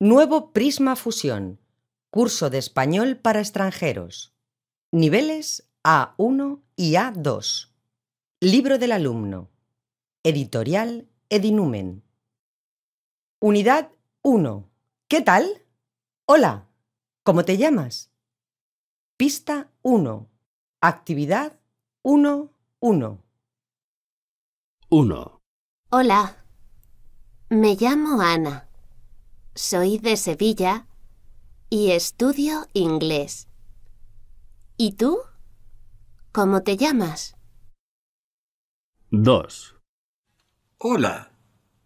Nuevo Prisma Fusión. Curso de español para extranjeros. Niveles A1 y A2. Libro del alumno. Editorial Edinumen. Unidad 1. ¿Qué tal? Hola. ¿Cómo te llamas? Pista 1. Actividad 1. 1. 1. Hola. Me llamo Ana soy de Sevilla y estudio inglés. ¿Y tú? ¿Cómo te llamas? 2. Hola,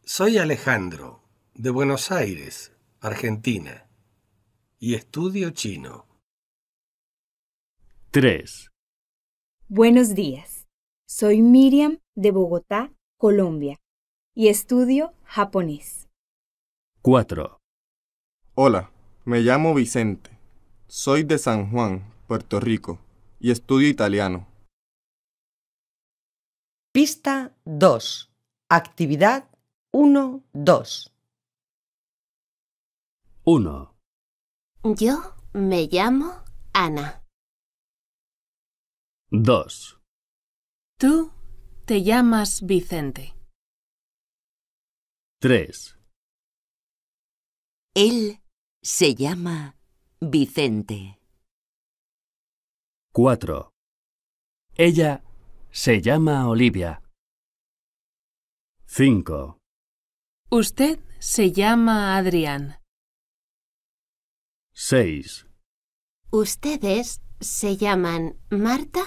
soy Alejandro, de Buenos Aires, Argentina, y estudio chino. 3. Buenos días, soy Miriam, de Bogotá, Colombia, y estudio japonés. 4. Hola, me llamo Vicente. Soy de San Juan, Puerto Rico, y estudio italiano. Pista 2. Actividad 1, 2. 1, Yo me llamo Ana. 2, Tú te llamas Vicente. 3, Él se llama Vicente. 4. Ella se llama Olivia. 5. Usted se llama Adrián. 6. Ustedes se llaman Marta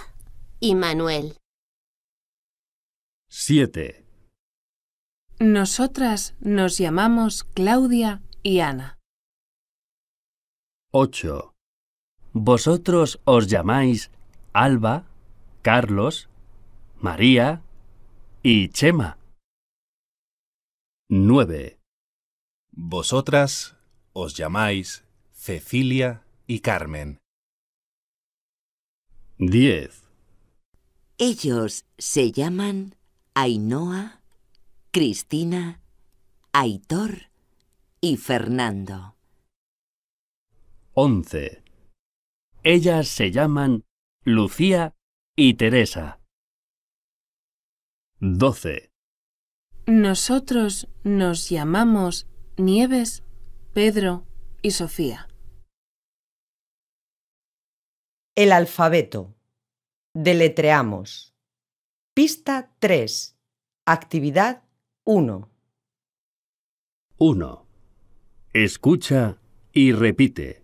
y Manuel. 7. Nosotras nos llamamos Claudia y Ana. 8. Vosotros os llamáis Alba, Carlos, María y Chema. 9. Vosotras os llamáis Cecilia y Carmen. 10. Ellos se llaman Ainhoa, Cristina, Aitor y Fernando. 11. Ellas se llaman Lucía y Teresa. 12. Nosotros nos llamamos Nieves, Pedro y Sofía. El alfabeto. Deletreamos. Pista 3. Actividad 1. 1. Escucha y repite.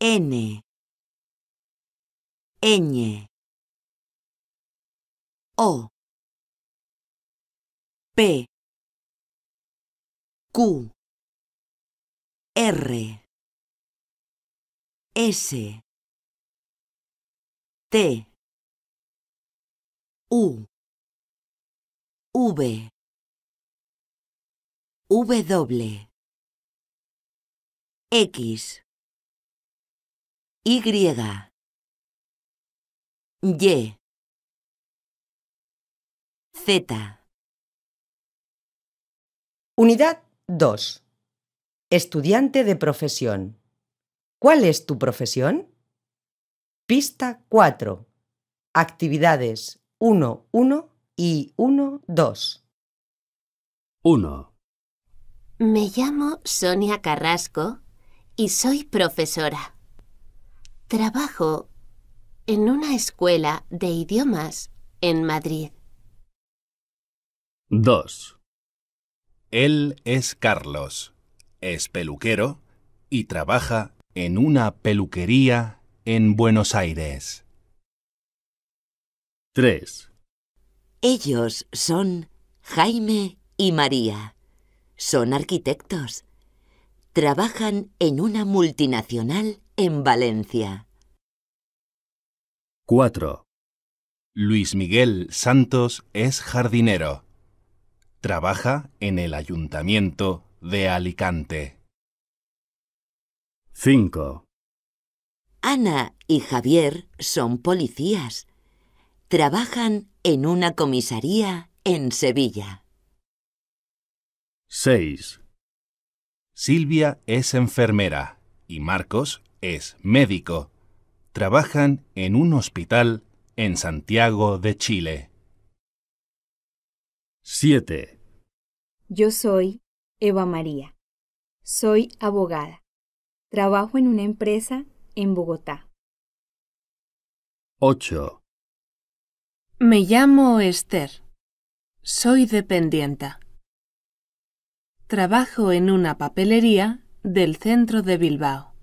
N ñ o p q r s t u v w x y. Y. Z. Unidad 2. Estudiante de profesión. ¿Cuál es tu profesión? Pista 4. Actividades 1, 1 y 1, 2. 1. Me llamo Sonia Carrasco y soy profesora. Trabajo en una escuela de idiomas en Madrid. 2. Él es Carlos, es peluquero y trabaja en una peluquería en Buenos Aires. 3. Ellos son Jaime y María. Son arquitectos. Trabajan en una multinacional en Valencia. 4. Luis Miguel Santos es jardinero. Trabaja en el ayuntamiento de Alicante. 5. Ana y Javier son policías. Trabajan en una comisaría en Sevilla. 6. Silvia es enfermera y Marcos es médico. Trabajan en un hospital en Santiago de Chile. 7. Yo soy Eva María. Soy abogada. Trabajo en una empresa en Bogotá. 8. Me llamo Esther. Soy dependienta. Trabajo en una papelería del centro de Bilbao.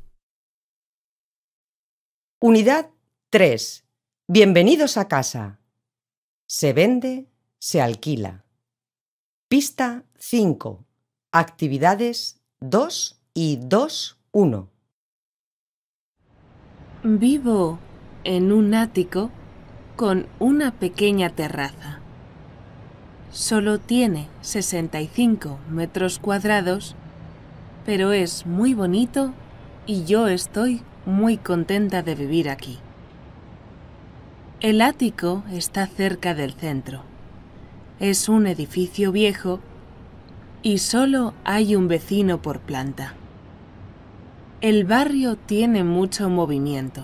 Unidad 3. Bienvenidos a casa. Se vende, se alquila. Pista 5. Actividades 2 y 2 2.1. Vivo en un ático con una pequeña terraza. Solo tiene 65 metros cuadrados, pero es muy bonito y yo estoy muy contenta de vivir aquí. El ático está cerca del centro. Es un edificio viejo y solo hay un vecino por planta. El barrio tiene mucho movimiento.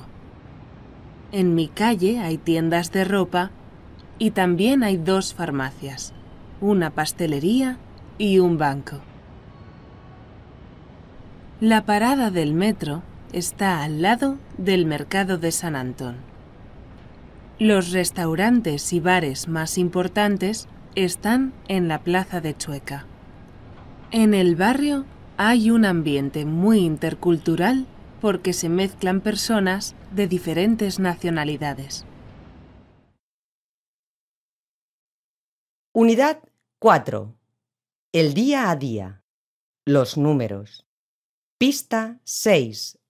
En mi calle hay tiendas de ropa y también hay dos farmacias, una pastelería y un banco. La parada del metro está al lado del mercado de San Antón. Los restaurantes y bares más importantes están en la plaza de Chueca. En el barrio hay un ambiente muy intercultural porque se mezclan personas de diferentes nacionalidades. Unidad 4. El día a día. Los números. Pista 6.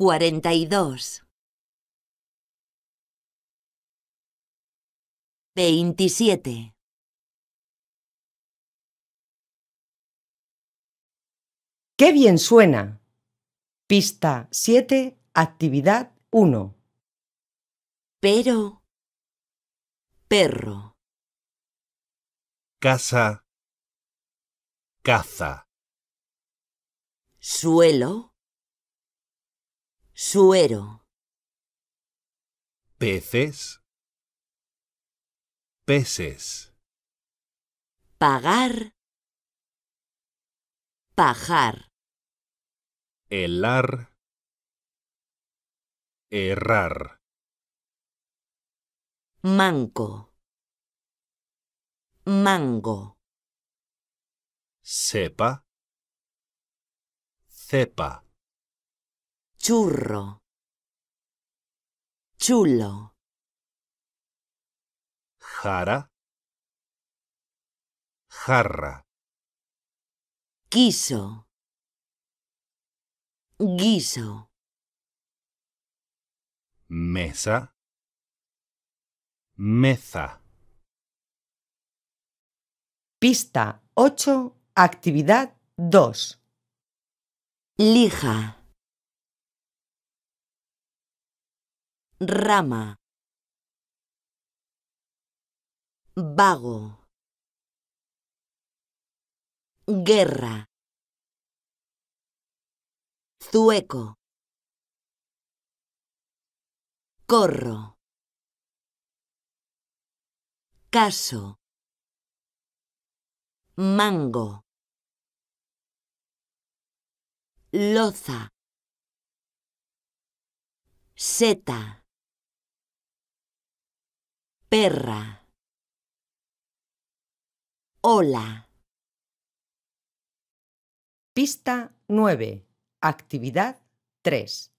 42 27 ¡Qué bien suena! Pista 7, actividad 1. Pero, perro. Casa, caza. Suelo, Suero. Peces. Peces. Pagar. Pajar. Helar. Errar. Manco. Mango. Sepa. Cepa churro, chulo, jara, jarra, quiso, guiso, mesa, meza. Pista 8, actividad 2. Lija. rama, vago, guerra, zueco, corro, caso, mango, loza, seta perra, hola. Pista 9. Actividad 3.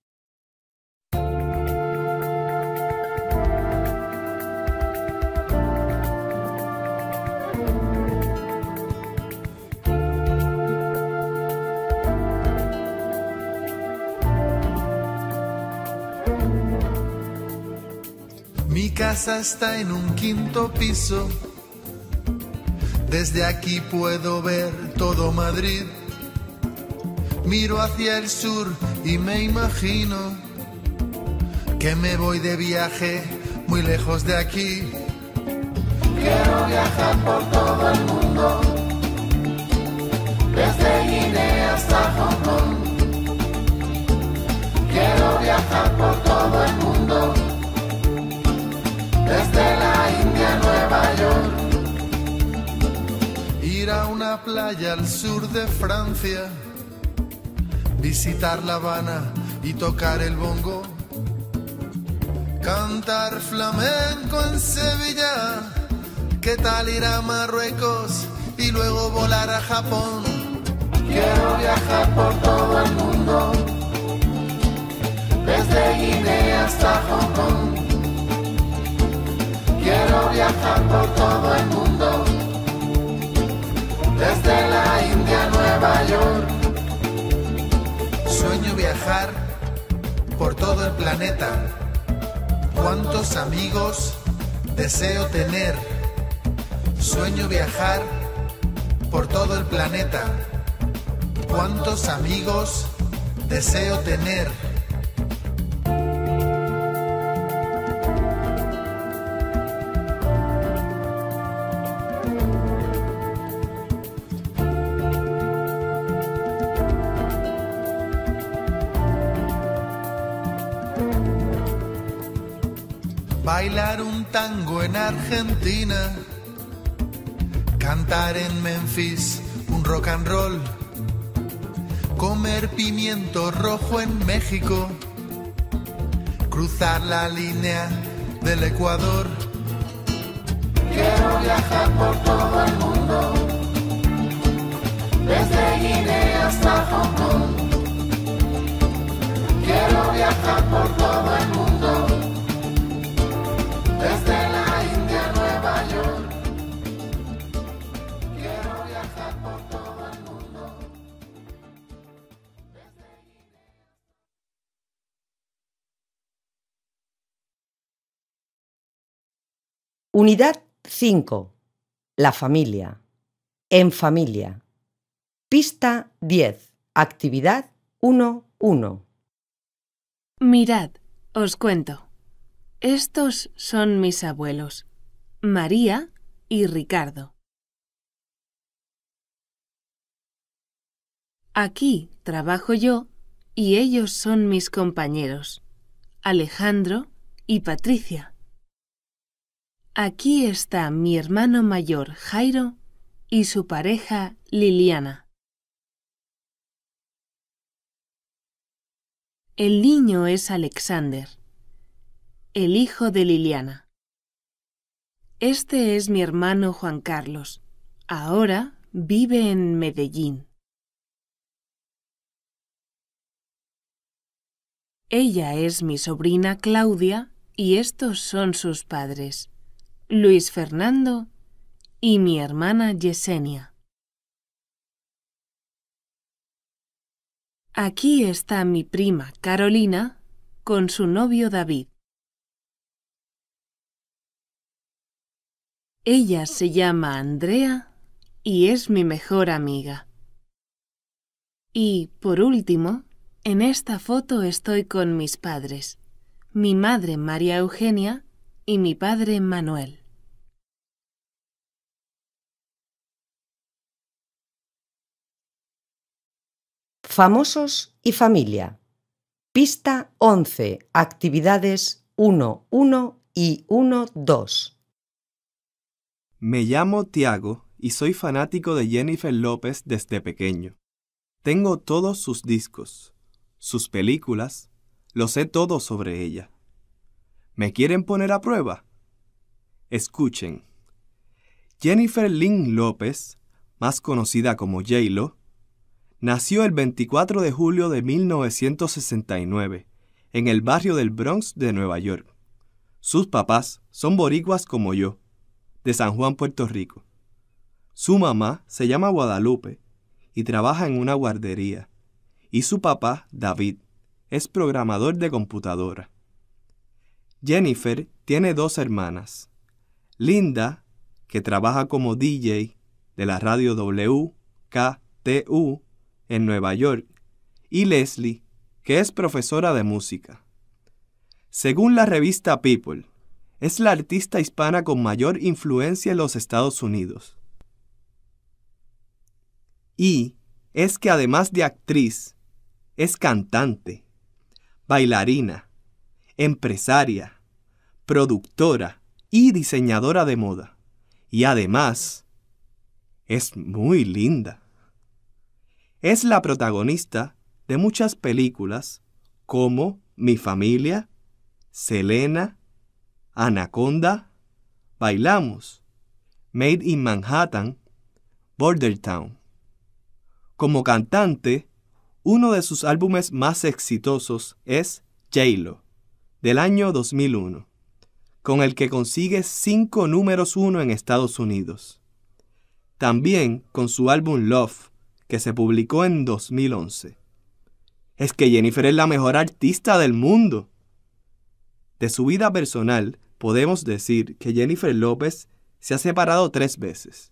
casa está en un quinto piso. Desde aquí puedo ver todo Madrid. Miro hacia el sur y me imagino que me voy de viaje muy lejos de aquí. Quiero viajar por todo el mundo, desde Guinea hasta Hong Kong. Quiero viajar por todo el mundo desde la India Nueva York. Ir a una playa al sur de Francia, visitar La Habana y tocar el bongo. Cantar flamenco en Sevilla, ¿qué tal ir a Marruecos y luego volar a Japón? Quiero viajar por todo el mundo, desde Guinea hasta Hong Kong Quiero viajar por todo el mundo, desde la India a Nueva York. Sueño viajar por todo el planeta. ¿Cuántos amigos deseo tener? Sueño viajar por todo el planeta. ¿Cuántos amigos deseo tener? tango en Argentina, cantar en Memphis un rock and roll, comer pimiento rojo en México, cruzar la línea del Ecuador. Quiero viajar por todo el mundo, desde Guinea hasta Hong Kong. Quiero viajar por todo el mundo. Unidad 5. La familia. En familia. Pista 10. Actividad 1.1. Mirad, os cuento. Estos son mis abuelos, María y Ricardo. Aquí trabajo yo y ellos son mis compañeros, Alejandro y Patricia. Aquí está mi hermano mayor Jairo y su pareja Liliana. El niño es Alexander, el hijo de Liliana. Este es mi hermano Juan Carlos. Ahora vive en Medellín. Ella es mi sobrina Claudia y estos son sus padres. Luis Fernando y mi hermana Yesenia. Aquí está mi prima Carolina con su novio David. Ella se llama Andrea y es mi mejor amiga. Y, por último, en esta foto estoy con mis padres, mi madre María Eugenia y mi padre Manuel. Famosos y familia. Pista 11. Actividades 1, 1 y 1, 2. Me llamo Tiago y soy fanático de Jennifer López desde pequeño. Tengo todos sus discos, sus películas, lo sé todo sobre ella. ¿Me quieren poner a prueba? Escuchen. Jennifer Lynn López, más conocida como J-Lo, Nació el 24 de julio de 1969, en el barrio del Bronx de Nueva York. Sus papás son boricuas como yo, de San Juan, Puerto Rico. Su mamá se llama Guadalupe y trabaja en una guardería. Y su papá, David, es programador de computadora. Jennifer tiene dos hermanas. Linda, que trabaja como DJ de la radio WKTU en Nueva York, y Leslie, que es profesora de música. Según la revista People, es la artista hispana con mayor influencia en los Estados Unidos. Y es que además de actriz, es cantante, bailarina, empresaria, productora y diseñadora de moda. Y además, es muy linda. Es la protagonista de muchas películas como Mi familia, Selena, Anaconda, Bailamos, Made in Manhattan, Border Town. Como cantante, uno de sus álbumes más exitosos es j del año 2001, con el que consigue cinco números uno en Estados Unidos. También con su álbum Love, que se publicó en 2011. Es que Jennifer es la mejor artista del mundo. De su vida personal, podemos decir que Jennifer López se ha separado tres veces.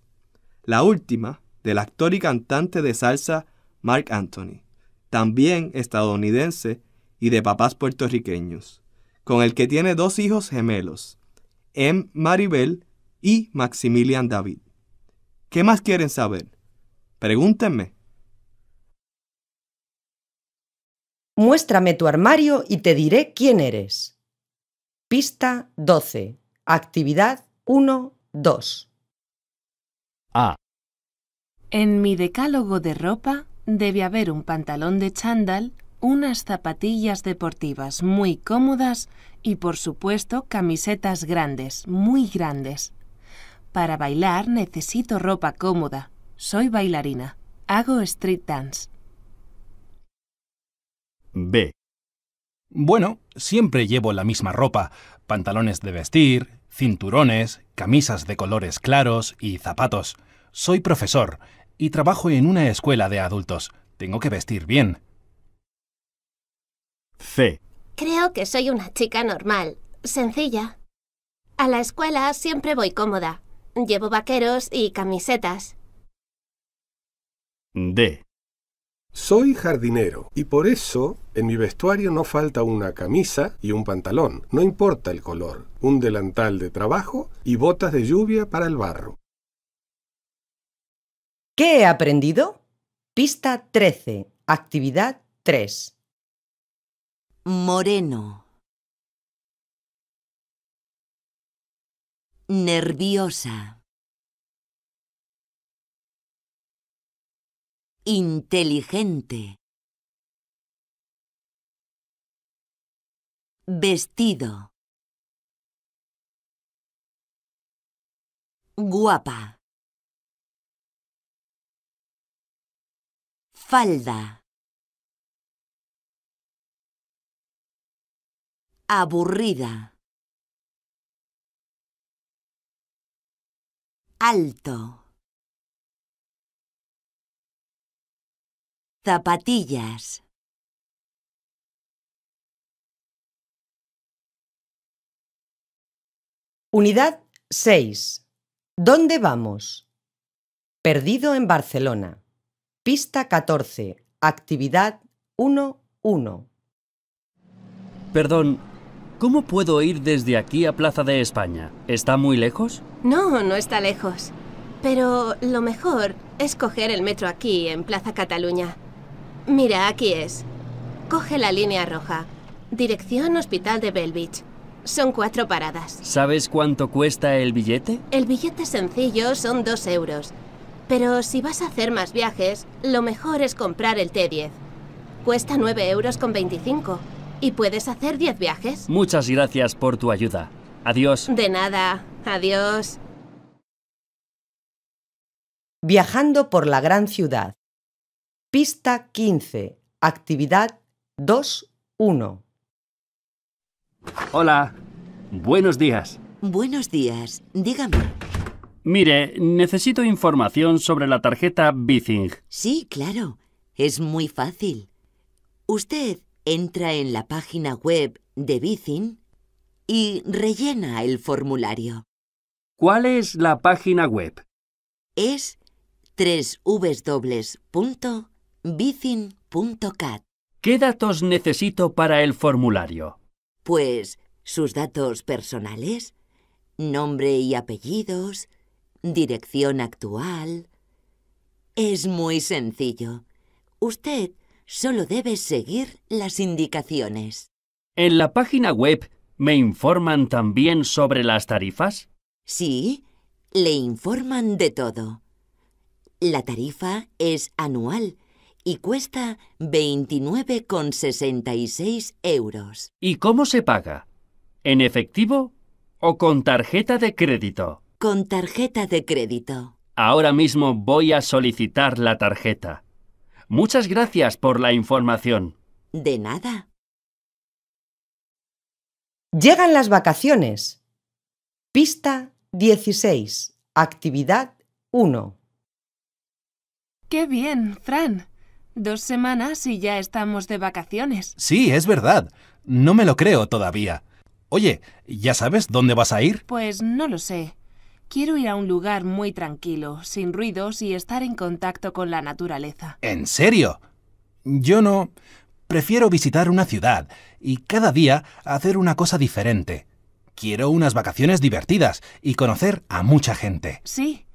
La última, del actor y cantante de salsa Mark Anthony, también estadounidense y de papás puertorriqueños, con el que tiene dos hijos gemelos, M. Maribel y Maximilian David. ¿Qué más quieren saber? Pregúntenme. Muéstrame tu armario y te diré quién eres. Pista 12. Actividad 1, 2. A. En mi decálogo de ropa debe haber un pantalón de chándal, unas zapatillas deportivas muy cómodas y, por supuesto, camisetas grandes, muy grandes. Para bailar necesito ropa cómoda, soy bailarina. Hago street dance. B. Bueno, siempre llevo la misma ropa, pantalones de vestir, cinturones, camisas de colores claros y zapatos. Soy profesor y trabajo en una escuela de adultos. Tengo que vestir bien. C. Creo que soy una chica normal, sencilla. A la escuela siempre voy cómoda. Llevo vaqueros y camisetas. D. Soy jardinero y por eso en mi vestuario no falta una camisa y un pantalón, no importa el color, un delantal de trabajo y botas de lluvia para el barro. ¿Qué he aprendido? Pista 13, actividad 3. Moreno. Nerviosa. Inteligente. Vestido. Guapa. Falda. Aburrida. Alto. Zapatillas. Unidad 6. ¿Dónde vamos? Perdido en Barcelona. Pista 14. Actividad 1.1. Perdón, ¿cómo puedo ir desde aquí a Plaza de España? ¿Está muy lejos? No, no está lejos. Pero lo mejor es coger el metro aquí, en Plaza Cataluña. Mira, aquí es. Coge la línea roja. Dirección Hospital de Belvich. Son cuatro paradas. ¿Sabes cuánto cuesta el billete? El billete sencillo son dos euros. Pero si vas a hacer más viajes, lo mejor es comprar el T10. Cuesta nueve euros con 25. Y puedes hacer 10 viajes. Muchas gracias por tu ayuda. Adiós. De nada. Adiós. Viajando por la gran ciudad. Pista 15, actividad 2.1. Hola, buenos días. Buenos días, dígame. Mire, necesito información sobre la tarjeta Bicing. Sí, claro, es muy fácil. Usted entra en la página web de Bicing y rellena el formulario. ¿Cuál es la página web? Es punto Bicin.cat ¿Qué datos necesito para el formulario? Pues sus datos personales, nombre y apellidos, dirección actual. Es muy sencillo. Usted solo debe seguir las indicaciones. ¿En la página web me informan también sobre las tarifas? Sí, le informan de todo. La tarifa es anual y cuesta 29,66 euros. ¿Y cómo se paga? ¿En efectivo o con tarjeta de crédito? Con tarjeta de crédito. Ahora mismo voy a solicitar la tarjeta. Muchas gracias por la información. De nada. Llegan las vacaciones. Pista 16. Actividad 1. ¡Qué bien, Fran! Dos semanas y ya estamos de vacaciones. Sí, es verdad. No me lo creo todavía. Oye, ¿ya sabes dónde vas a ir? Pues no lo sé. Quiero ir a un lugar muy tranquilo, sin ruidos y estar en contacto con la naturaleza. ¿En serio? Yo no... Prefiero visitar una ciudad y cada día hacer una cosa diferente. Quiero unas vacaciones divertidas y conocer a mucha gente. Sí.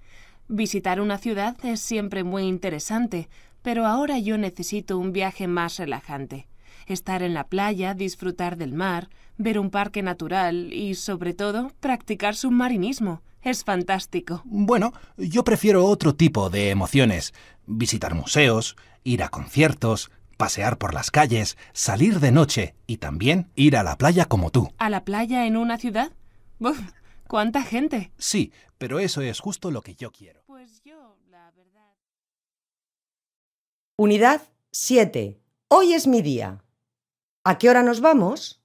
Visitar una ciudad es siempre muy interesante, pero ahora yo necesito un viaje más relajante. Estar en la playa, disfrutar del mar, ver un parque natural y, sobre todo, practicar submarinismo. Es fantástico. Bueno, yo prefiero otro tipo de emociones. Visitar museos, ir a conciertos, pasear por las calles, salir de noche y también ir a la playa como tú. ¿A la playa en una ciudad? Uf, ¿Cuánta gente? Sí, pero eso es justo lo que yo quiero. Unidad 7. Hoy es mi día. ¿A qué hora nos vamos?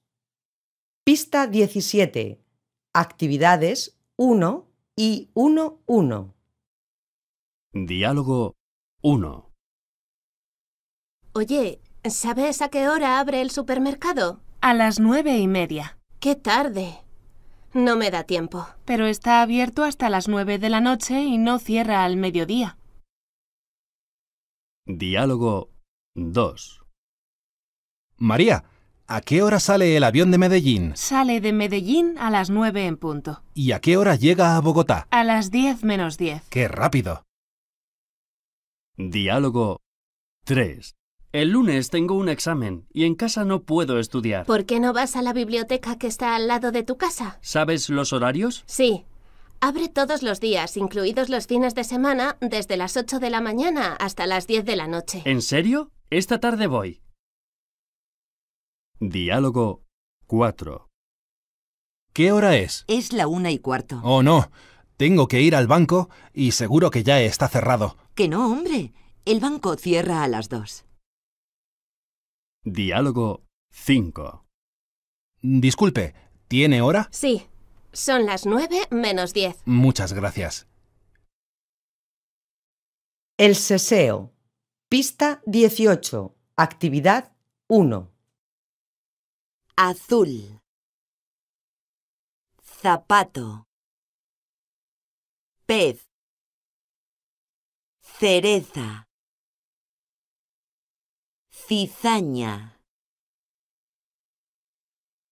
Pista 17. Actividades 1 y 1-1. Diálogo 1. Oye, ¿sabes a qué hora abre el supermercado? A las nueve y media. Qué tarde. No me da tiempo. Pero está abierto hasta las 9 de la noche y no cierra al mediodía. Diálogo 2. María, ¿a qué hora sale el avión de Medellín? Sale de Medellín a las 9 en punto. ¿Y a qué hora llega a Bogotá? A las 10 menos 10. ¡Qué rápido! Diálogo 3. El lunes tengo un examen y en casa no puedo estudiar. ¿Por qué no vas a la biblioteca que está al lado de tu casa? ¿Sabes los horarios? Sí, Abre todos los días, incluidos los fines de semana, desde las 8 de la mañana hasta las 10 de la noche. ¿En serio? Esta tarde voy. Diálogo 4. ¿Qué hora es? Es la una y cuarto. Oh, no. Tengo que ir al banco y seguro que ya está cerrado. Que no, hombre. El banco cierra a las dos. Diálogo 5. Disculpe, ¿tiene hora? Sí, son las nueve menos diez. Muchas gracias. El seseo. Pista dieciocho. Actividad 1. Azul. Zapato. Pez. Cereza. Cizaña.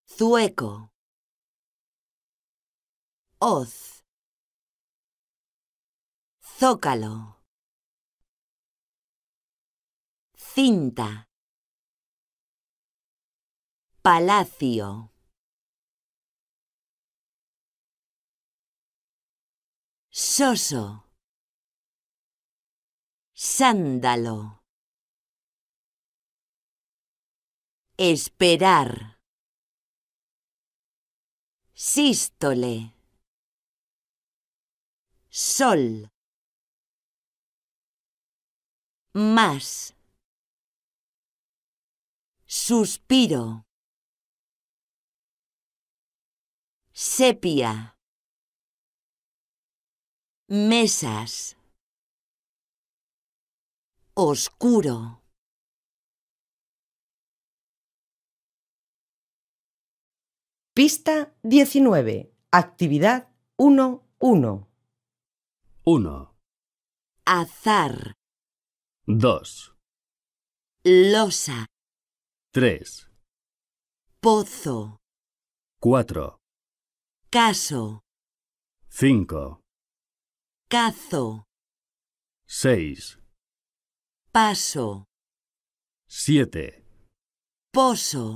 Zueco. Zócalo. Cinta. Palacio. Soso. Sándalo. Esperar. Sístole. Sol. Más. Suspiro. Sepia. Mesas. Oscuro. Pista 19. Actividad 1-1. 1. Azar. 2. Losa. 3. Pozo. 4. Caso. 5. Cazo. 6. Paso. 7. Pozo.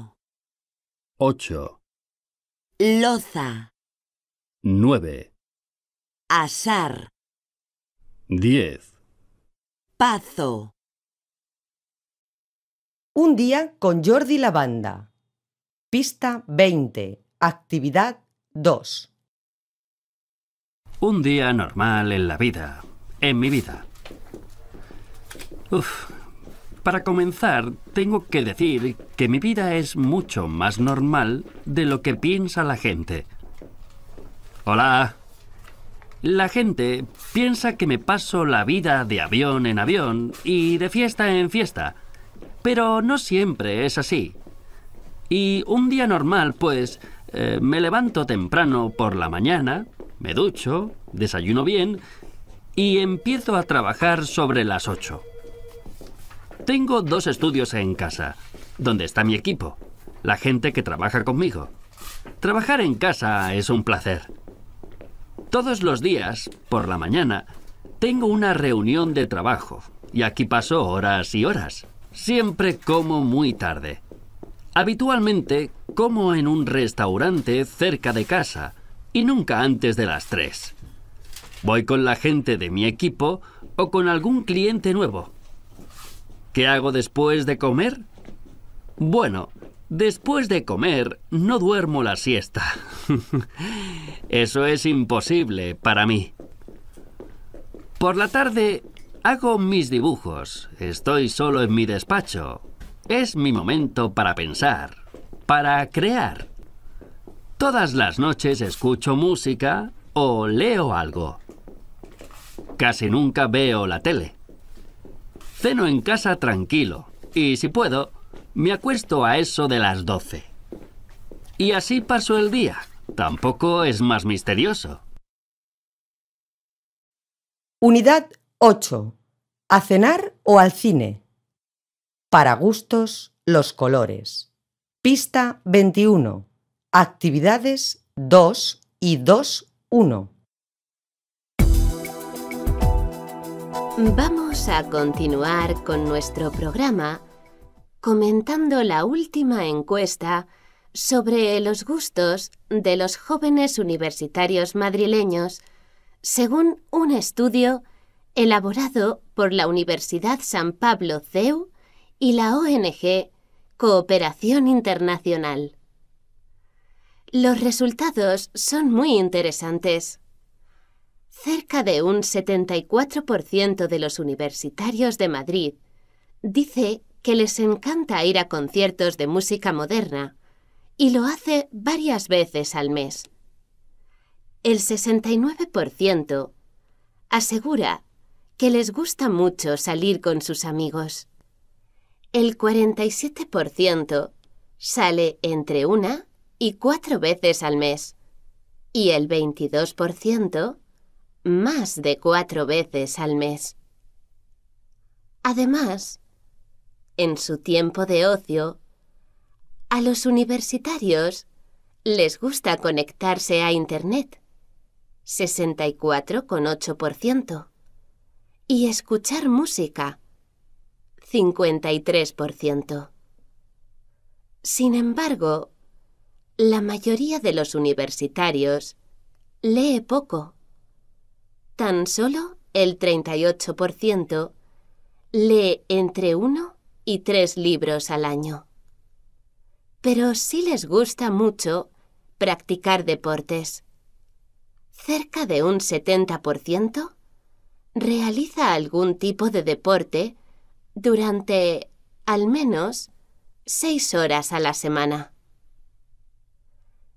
8. Loza. 9. azar. 10. Pazo. Un día con Jordi Lavanda. Pista 20. Actividad 2. Un día normal en la vida. En mi vida. Uf. Para comenzar, tengo que decir que mi vida es mucho más normal de lo que piensa la gente. Hola. La gente piensa que me paso la vida de avión en avión y de fiesta en fiesta, pero no siempre es así. Y un día normal, pues, eh, me levanto temprano por la mañana, me ducho, desayuno bien y empiezo a trabajar sobre las 8. Tengo dos estudios en casa, donde está mi equipo, la gente que trabaja conmigo. Trabajar en casa es un placer. Todos los días, por la mañana, tengo una reunión de trabajo y aquí paso horas y horas. Siempre como muy tarde. Habitualmente como en un restaurante cerca de casa y nunca antes de las 3. Voy con la gente de mi equipo o con algún cliente nuevo. ¿Qué hago después de comer? Bueno, Después de comer, no duermo la siesta. Eso es imposible para mí. Por la tarde, hago mis dibujos. Estoy solo en mi despacho. Es mi momento para pensar, para crear. Todas las noches escucho música o leo algo. Casi nunca veo la tele. Ceno en casa tranquilo y si puedo, me acuesto a eso de las 12. Y así pasó el día. Tampoco es más misterioso. Unidad 8. ¿A cenar o al cine? Para gustos, los colores. Pista 21. Actividades 2 y 2.1. Vamos a continuar con nuestro programa comentando la última encuesta sobre los gustos de los jóvenes universitarios madrileños, según un estudio elaborado por la Universidad San Pablo CEU y la ONG Cooperación Internacional. Los resultados son muy interesantes. Cerca de un 74% de los universitarios de Madrid dice que les encanta ir a conciertos de música moderna y lo hace varias veces al mes. El 69% asegura que les gusta mucho salir con sus amigos. El 47% sale entre una y cuatro veces al mes y el 22% más de cuatro veces al mes. Además, en su tiempo de ocio, a los universitarios les gusta conectarse a Internet, 64,8%, y escuchar música, 53%. Sin embargo, la mayoría de los universitarios lee poco. Tan solo el 38% lee entre 1 y tres libros al año. Pero sí les gusta mucho practicar deportes. Cerca de un 70% realiza algún tipo de deporte durante al menos seis horas a la semana.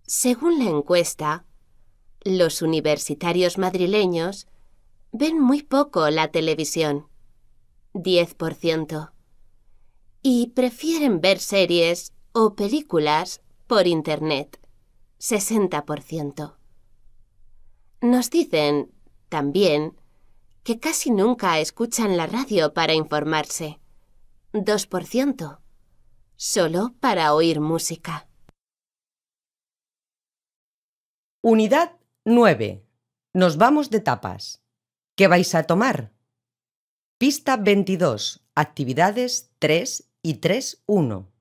Según la encuesta, los universitarios madrileños ven muy poco la televisión, 10% y prefieren ver series o películas por Internet. 60%. Nos dicen, también, que casi nunca escuchan la radio para informarse. 2%. Solo para oír música. Unidad 9. Nos vamos de tapas. ¿Qué vais a tomar? Pista 22. Actividades 3 y 3, 1.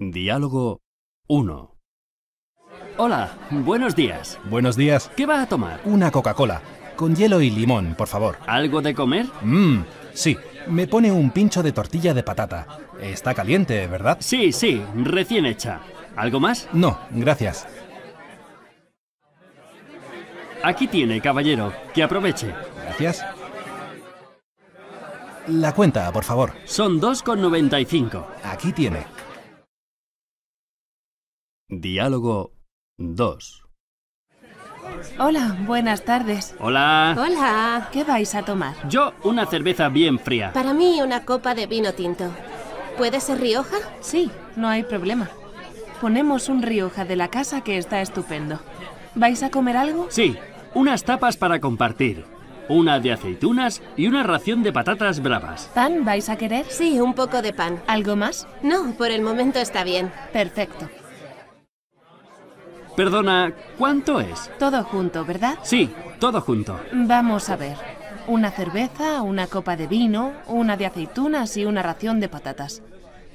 Diálogo 1. Hola, buenos días. Buenos días. ¿Qué va a tomar? Una Coca-Cola, con hielo y limón, por favor. ¿Algo de comer? Mmm, sí. Me pone un pincho de tortilla de patata. Está caliente, ¿verdad? Sí, sí, recién hecha. ¿Algo más? No, gracias. Aquí tiene, caballero. Que aproveche. Gracias. La cuenta, por favor. Son 2,95. Aquí tiene. Diálogo 2. Hola, buenas tardes. Hola. Hola. ¿Qué vais a tomar? Yo una cerveza bien fría. Para mí una copa de vino tinto. ¿Puede ser Rioja? Sí, no hay problema. Ponemos un Rioja de la casa que está estupendo. ¿Vais a comer algo? Sí, unas tapas para compartir una de aceitunas y una ración de patatas bravas. ¿Pan vais a querer? Sí, un poco de pan. ¿Algo más? No, por el momento está bien. Perfecto. Perdona, ¿cuánto es? Todo junto, ¿verdad? Sí, todo junto. Vamos a ver. Una cerveza, una copa de vino, una de aceitunas y una ración de patatas.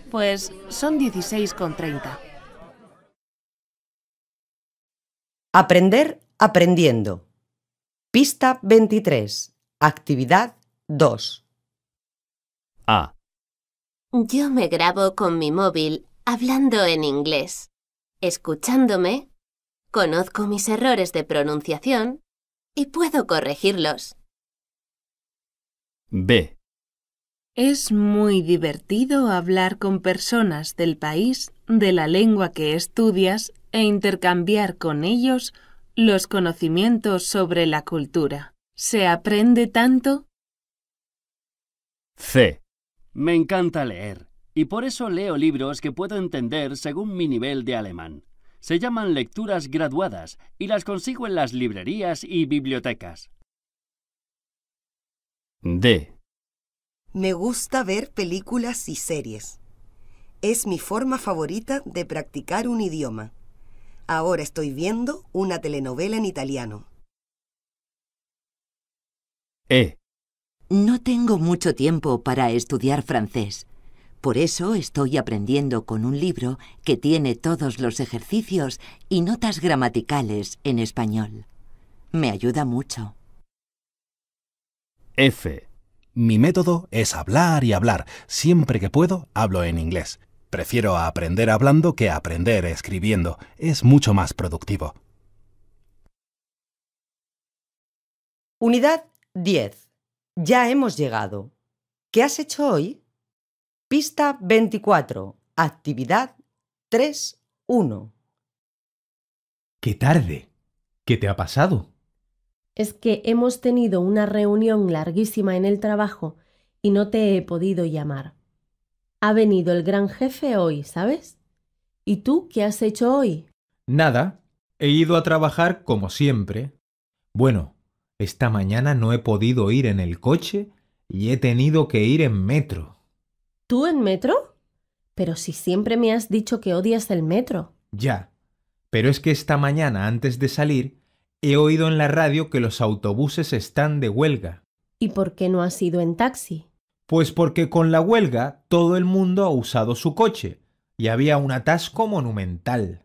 Pues son 16,30. Aprender aprendiendo. Pista 23. Actividad 2. A. Yo me grabo con mi móvil hablando en inglés. Escuchándome, conozco mis errores de pronunciación y puedo corregirlos. B. Es muy divertido hablar con personas del país de la lengua que estudias e intercambiar con ellos los conocimientos sobre la cultura. ¿Se aprende tanto? C. Me encanta leer, y por eso leo libros que puedo entender según mi nivel de alemán. Se llaman lecturas graduadas y las consigo en las librerías y bibliotecas. D. Me gusta ver películas y series. Es mi forma favorita de practicar un idioma. Ahora estoy viendo una telenovela en italiano. E. No tengo mucho tiempo para estudiar francés. Por eso estoy aprendiendo con un libro que tiene todos los ejercicios y notas gramaticales en español. Me ayuda mucho. F. Mi método es hablar y hablar. Siempre que puedo, hablo en inglés. Prefiero aprender hablando que aprender escribiendo. Es mucho más productivo. Unidad 10. Ya hemos llegado. ¿Qué has hecho hoy? Pista 24. Actividad 3.1. ¡Qué tarde! ¿Qué te ha pasado? Es que hemos tenido una reunión larguísima en el trabajo y no te he podido llamar. Ha venido el gran jefe hoy, ¿sabes? ¿Y tú qué has hecho hoy? Nada. He ido a trabajar como siempre. Bueno, esta mañana no he podido ir en el coche y he tenido que ir en metro. ¿Tú en metro? Pero si siempre me has dicho que odias el metro. Ya. Pero es que esta mañana, antes de salir, he oído en la radio que los autobuses están de huelga. ¿Y por qué no has ido en taxi? Pues porque con la huelga todo el mundo ha usado su coche y había un atasco monumental.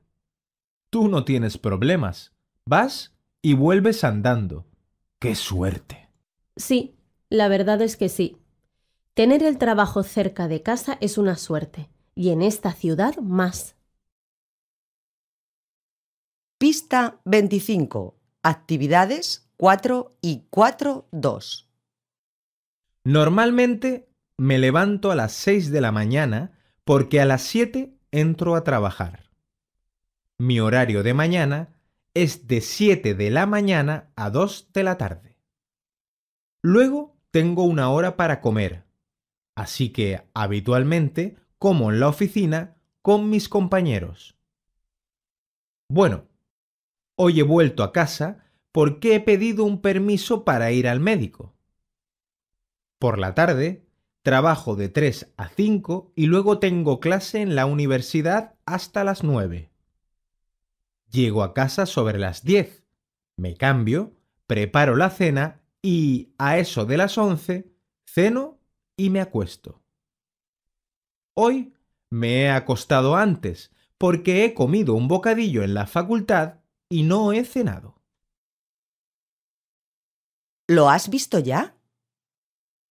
Tú no tienes problemas. Vas y vuelves andando. ¡Qué suerte! Sí, la verdad es que sí. Tener el trabajo cerca de casa es una suerte, y en esta ciudad más. Pista 25. Actividades 4 y 4.2. Normalmente me levanto a las 6 de la mañana porque a las 7 entro a trabajar. Mi horario de mañana es de 7 de la mañana a 2 de la tarde. Luego tengo una hora para comer, así que habitualmente como en la oficina con mis compañeros. Bueno, hoy he vuelto a casa porque he pedido un permiso para ir al médico. Por la tarde, trabajo de 3 a 5 y luego tengo clase en la universidad hasta las 9. Llego a casa sobre las 10, me cambio, preparo la cena y a eso de las 11 ceno y me acuesto. Hoy me he acostado antes porque he comido un bocadillo en la facultad y no he cenado. ¿Lo has visto ya?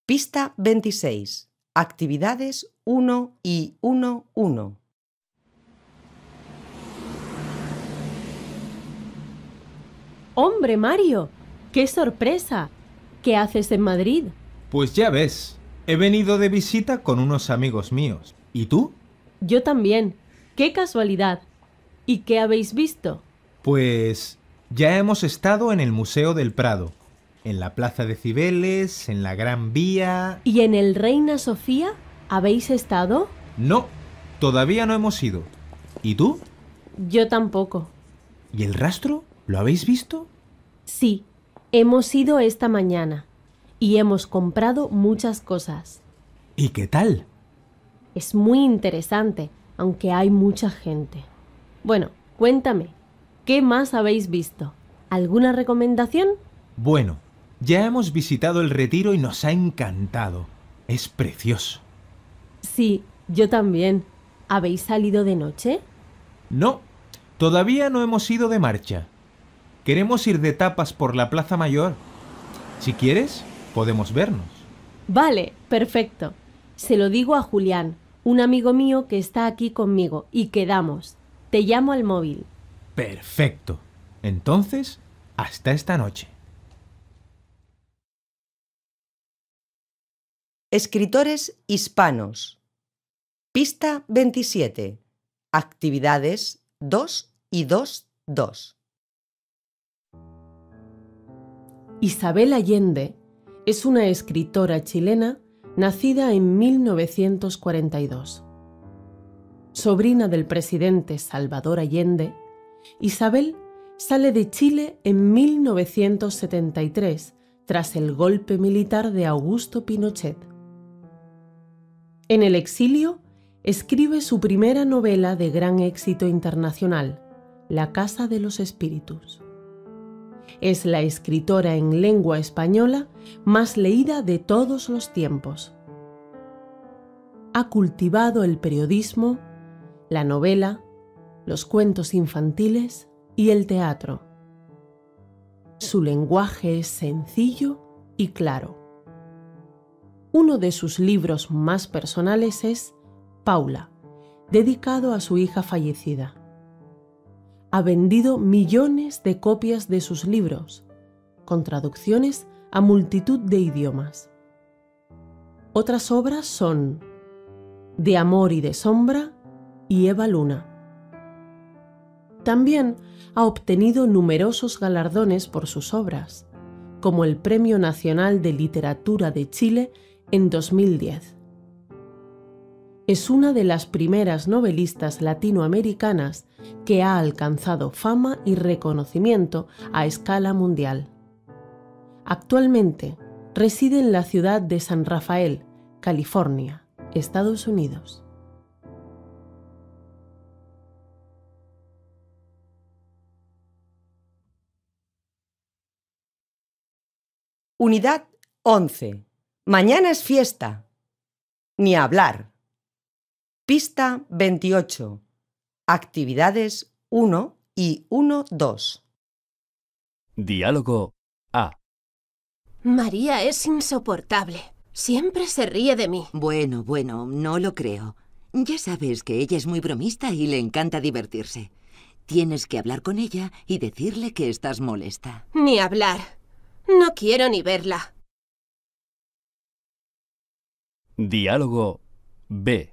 Pista 26. Actividades 1 y 1-1. Hombre, Mario, qué sorpresa. ¿Qué haces en Madrid? Pues ya ves, he venido de visita con unos amigos míos. ¿Y tú? Yo también. Qué casualidad. ¿Y qué habéis visto? Pues ya hemos estado en el Museo del Prado en la Plaza de Cibeles, en la Gran Vía. ¿Y en el Reina Sofía habéis estado? No, todavía no hemos ido. ¿Y tú? Yo tampoco. ¿Y el rastro? ¿Lo habéis visto? Sí, hemos ido esta mañana y hemos comprado muchas cosas. ¿Y qué tal? Es muy interesante, aunque hay mucha gente. Bueno, cuéntame, ¿qué más habéis visto? ¿Alguna recomendación? Bueno, ya hemos visitado el retiro y nos ha encantado. Es precioso. Sí, yo también. ¿Habéis salido de noche? No, todavía no hemos ido de marcha. Queremos ir de tapas por la Plaza Mayor. Si quieres, podemos vernos. Vale, perfecto. Se lo digo a Julián, un amigo mío que está aquí conmigo, y quedamos. Te llamo al móvil. Perfecto. Entonces, hasta esta noche. Escritores hispanos. Pista 27. Actividades 2 y 2, Isabel Allende es una escritora chilena nacida en 1942. Sobrina del presidente Salvador Allende, Isabel sale de Chile en 1973 tras el golpe militar de Augusto Pinochet en el exilio, escribe su primera novela de gran éxito internacional, La Casa de los Espíritus. Es la escritora en lengua española más leída de todos los tiempos. Ha cultivado el periodismo, la novela, los cuentos infantiles y el teatro. Su lenguaje es sencillo y claro. Uno de sus libros más personales es Paula, dedicado a su hija fallecida. Ha vendido millones de copias de sus libros, con traducciones a multitud de idiomas. Otras obras son De Amor y de Sombra y Eva Luna. También ha obtenido numerosos galardones por sus obras, como el Premio Nacional de Literatura de Chile en 2010. Es una de las primeras novelistas latinoamericanas que ha alcanzado fama y reconocimiento a escala mundial. Actualmente reside en la ciudad de San Rafael, California, Estados Unidos. Unidad 11. Mañana es fiesta. Ni hablar. Pista 28. Actividades 1 y 1-2. Diálogo A. María es insoportable. Siempre se ríe de mí. Bueno, bueno, no lo creo. Ya sabes que ella es muy bromista y le encanta divertirse. Tienes que hablar con ella y decirle que estás molesta. Ni hablar. No quiero ni verla. Diálogo B.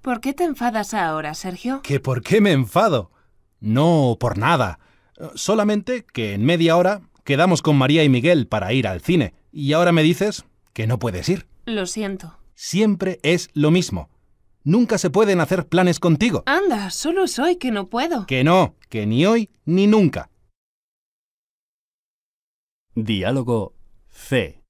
¿Por qué te enfadas ahora, Sergio? ¿Que por qué me enfado? No, por nada. Solamente que en media hora quedamos con María y Miguel para ir al cine y ahora me dices que no puedes ir. Lo siento. Siempre es lo mismo. Nunca se pueden hacer planes contigo. Anda, solo soy que no puedo. Que no, que ni hoy ni nunca. Diálogo C.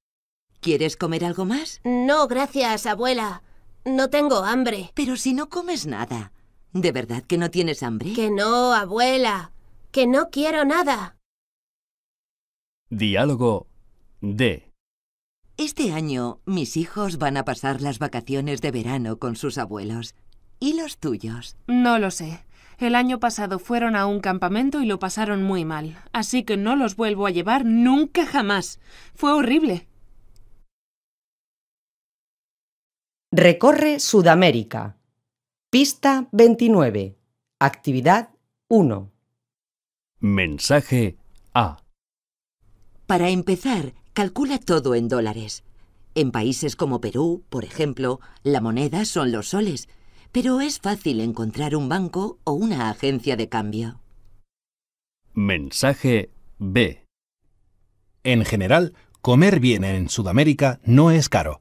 ¿Quieres comer algo más? No, gracias, abuela. No tengo hambre. Pero si no comes nada, ¿de verdad que no tienes hambre? Que no, abuela. Que no quiero nada. Diálogo D. Este año mis hijos van a pasar las vacaciones de verano con sus abuelos. ¿Y los tuyos? No lo sé. El año pasado fueron a un campamento y lo pasaron muy mal, así que no los vuelvo a llevar nunca jamás. Fue horrible. Recorre Sudamérica. Pista 29. Actividad 1. Mensaje A. Para empezar, calcula todo en dólares. En países como Perú, por ejemplo, la moneda son los soles, pero es fácil encontrar un banco o una agencia de cambio. Mensaje B. En general, comer bien en Sudamérica no es caro.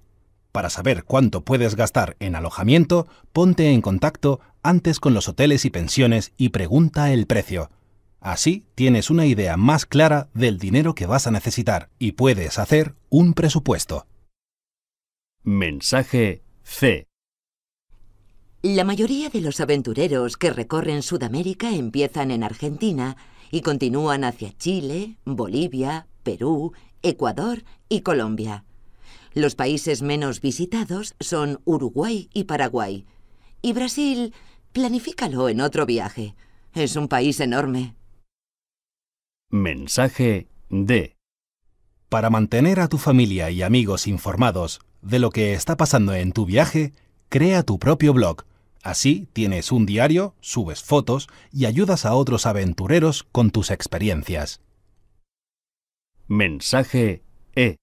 Para saber cuánto puedes gastar en alojamiento, ponte en contacto antes con los hoteles y pensiones y pregunta el precio. Así tienes una idea más clara del dinero que vas a necesitar y puedes hacer un presupuesto. Mensaje C. La mayoría de los aventureros que recorren Sudamérica empiezan en Argentina y continúan hacia Chile, Bolivia, Perú, Ecuador y Colombia. Los países menos visitados son Uruguay y Paraguay. Y Brasil, planifícalo en otro viaje. Es un país enorme. Mensaje D. Para mantener a tu familia y amigos informados de lo que está pasando en tu viaje, crea tu propio blog. Así tienes un diario, subes fotos y ayudas a otros aventureros con tus experiencias. Mensaje E.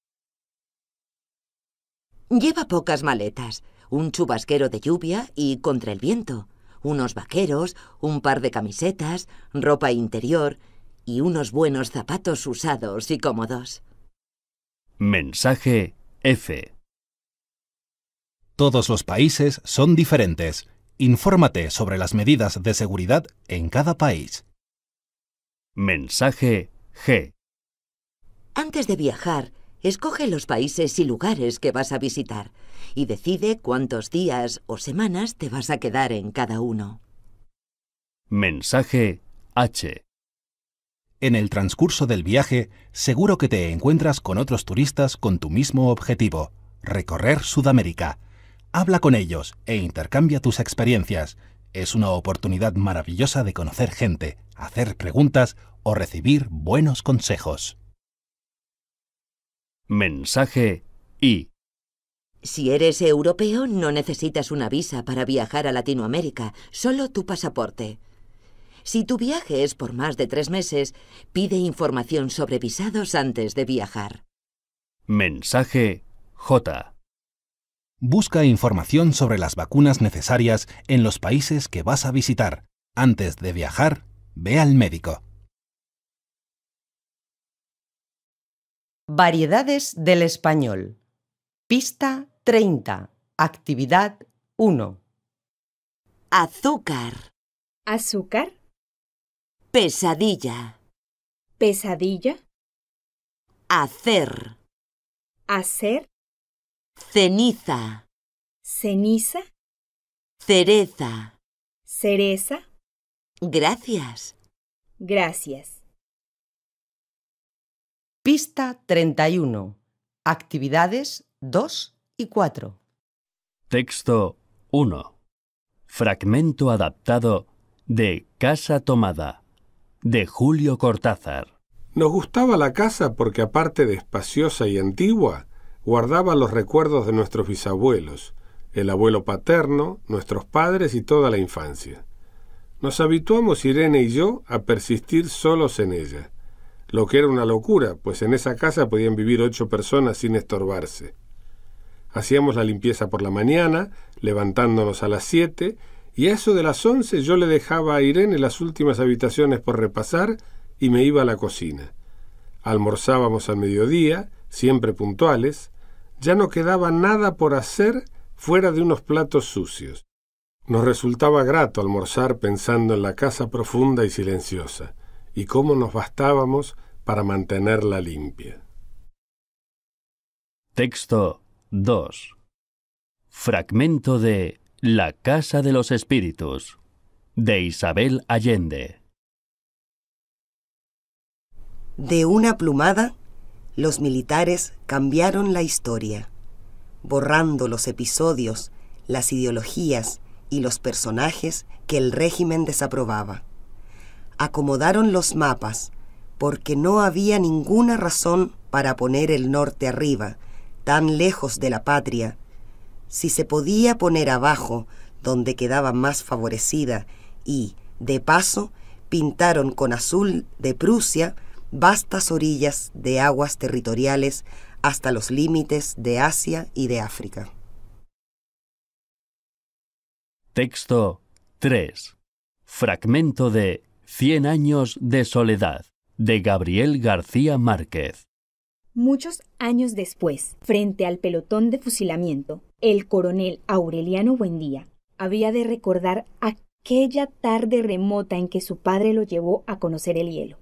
Lleva pocas maletas, un chubasquero de lluvia y contra el viento, unos vaqueros, un par de camisetas, ropa interior y unos buenos zapatos usados y cómodos. Mensaje F. Todos los países son diferentes. Infórmate sobre las medidas de seguridad en cada país. Mensaje G. Antes de viajar, Escoge los países y lugares que vas a visitar y decide cuántos días o semanas te vas a quedar en cada uno. Mensaje H. En el transcurso del viaje, seguro que te encuentras con otros turistas con tu mismo objetivo, recorrer Sudamérica. Habla con ellos e intercambia tus experiencias. Es una oportunidad maravillosa de conocer gente, hacer preguntas o recibir buenos consejos mensaje I. Si eres europeo, no necesitas una visa para viajar a Latinoamérica, solo tu pasaporte. Si tu viaje es por más de tres meses, pide información sobre visados antes de viajar. Mensaje J. Busca información sobre las vacunas necesarias en los países que vas a visitar. Antes de viajar, ve al médico. Variedades del español. Pista 30. Actividad 1. Azúcar. Azúcar. Pesadilla. Pesadilla. Hacer. Hacer. Ceniza. Ceniza. Cereza. Cereza. Gracias. Gracias. Pista 31. Actividades 2 y 4. Texto 1. Fragmento adaptado de Casa Tomada, de Julio Cortázar. Nos gustaba la casa porque aparte de espaciosa y antigua, guardaba los recuerdos de nuestros bisabuelos, el abuelo paterno, nuestros padres y toda la infancia. Nos habituamos Irene y yo a persistir solos en ella lo que era una locura, pues en esa casa podían vivir ocho personas sin estorbarse. Hacíamos la limpieza por la mañana, levantándonos a las siete, y a eso de las once yo le dejaba a Irene las últimas habitaciones por repasar y me iba a la cocina. Almorzábamos al mediodía, siempre puntuales, ya no quedaba nada por hacer fuera de unos platos sucios. Nos resultaba grato almorzar pensando en la casa profunda y silenciosa y cómo nos bastábamos para mantenerla limpia. Texto 2. Fragmento de La Casa de los Espíritus de Isabel Allende. De una plumada, los militares cambiaron la historia, borrando los episodios, las ideologías y los personajes que el régimen desaprobaba acomodaron los mapas, porque no había ninguna razón para poner el norte arriba, tan lejos de la patria. Si se podía poner abajo, donde quedaba más favorecida, y, de paso, pintaron con azul de Prusia vastas orillas de aguas territoriales hasta los límites de Asia y de África. Texto 3. Fragmento de Cien años de soledad, de Gabriel García Márquez. Muchos años después, frente al pelotón de fusilamiento, el coronel Aureliano Buendía había de recordar aquella tarde remota en que su padre lo llevó a conocer el hielo.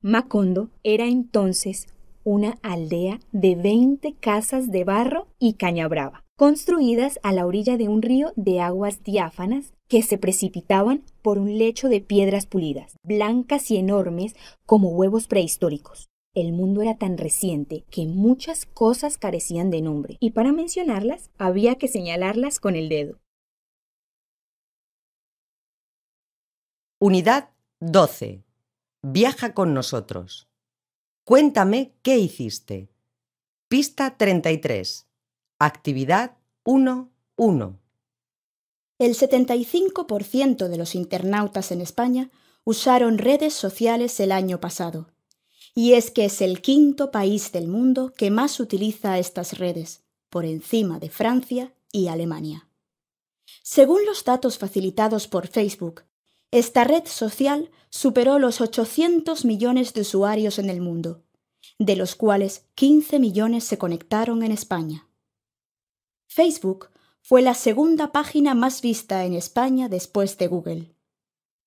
Macondo era entonces una aldea de 20 casas de barro y caña brava, construidas a la orilla de un río de aguas diáfanas que se precipitaban por un lecho de piedras pulidas, blancas y enormes como huevos prehistóricos. El mundo era tan reciente que muchas cosas carecían de nombre, y para mencionarlas había que señalarlas con el dedo. Unidad 12. Viaja con nosotros. Cuéntame qué hiciste. Pista 33. Actividad 1.1 el 75% de los internautas en España usaron redes sociales el año pasado. Y es que es el quinto país del mundo que más utiliza estas redes, por encima de Francia y Alemania. Según los datos facilitados por Facebook, esta red social superó los 800 millones de usuarios en el mundo, de los cuales 15 millones se conectaron en España. Facebook fue la segunda página más vista en España después de Google.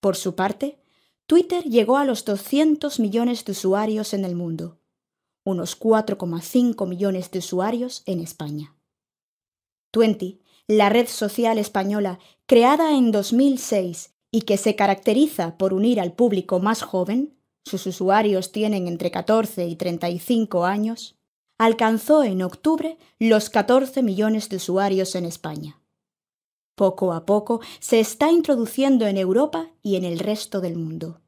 Por su parte, Twitter llegó a los 200 millones de usuarios en el mundo, unos 4,5 millones de usuarios en España. Twenty, la red social española creada en 2006 y que se caracteriza por unir al público más joven, sus usuarios tienen entre 14 y 35 años, alcanzó en octubre los 14 millones de usuarios en España. Poco a poco se está introduciendo en Europa y en el resto del mundo.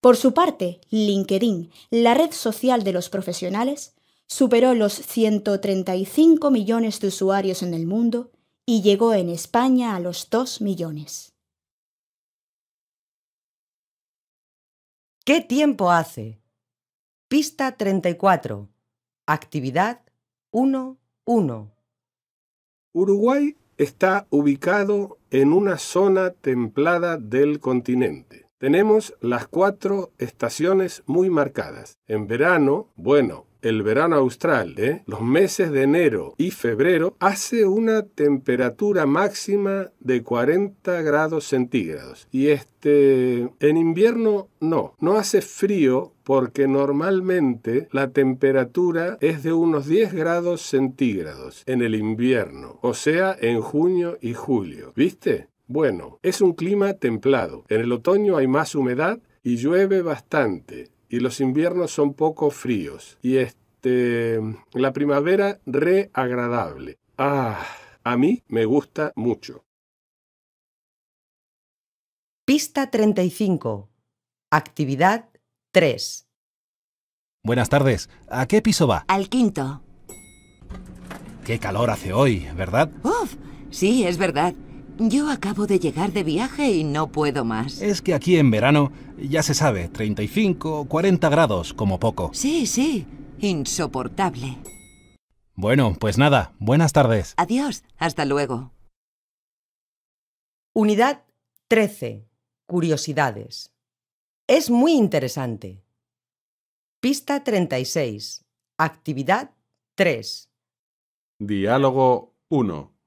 Por su parte, LinkedIn, la red social de los profesionales, superó los 135 millones de usuarios en el mundo y llegó en España a los 2 millones. ¿Qué tiempo hace? Pista 34. Actividad 1.1. Uruguay está ubicado en una zona templada del continente. Tenemos las cuatro estaciones muy marcadas. En verano, bueno, el verano austral, ¿eh? los meses de enero y febrero, hace una temperatura máxima de 40 grados centígrados. Y este, en invierno no, no hace frío porque normalmente la temperatura es de unos 10 grados centígrados en el invierno, o sea, en junio y julio. ¿Viste? Bueno, es un clima templado. En el otoño hay más humedad y llueve bastante y los inviernos son poco fríos y este la primavera re agradable. Ah, a mí me gusta mucho. Pista 35. Actividad 3. Buenas tardes. ¿A qué piso va? Al quinto. Qué calor hace hoy, ¿verdad? Uf, sí, es verdad. Yo acabo de llegar de viaje y no puedo más. Es que aquí en verano, ya se sabe, 35 o 40 grados como poco. Sí, sí, insoportable. Bueno, pues nada, buenas tardes. Adiós, hasta luego. Unidad 13. Curiosidades. Es muy interesante. Pista 36. Actividad 3. Diálogo 1.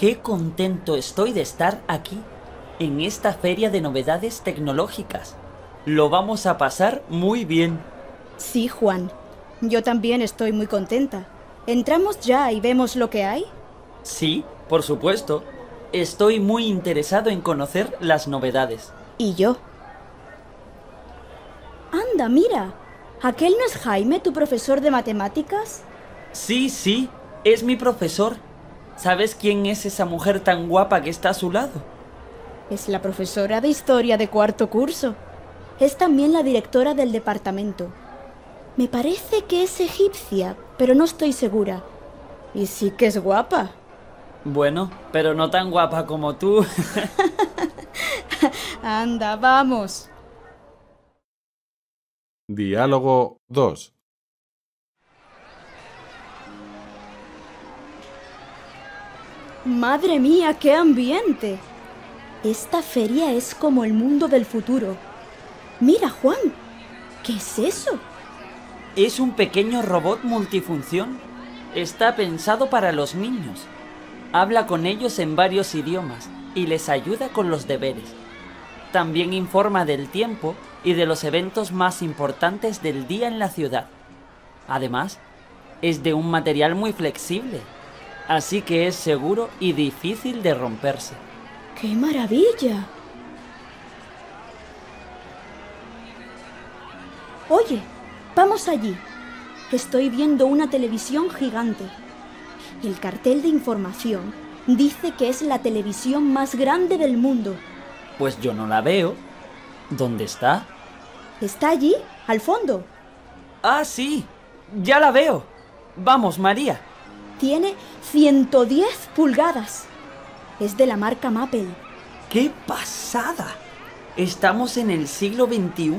Qué contento estoy de estar aquí, en esta feria de novedades tecnológicas. Lo vamos a pasar muy bien. Sí, Juan. Yo también estoy muy contenta. ¿Entramos ya y vemos lo que hay? Sí, por supuesto. Estoy muy interesado en conocer las novedades. ¿Y yo? Anda, mira. ¿Aquel no es Jaime, tu profesor de matemáticas? Sí, sí, es mi profesor. ¿Sabes quién es esa mujer tan guapa que está a su lado? Es la profesora de historia de cuarto curso. Es también la directora del departamento. Me parece que es egipcia, pero no estoy segura. Y sí que es guapa. Bueno, pero no tan guapa como tú. Anda, vamos. Diálogo 2. Madre mía, qué ambiente. Esta feria es como el mundo del futuro. Mira, Juan, ¿qué es eso? Es un pequeño robot multifunción. Está pensado para los niños. Habla con ellos en varios idiomas y les ayuda con los deberes. También informa del tiempo y de los eventos más importantes del día en la ciudad. Además, es de un material muy flexible así que es seguro y difícil de romperse. ¡Qué maravilla! Oye, vamos allí. Estoy viendo una televisión gigante. El cartel de información dice que es la televisión más grande del mundo. Pues yo no la veo. ¿Dónde está? Está allí, al fondo. Ah, sí. Ya la veo. Vamos, María. Tiene 110 pulgadas. Es de la marca Maple. ¡Qué pasada! Estamos en el siglo XXI,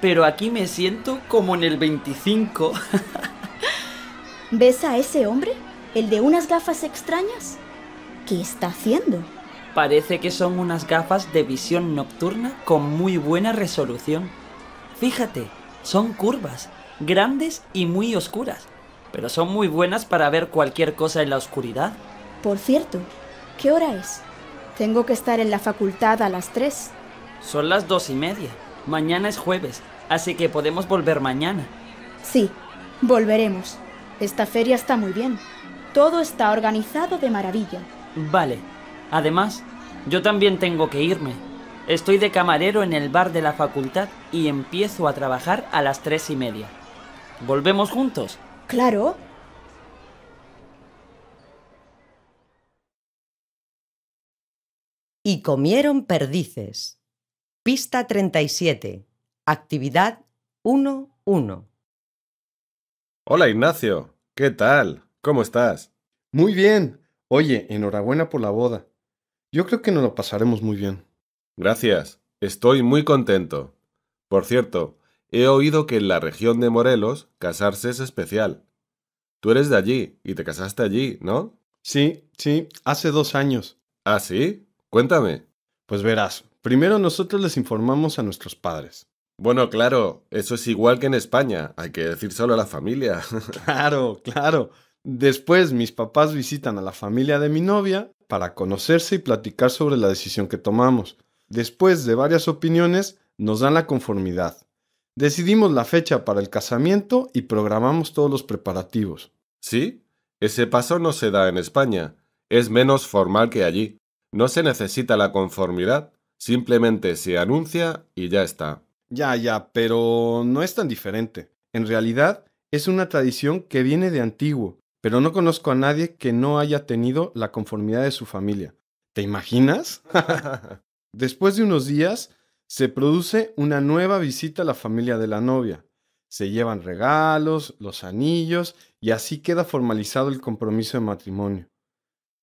pero aquí me siento como en el 25. ¿Ves a ese hombre? ¿El de unas gafas extrañas? ¿Qué está haciendo? Parece que son unas gafas de visión nocturna con muy buena resolución. Fíjate, son curvas, grandes y muy oscuras pero son muy buenas para ver cualquier cosa en la oscuridad. Por cierto, ¿qué hora es? Tengo que estar en la facultad a las tres. Son las dos y media. Mañana es jueves, así que podemos volver mañana. Sí, volveremos. Esta feria está muy bien. Todo está organizado de maravilla. Vale. Además, yo también tengo que irme. Estoy de camarero en el bar de la facultad y empiezo a trabajar a las tres y media. ¿Volvemos juntos? Claro. Y comieron perdices. Pista 37. Actividad 1-1. Hola Ignacio, ¿qué tal? ¿Cómo estás? Muy bien. Oye, enhorabuena por la boda. Yo creo que nos lo pasaremos muy bien. Gracias. Estoy muy contento. Por cierto, He oído que en la región de Morelos casarse es especial. Tú eres de allí y te casaste allí, ¿no? Sí, sí, hace dos años. ¿Ah, sí? Cuéntame. Pues verás, primero nosotros les informamos a nuestros padres. Bueno, claro, eso es igual que en España, hay que decir solo a la familia. claro, claro. Después mis papás visitan a la familia de mi novia para conocerse y platicar sobre la decisión que tomamos. Después de varias opiniones, nos dan la conformidad. Decidimos la fecha para el casamiento y programamos todos los preparativos. Sí, ese paso no se da en España. Es menos formal que allí. No se necesita la conformidad, simplemente se anuncia y ya está. Ya, ya, pero no es tan diferente. En realidad, es una tradición que viene de antiguo, pero no conozco a nadie que no haya tenido la conformidad de su familia. ¿Te imaginas? Después de unos días, se produce una nueva visita a la familia de la novia. Se llevan regalos, los anillos y así queda formalizado el compromiso de matrimonio.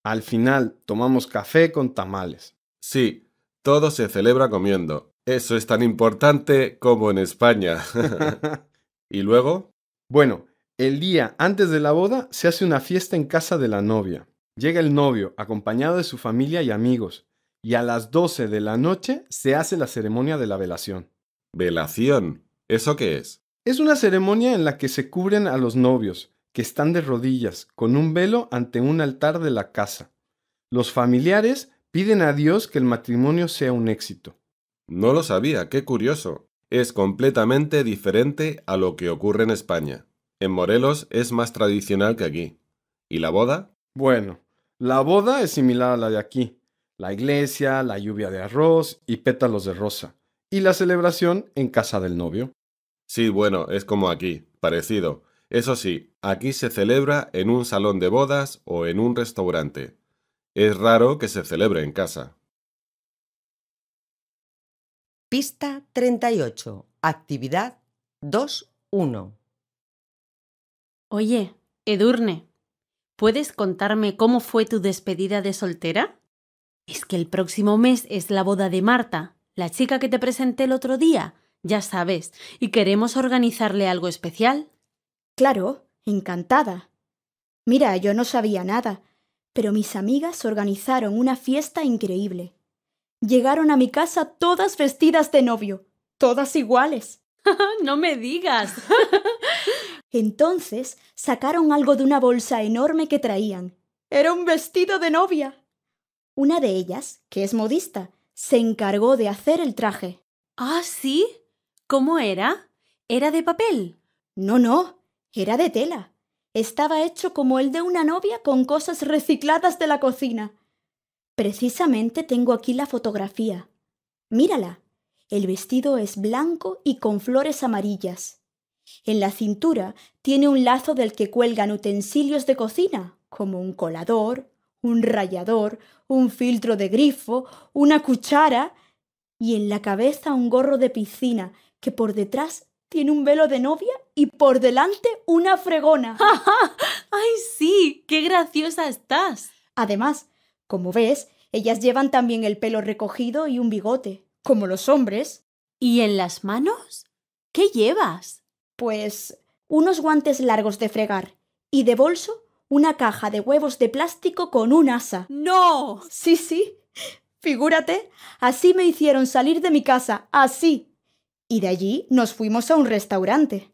Al final, tomamos café con tamales. Sí, todo se celebra comiendo. Eso es tan importante como en España. ¿Y luego? Bueno, el día antes de la boda se hace una fiesta en casa de la novia. Llega el novio, acompañado de su familia y amigos y a las 12 de la noche se hace la ceremonia de la velación. ¿Velación? ¿Eso qué es? Es una ceremonia en la que se cubren a los novios, que están de rodillas, con un velo ante un altar de la casa. Los familiares piden a Dios que el matrimonio sea un éxito. No lo sabía, qué curioso. Es completamente diferente a lo que ocurre en España. En Morelos es más tradicional que aquí. ¿Y la boda? Bueno, la boda es similar a la de aquí la iglesia, la lluvia de arroz y pétalos de rosa, y la celebración en casa del novio. Sí, bueno, es como aquí, parecido. Eso sí, aquí se celebra en un salón de bodas o en un restaurante. Es raro que se celebre en casa. Pista 38. Actividad 2.1. Oye, Edurne, ¿puedes contarme cómo fue tu despedida de soltera? Es que el próximo mes es la boda de Marta, la chica que te presenté el otro día, ya sabes, y queremos organizarle algo especial. Claro, encantada. Mira, yo no sabía nada, pero mis amigas organizaron una fiesta increíble. Llegaron a mi casa todas vestidas de novio, todas iguales. no me digas. Entonces sacaron algo de una bolsa enorme que traían. Era un vestido de novia. Una de ellas, que es modista, se encargó de hacer el traje. ¿Ah, sí? ¿Cómo era? ¿Era de papel? No, no, era de tela. Estaba hecho como el de una novia con cosas recicladas de la cocina. Precisamente tengo aquí la fotografía. Mírala. El vestido es blanco y con flores amarillas. En la cintura tiene un lazo del que cuelgan utensilios de cocina, como un colador, un rallador, un filtro de grifo, una cuchara y en la cabeza un gorro de piscina que por detrás tiene un velo de novia y por delante una fregona. ¡Ay, sí! ¡Qué graciosa estás! Además, como ves, ellas llevan también el pelo recogido y un bigote, como los hombres. ¿Y en las manos? ¿Qué llevas? Pues unos guantes largos de fregar y de bolso una caja de huevos de plástico con un asa. ¡No! Sí, sí. Figúrate, así me hicieron salir de mi casa, así. Y de allí nos fuimos a un restaurante.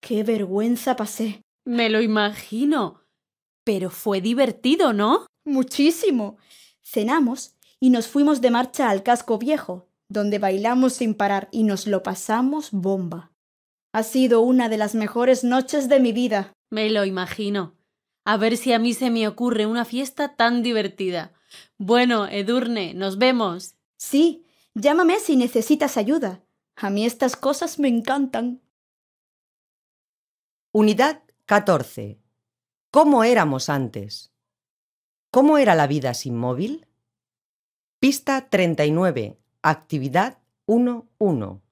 ¡Qué vergüenza pasé! Me lo imagino. Pero fue divertido, ¿no? Muchísimo. Cenamos y nos fuimos de marcha al casco viejo, donde bailamos sin parar y nos lo pasamos bomba. Ha sido una de las mejores noches de mi vida. Me lo imagino. A ver si a mí se me ocurre una fiesta tan divertida. Bueno, Edurne, nos vemos. Sí, llámame si necesitas ayuda. A mí estas cosas me encantan. Unidad 14. ¿Cómo éramos antes? ¿Cómo era la vida sin móvil? Pista 39. Actividad 1.1.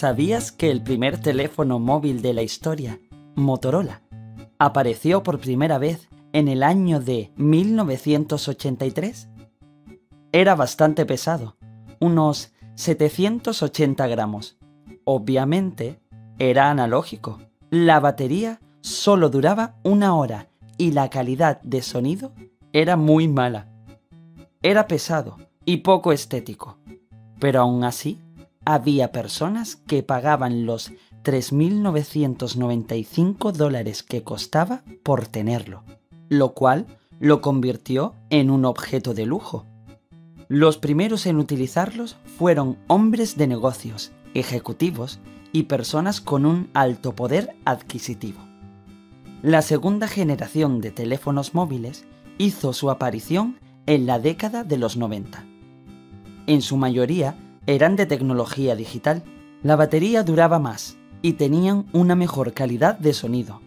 ¿Sabías que el primer teléfono móvil de la historia, Motorola, apareció por primera vez en el año de 1983? Era bastante pesado, unos 780 gramos. Obviamente, era analógico. La batería solo duraba una hora y la calidad de sonido era muy mala. Era pesado y poco estético, pero aún así había personas que pagaban los 3.995 dólares que costaba por tenerlo, lo cual lo convirtió en un objeto de lujo. Los primeros en utilizarlos fueron hombres de negocios, ejecutivos y personas con un alto poder adquisitivo. La segunda generación de teléfonos móviles hizo su aparición en la década de los 90. En su mayoría eran de tecnología digital. La batería duraba más y tenían una mejor calidad de sonido.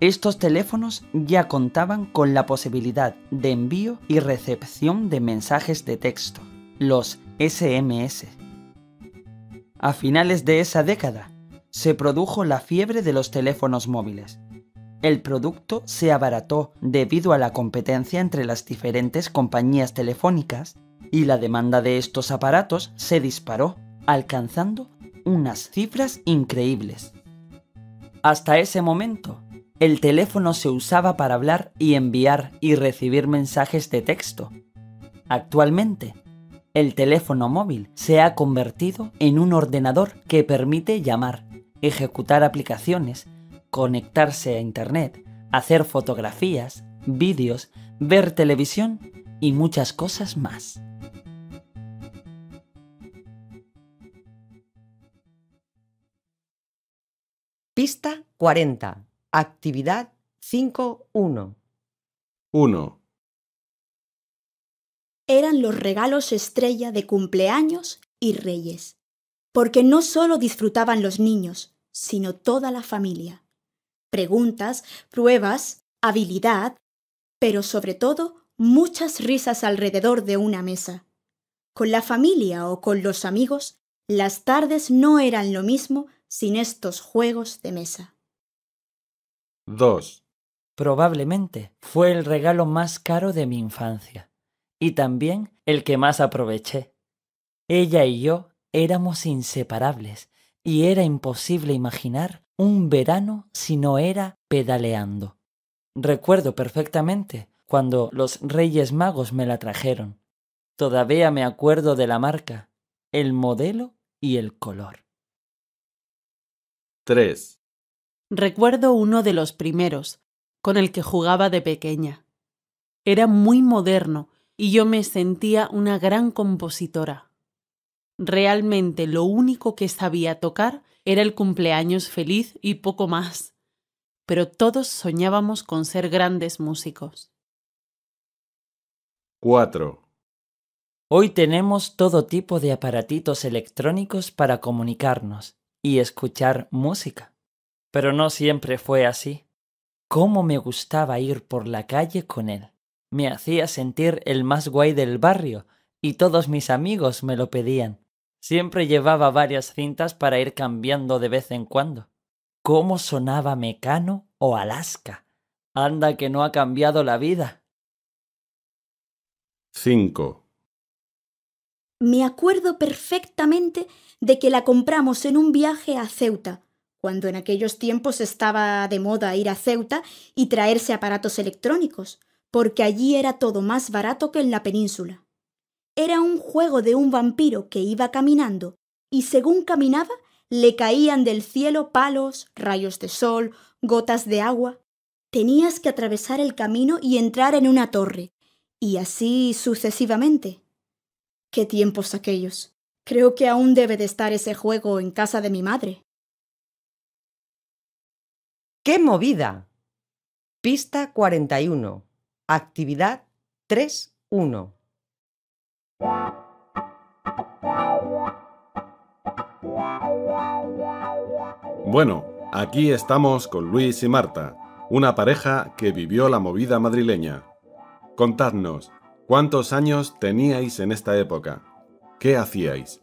Estos teléfonos ya contaban con la posibilidad de envío y recepción de mensajes de texto, los SMS. A finales de esa década, se produjo la fiebre de los teléfonos móviles. El producto se abarató debido a la competencia entre las diferentes compañías telefónicas y la demanda de estos aparatos se disparó, alcanzando unas cifras increíbles. Hasta ese momento, el teléfono se usaba para hablar y enviar y recibir mensajes de texto. Actualmente, el teléfono móvil se ha convertido en un ordenador que permite llamar, ejecutar aplicaciones, conectarse a Internet, hacer fotografías, vídeos, ver televisión y muchas cosas más. Pista 40. Actividad 5.1. 1. Eran los regalos estrella de cumpleaños y reyes, porque no solo disfrutaban los niños, sino toda la familia. Preguntas, pruebas, habilidad, pero sobre todo muchas risas alrededor de una mesa. Con la familia o con los amigos, las tardes no eran lo mismo sin estos juegos de mesa. 2. Probablemente fue el regalo más caro de mi infancia y también el que más aproveché. Ella y yo éramos inseparables y era imposible imaginar un verano si no era pedaleando. Recuerdo perfectamente cuando los Reyes Magos me la trajeron. Todavía me acuerdo de la marca, el modelo y el color. 3. Recuerdo uno de los primeros, con el que jugaba de pequeña. Era muy moderno y yo me sentía una gran compositora. Realmente lo único que sabía tocar era el cumpleaños feliz y poco más. Pero todos soñábamos con ser grandes músicos. 4. Hoy tenemos todo tipo de aparatitos electrónicos para comunicarnos y escuchar música. Pero no siempre fue así. Cómo me gustaba ir por la calle con él. Me hacía sentir el más guay del barrio, y todos mis amigos me lo pedían. Siempre llevaba varias cintas para ir cambiando de vez en cuando. ¿Cómo sonaba Mecano o Alaska? Anda que no ha cambiado la vida. 5. Me acuerdo perfectamente de que la compramos en un viaje a Ceuta, cuando en aquellos tiempos estaba de moda ir a Ceuta y traerse aparatos electrónicos, porque allí era todo más barato que en la península. Era un juego de un vampiro que iba caminando, y según caminaba le caían del cielo palos, rayos de sol, gotas de agua. Tenías que atravesar el camino y entrar en una torre, y así sucesivamente. Qué tiempos aquellos. Creo que aún debe de estar ese juego en casa de mi madre. ¡Qué movida! Pista 41. Actividad 3.1. Bueno, aquí estamos con Luis y Marta, una pareja que vivió la movida madrileña. Contadnos, ¿Cuántos años teníais en esta época? ¿Qué hacíais?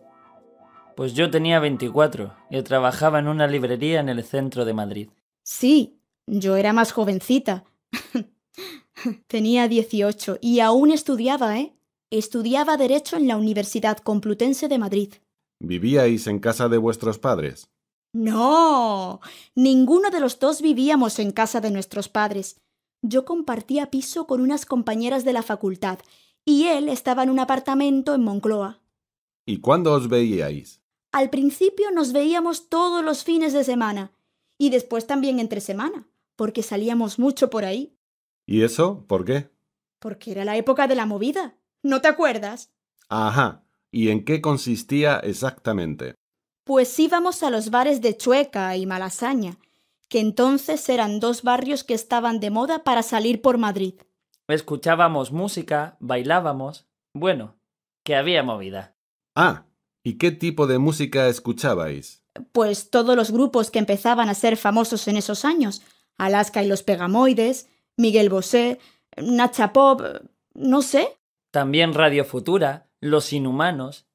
Pues yo tenía 24 y trabajaba en una librería en el centro de Madrid. Sí, yo era más jovencita. tenía 18 y aún estudiaba, ¿eh? Estudiaba Derecho en la Universidad Complutense de Madrid. ¿Vivíais en casa de vuestros padres? No, ninguno de los dos vivíamos en casa de nuestros padres. Yo compartía piso con unas compañeras de la facultad y él estaba en un apartamento en Moncloa. ¿Y cuándo os veíais? Al principio nos veíamos todos los fines de semana y después también entre semana, porque salíamos mucho por ahí. ¿Y eso por qué? Porque era la época de la movida. ¿No te acuerdas? Ajá. ¿Y en qué consistía exactamente? Pues íbamos a los bares de Chueca y Malasaña que entonces eran dos barrios que estaban de moda para salir por Madrid. Escuchábamos música, bailábamos, bueno, que había movida. Ah, ¿y qué tipo de música escuchabais? Pues todos los grupos que empezaban a ser famosos en esos años, Alaska y los Pegamoides, Miguel Bosé, Nacha Pop, no sé. También Radio Futura, Los Inhumanos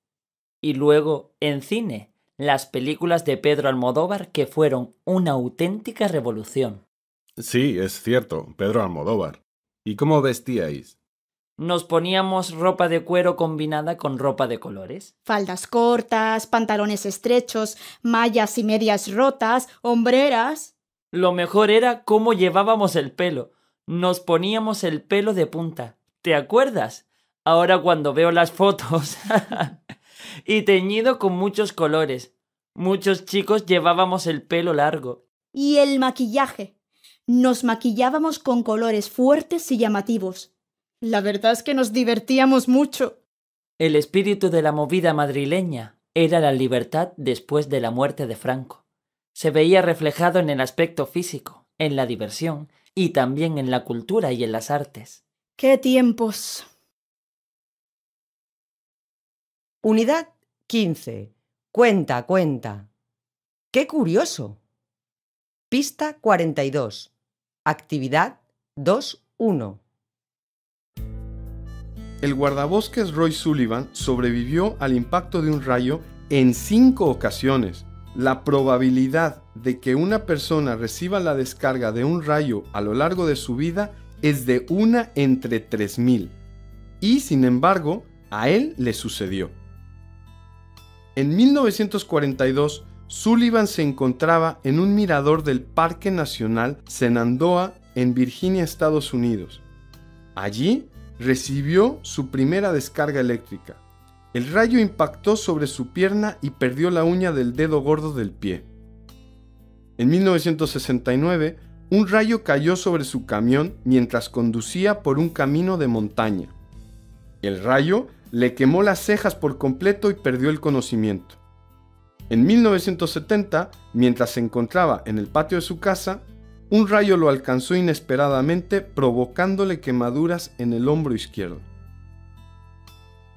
y luego en cine las películas de Pedro Almodóvar que fueron una auténtica revolución. Sí, es cierto, Pedro Almodóvar. ¿Y cómo vestíais? Nos poníamos ropa de cuero combinada con ropa de colores. Faldas cortas, pantalones estrechos, mallas y medias rotas, hombreras. Lo mejor era cómo llevábamos el pelo. Nos poníamos el pelo de punta. ¿Te acuerdas? Ahora cuando veo las fotos. y teñido con muchos colores. Muchos chicos llevábamos el pelo largo. Y el maquillaje. Nos maquillábamos con colores fuertes y llamativos. La verdad es que nos divertíamos mucho. El espíritu de la movida madrileña era la libertad después de la muerte de Franco. Se veía reflejado en el aspecto físico, en la diversión y también en la cultura y en las artes. ¡Qué tiempos! Unidad 15. Cuenta, cuenta. ¡Qué curioso! Pista 42. Actividad 2.1. El guardabosques Roy Sullivan sobrevivió al impacto de un rayo en cinco ocasiones. La probabilidad de que una persona reciba la descarga de un rayo a lo largo de su vida es de una entre 3.000. Y sin embargo, a él le sucedió. En 1942, Sullivan se encontraba en un mirador del Parque Nacional Shenandoah en Virginia, Estados Unidos. Allí recibió su primera descarga eléctrica. El rayo impactó sobre su pierna y perdió la uña del dedo gordo del pie. En 1969, un rayo cayó sobre su camión mientras conducía por un camino de montaña. El rayo le quemó las cejas por completo y perdió el conocimiento. En 1970, mientras se encontraba en el patio de su casa, un rayo lo alcanzó inesperadamente provocándole quemaduras en el hombro izquierdo.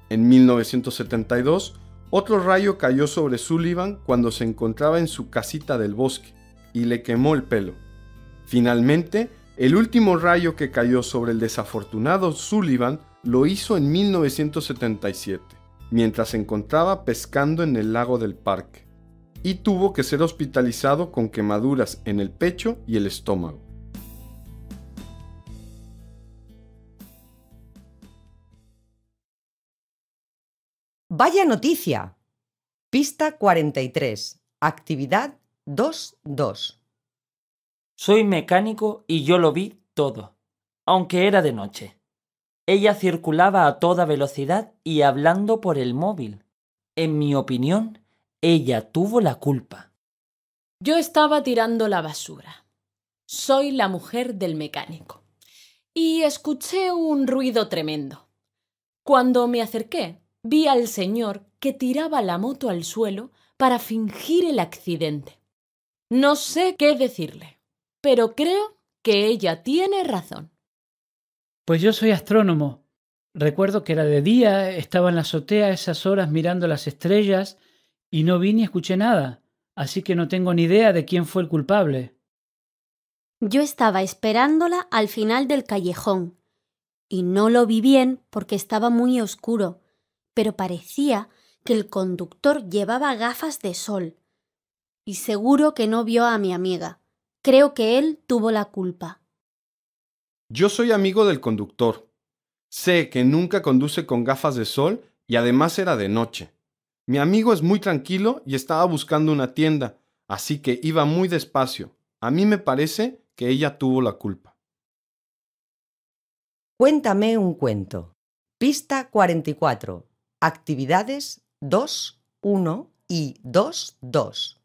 En 1972, otro rayo cayó sobre Sullivan cuando se encontraba en su casita del bosque y le quemó el pelo. Finalmente, el último rayo que cayó sobre el desafortunado Sullivan lo hizo en 1977, mientras se encontraba pescando en el lago del parque, y tuvo que ser hospitalizado con quemaduras en el pecho y el estómago. Vaya noticia. Pista 43. Actividad 2.2. Soy mecánico y yo lo vi todo, aunque era de noche. Ella circulaba a toda velocidad y hablando por el móvil. En mi opinión, ella tuvo la culpa. Yo estaba tirando la basura. Soy la mujer del mecánico. Y escuché un ruido tremendo. Cuando me acerqué, vi al señor que tiraba la moto al suelo para fingir el accidente. No sé qué decirle, pero creo que ella tiene razón. Pues yo soy astrónomo. Recuerdo que era de día, estaba en la azotea a esas horas mirando las estrellas y no vi ni escuché nada, así que no tengo ni idea de quién fue el culpable. Yo estaba esperándola al final del callejón y no lo vi bien porque estaba muy oscuro, pero parecía que el conductor llevaba gafas de sol. Y seguro que no vio a mi amiga. Creo que él tuvo la culpa. Yo soy amigo del conductor. Sé que nunca conduce con gafas de sol y además era de noche. Mi amigo es muy tranquilo y estaba buscando una tienda, así que iba muy despacio. A mí me parece que ella tuvo la culpa. Cuéntame un cuento. Pista 44. Actividades 2, 1 y 2, 2.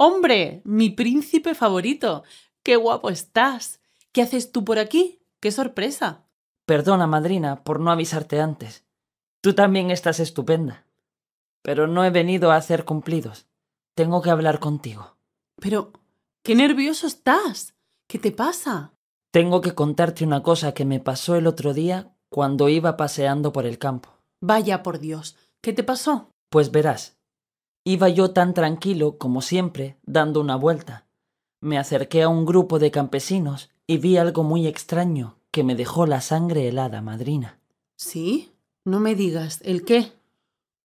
Hombre, mi príncipe favorito. Qué guapo estás. ¿Qué haces tú por aquí? Qué sorpresa. Perdona, madrina, por no avisarte antes. Tú también estás estupenda. Pero no he venido a hacer cumplidos. Tengo que hablar contigo. Pero, qué nervioso estás. ¿Qué te pasa? Tengo que contarte una cosa que me pasó el otro día cuando iba paseando por el campo. Vaya por Dios, ¿qué te pasó? Pues verás, Iba yo tan tranquilo como siempre, dando una vuelta. Me acerqué a un grupo de campesinos y vi algo muy extraño que me dejó la sangre helada, madrina. ¿Sí? No me digas, ¿el qué?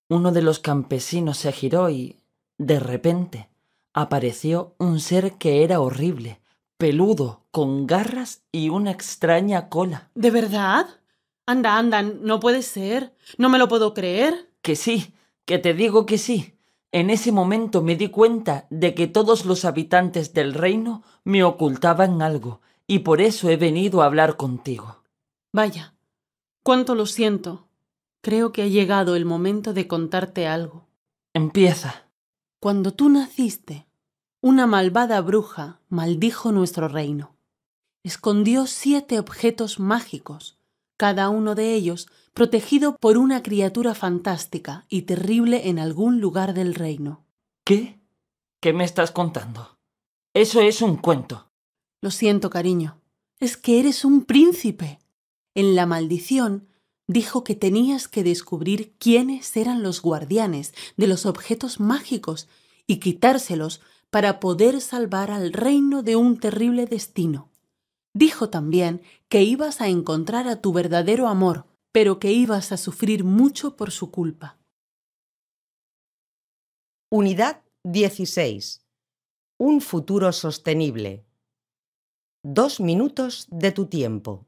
Uno de los campesinos se giró y, de repente, apareció un ser que era horrible, peludo, con garras y una extraña cola. ¿De verdad? Anda, anda, no puede ser. No me lo puedo creer. Que sí, que te digo que sí. En ese momento me di cuenta de que todos los habitantes del reino me ocultaban algo, y por eso he venido a hablar contigo. Vaya, cuánto lo siento. Creo que ha llegado el momento de contarte algo. Empieza. Cuando tú naciste, una malvada bruja maldijo nuestro reino. Escondió siete objetos mágicos cada uno de ellos protegido por una criatura fantástica y terrible en algún lugar del reino. ¿Qué? ¿Qué me estás contando? Eso es un cuento. Lo siento, cariño. Es que eres un príncipe. En la maldición dijo que tenías que descubrir quiénes eran los guardianes de los objetos mágicos y quitárselos para poder salvar al reino de un terrible destino. Dijo también que ibas a encontrar a tu verdadero amor, pero que ibas a sufrir mucho por su culpa. Unidad 16. Un futuro sostenible. Dos minutos de tu tiempo.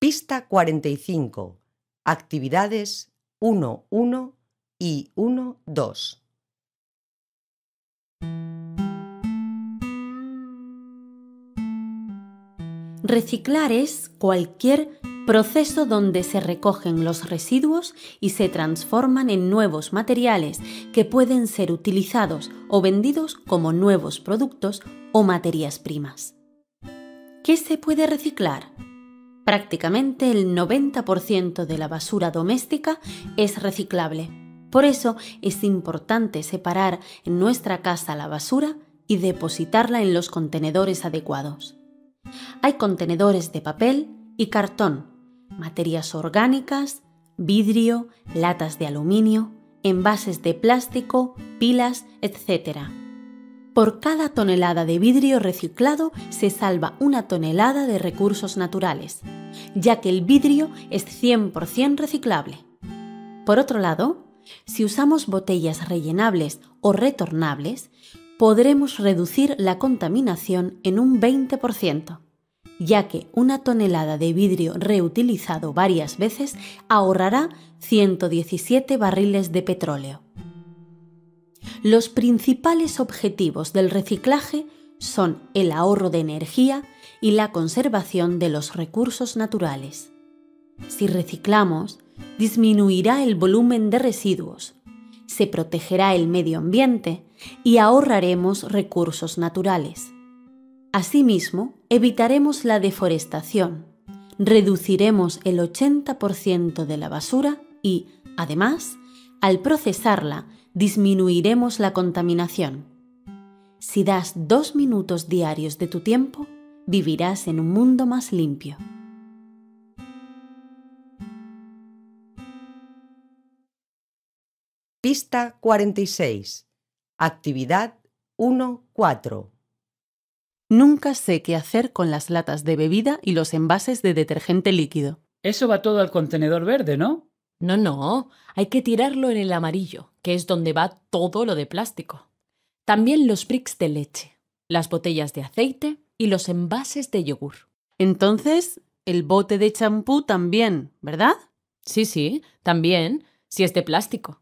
Pista 45. Actividades 1.1 y 1.2. Reciclar es cualquier proceso donde se recogen los residuos y se transforman en nuevos materiales que pueden ser utilizados o vendidos como nuevos productos o materias primas. ¿Qué se puede reciclar? Prácticamente el 90% de la basura doméstica es reciclable. Por eso es importante separar en nuestra casa la basura y depositarla en los contenedores adecuados. Hay contenedores de papel y cartón, materias orgánicas, vidrio, latas de aluminio, envases de plástico, pilas, etc. Por cada tonelada de vidrio reciclado se salva una tonelada de recursos naturales, ya que el vidrio es 100% reciclable. Por otro lado, si usamos botellas rellenables o retornables, podremos reducir la contaminación en un 20%, ya que una tonelada de vidrio reutilizado varias veces ahorrará 117 barriles de petróleo. Los principales objetivos del reciclaje son el ahorro de energía y la conservación de los recursos naturales. Si reciclamos, disminuirá el volumen de residuos, se protegerá el medio ambiente y ahorraremos recursos naturales. Asimismo, evitaremos la deforestación, reduciremos el 80% de la basura y, además, al procesarla, disminuiremos la contaminación. Si das dos minutos diarios de tu tiempo, vivirás en un mundo más limpio. Pista 46. Actividad 1-4. Nunca sé qué hacer con las latas de bebida y los envases de detergente líquido. Eso va todo al contenedor verde, ¿no? No, no, hay que tirarlo en el amarillo, que es donde va todo lo de plástico. También los bricks de leche, las botellas de aceite y los envases de yogur. Entonces, el bote de champú también, ¿verdad? Sí, sí, también, si es de plástico.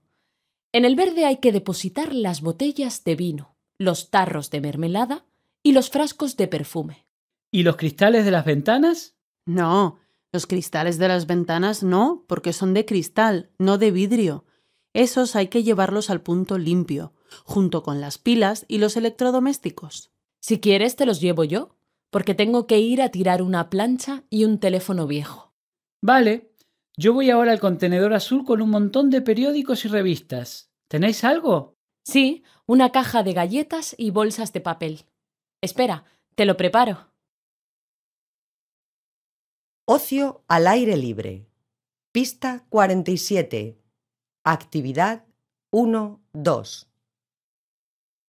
En el verde hay que depositar las botellas de vino, los tarros de mermelada y los frascos de perfume. ¿Y los cristales de las ventanas? No, los cristales de las ventanas no, porque son de cristal, no de vidrio. Esos hay que llevarlos al punto limpio, junto con las pilas y los electrodomésticos. Si quieres, te los llevo yo, porque tengo que ir a tirar una plancha y un teléfono viejo. Vale, yo voy ahora al contenedor azul con un montón de periódicos y revistas. ¿Tenéis algo? Sí, una caja de galletas y bolsas de papel. Espera, te lo preparo. Ocio al aire libre. Pista 47. Actividad 1-2.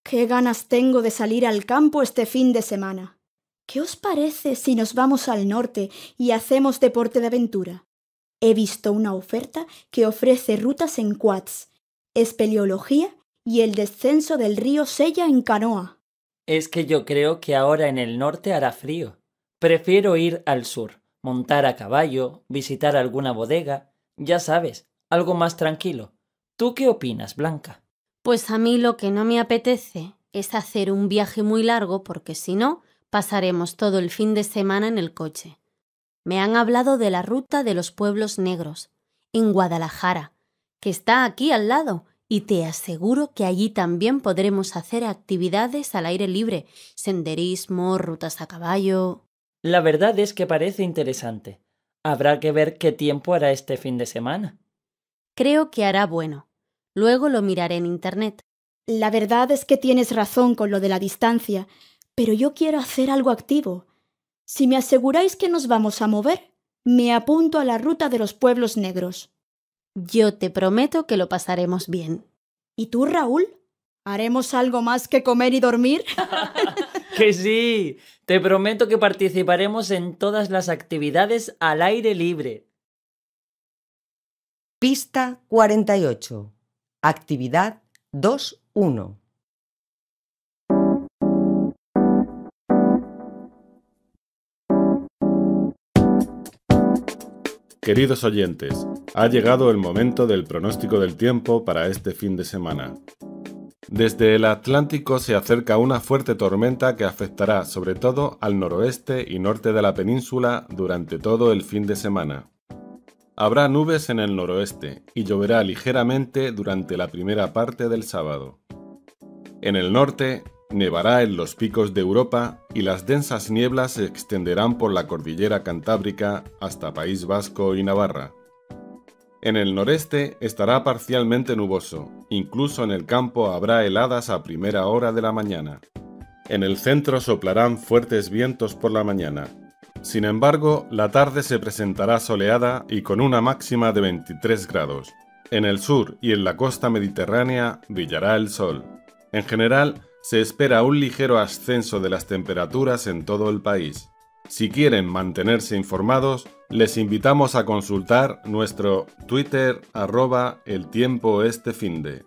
Qué ganas tengo de salir al campo este fin de semana. ¿Qué os parece si nos vamos al norte y hacemos deporte de aventura? He visto una oferta que ofrece rutas en quads, espeleología y el descenso del río Sella en canoa. Es que yo creo que ahora en el norte hará frío. Prefiero ir al sur, montar a caballo, visitar alguna bodega, ya sabes, algo más tranquilo. ¿Tú qué opinas, Blanca? Pues a mí lo que no me apetece es hacer un viaje muy largo porque si no, pasaremos todo el fin de semana en el coche. Me han hablado de la ruta de los pueblos negros, en Guadalajara, que está aquí al lado, y te aseguro que allí también podremos hacer actividades al aire libre, senderismo, rutas a caballo. La verdad es que parece interesante. Habrá que ver qué tiempo hará este fin de semana. Creo que hará bueno. Luego lo miraré en Internet. La verdad es que tienes razón con lo de la distancia, pero yo quiero hacer algo activo. Si me aseguráis que nos vamos a mover, me apunto a la ruta de los pueblos negros. Yo te prometo que lo pasaremos bien. ¿Y tú, Raúl? ¿Haremos algo más que comer y dormir? que sí. Te prometo que participaremos en todas las actividades al aire libre. Pista 48. Actividad 2.1. Queridos oyentes, ha llegado el momento del pronóstico del tiempo para este fin de semana. Desde el Atlántico se acerca una fuerte tormenta que afectará sobre todo al noroeste y norte de la península durante todo el fin de semana. Habrá nubes en el noroeste y lloverá ligeramente durante la primera parte del sábado. En el norte, Nevará en los picos de Europa y las densas nieblas se extenderán por la cordillera cantábrica hasta País Vasco y Navarra. En el noreste estará parcialmente nuboso, incluso en el campo habrá heladas a primera hora de la mañana. En el centro soplarán fuertes vientos por la mañana. Sin embargo, la tarde se presentará soleada y con una máxima de 23 grados. En el sur y en la costa mediterránea brillará el sol. En general, se espera un ligero ascenso de las temperaturas en todo el país. Si quieren mantenerse informados, les invitamos a consultar nuestro Twitter arroba el tiempo este fin de.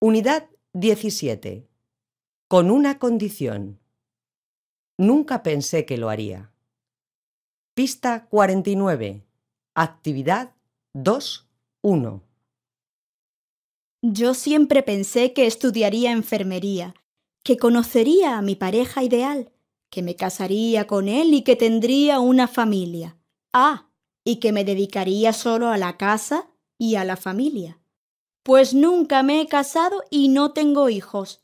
Unidad 17. Con una condición. Nunca pensé que lo haría. Pista 49. Actividad 2.1. Yo siempre pensé que estudiaría enfermería, que conocería a mi pareja ideal, que me casaría con él y que tendría una familia. Ah, y que me dedicaría solo a la casa y a la familia. Pues nunca me he casado y no tengo hijos,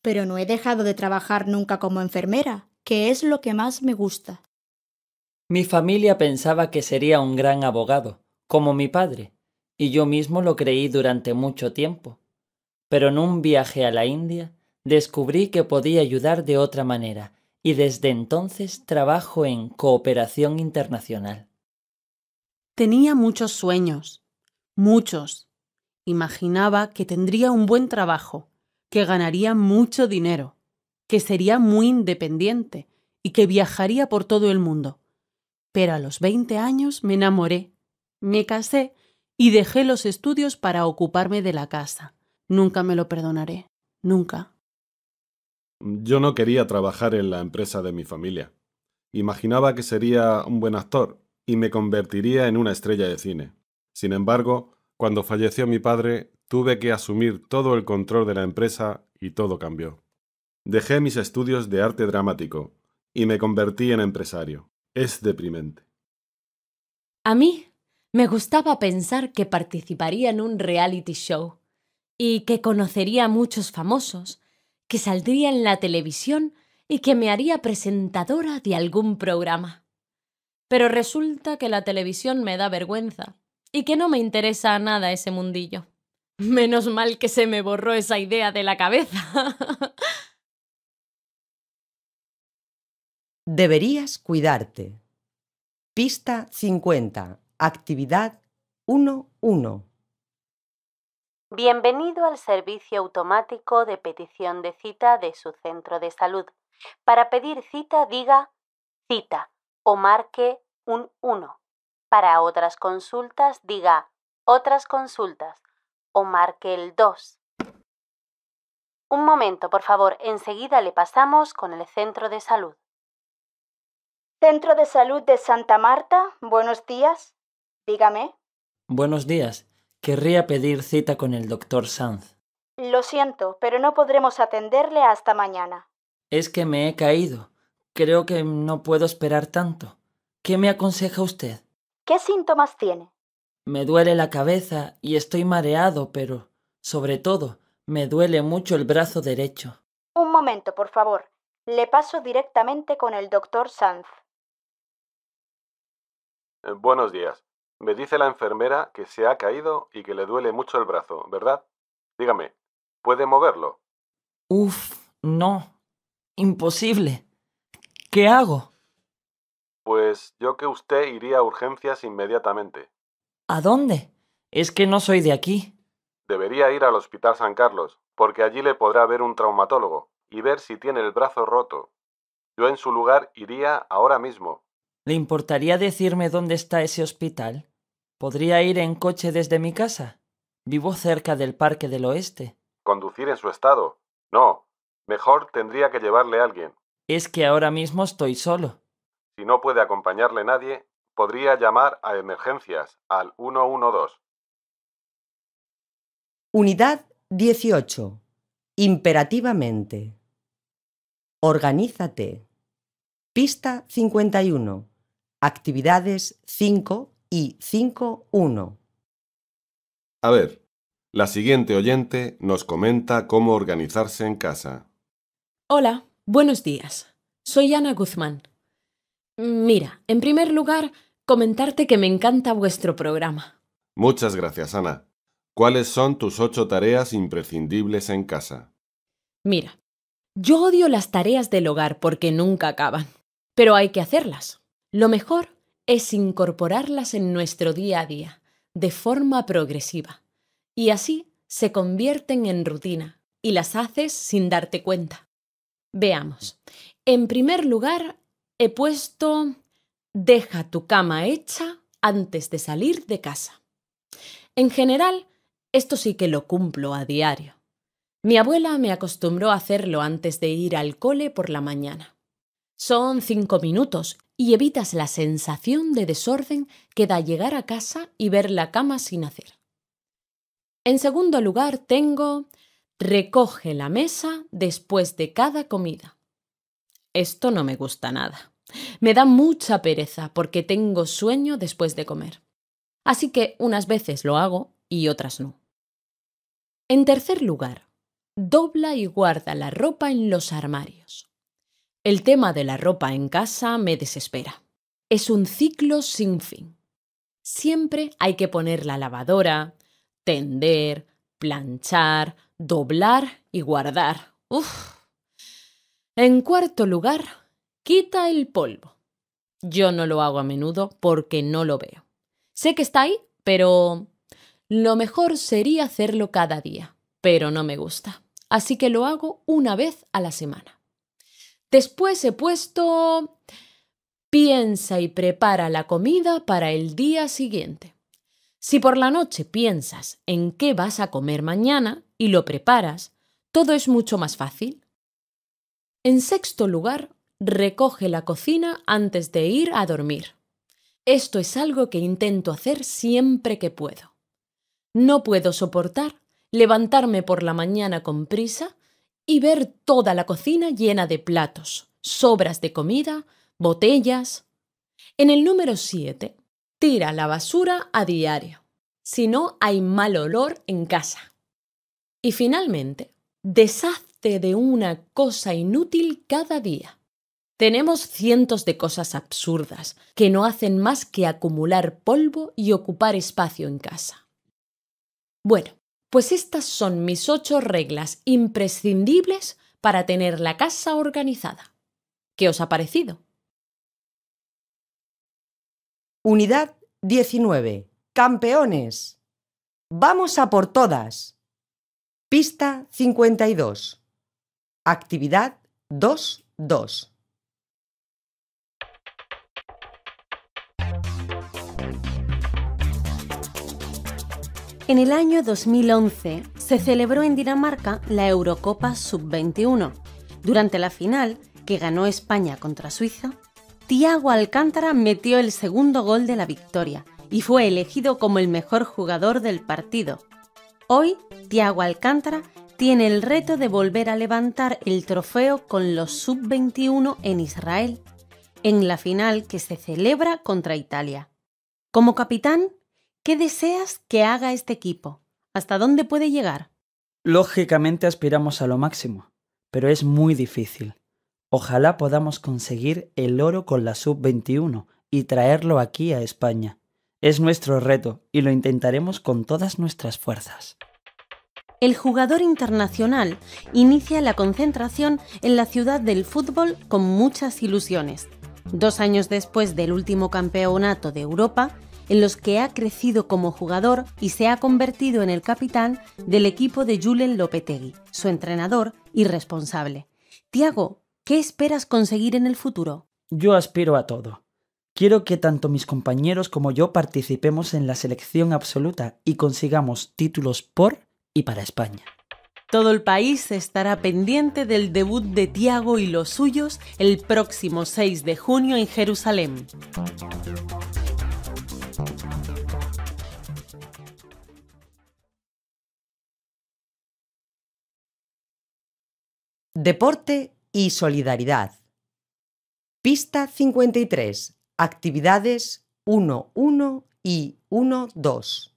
pero no he dejado de trabajar nunca como enfermera, que es lo que más me gusta. Mi familia pensaba que sería un gran abogado, como mi padre, y yo mismo lo creí durante mucho tiempo, pero en un viaje a la India descubrí que podía ayudar de otra manera y desde entonces trabajo en cooperación internacional. Tenía muchos sueños, muchos. Imaginaba que tendría un buen trabajo, que ganaría mucho dinero, que sería muy independiente y que viajaría por todo el mundo. Pero a los veinte años me enamoré, me casé y dejé los estudios para ocuparme de la casa. Nunca me lo perdonaré. Nunca. Yo no quería trabajar en la empresa de mi familia. Imaginaba que sería un buen actor y me convertiría en una estrella de cine. Sin embargo, cuando falleció mi padre, tuve que asumir todo el control de la empresa y todo cambió. Dejé mis estudios de arte dramático y me convertí en empresario. Es deprimente. A mí me gustaba pensar que participaría en un reality show y que conocería a muchos famosos, que saldría en la televisión y que me haría presentadora de algún programa. Pero resulta que la televisión me da vergüenza y que no me interesa a nada ese mundillo. Menos mal que se me borró esa idea de la cabeza. Deberías cuidarte. Pista 50. Actividad 1.1. Bienvenido al servicio automático de petición de cita de su centro de salud. Para pedir cita, diga cita o marque un 1. Para otras consultas, diga otras consultas o marque el 2. Un momento, por favor, enseguida le pasamos con el centro de salud. Centro de salud de Santa Marta, buenos días. Dígame. Buenos días. Querría pedir cita con el doctor Sanz. Lo siento, pero no podremos atenderle hasta mañana. Es que me he caído. Creo que no puedo esperar tanto. ¿Qué me aconseja usted? ¿Qué síntomas tiene? Me duele la cabeza y estoy mareado, pero, sobre todo, me duele mucho el brazo derecho. Un momento, por favor. Le paso directamente con el doctor Sanz. Eh, buenos días. Me dice la enfermera que se ha caído y que le duele mucho el brazo, ¿verdad? Dígame, ¿puede moverlo? Uf, no. Imposible. ¿Qué hago? Pues yo que usted iría a urgencias inmediatamente. ¿A dónde? Es que no soy de aquí. Debería ir al Hospital San Carlos, porque allí le podrá ver un traumatólogo y ver si tiene el brazo roto. Yo en su lugar iría ahora mismo. ¿Le importaría decirme dónde está ese hospital? ¿Podría ir en coche desde mi casa? Vivo cerca del Parque del Oeste. Conducir en su estado. No. Mejor tendría que llevarle a alguien. Es que ahora mismo estoy solo. Si no puede acompañarle nadie, podría llamar a emergencias al 112. Unidad 18. Imperativamente. Organízate. Pista 51 actividades 5 y 5.1. A ver, la siguiente oyente nos comenta cómo organizarse en casa. Hola, buenos días. Soy Ana Guzmán. Mira, en primer lugar, comentarte que me encanta vuestro programa. Muchas gracias, Ana. ¿Cuáles son tus ocho tareas imprescindibles en casa? Mira, yo odio las tareas del hogar porque nunca acaban, pero hay que hacerlas. Lo mejor es incorporarlas en nuestro día a día, de forma progresiva, y así se convierten en rutina y las haces sin darte cuenta. Veamos. En primer lugar, he puesto deja tu cama hecha antes de salir de casa. En general, esto sí que lo cumplo a diario. Mi abuela me acostumbró a hacerlo antes de ir al cole por la mañana. Son cinco minutos y evitas la sensación de desorden que da llegar a casa y ver la cama sin hacer. En segundo lugar, tengo recoge la mesa después de cada comida. Esto no me gusta nada. Me da mucha pereza porque tengo sueño después de comer. Así que unas veces lo hago y otras no. En tercer lugar, dobla y guarda la ropa en los armarios. El tema de la ropa en casa me desespera. Es un ciclo sin fin. Siempre hay que poner la lavadora, tender, planchar, doblar y guardar. En cuarto lugar, quita el polvo. Yo no lo hago a menudo porque no lo veo. Sé que está ahí, pero lo mejor sería hacerlo cada día, pero no me gusta. Así que lo hago una vez a la semana. Después he puesto piensa y prepara la comida para el día siguiente. Si por la noche piensas en qué vas a comer mañana y lo preparas, todo es mucho más fácil. En sexto lugar, recoge la cocina antes de ir a dormir. Esto es algo que intento hacer siempre que puedo. No puedo soportar levantarme por la mañana con prisa y ver toda la cocina llena de platos, sobras de comida, botellas. En el número 7, tira la basura a diario, si no hay mal olor en casa. Y finalmente, deshazte de una cosa inútil cada día. Tenemos cientos de cosas absurdas que no hacen más que acumular polvo y ocupar espacio en casa. Bueno, pues estas son mis ocho reglas imprescindibles para tener la casa organizada. ¿Qué os ha parecido? Unidad 19. Campeones. Vamos a por todas. Pista 52. Actividad dos. En el año 2011 se celebró en Dinamarca la Eurocopa Sub-21. Durante la final, que ganó España contra Suiza, Tiago Alcántara metió el segundo gol de la victoria y fue elegido como el mejor jugador del partido. Hoy, Tiago Alcántara tiene el reto de volver a levantar el trofeo con los sub-21 en Israel, en la final que se celebra contra Italia. Como capitán, ¿Qué deseas que haga este equipo? ¿Hasta dónde puede llegar? Lógicamente aspiramos a lo máximo, pero es muy difícil. Ojalá podamos conseguir el oro con la sub-21 y traerlo aquí a España. Es nuestro reto y lo intentaremos con todas nuestras fuerzas. El jugador internacional inicia la concentración en la ciudad del fútbol con muchas ilusiones. Dos años después del último campeonato de Europa, en los que ha crecido como jugador y se ha convertido en el capitán del equipo de Julen Lopetegui, su entrenador y responsable. Tiago, ¿qué esperas conseguir en el futuro? Yo aspiro a todo. Quiero que tanto mis compañeros como yo participemos en la selección absoluta y consigamos títulos por y para España. Todo el país estará pendiente del debut de Tiago y los suyos el próximo 6 de junio en Jerusalén. Deporte y solidaridad. Pista 53. Actividades 1-1 y 1-2.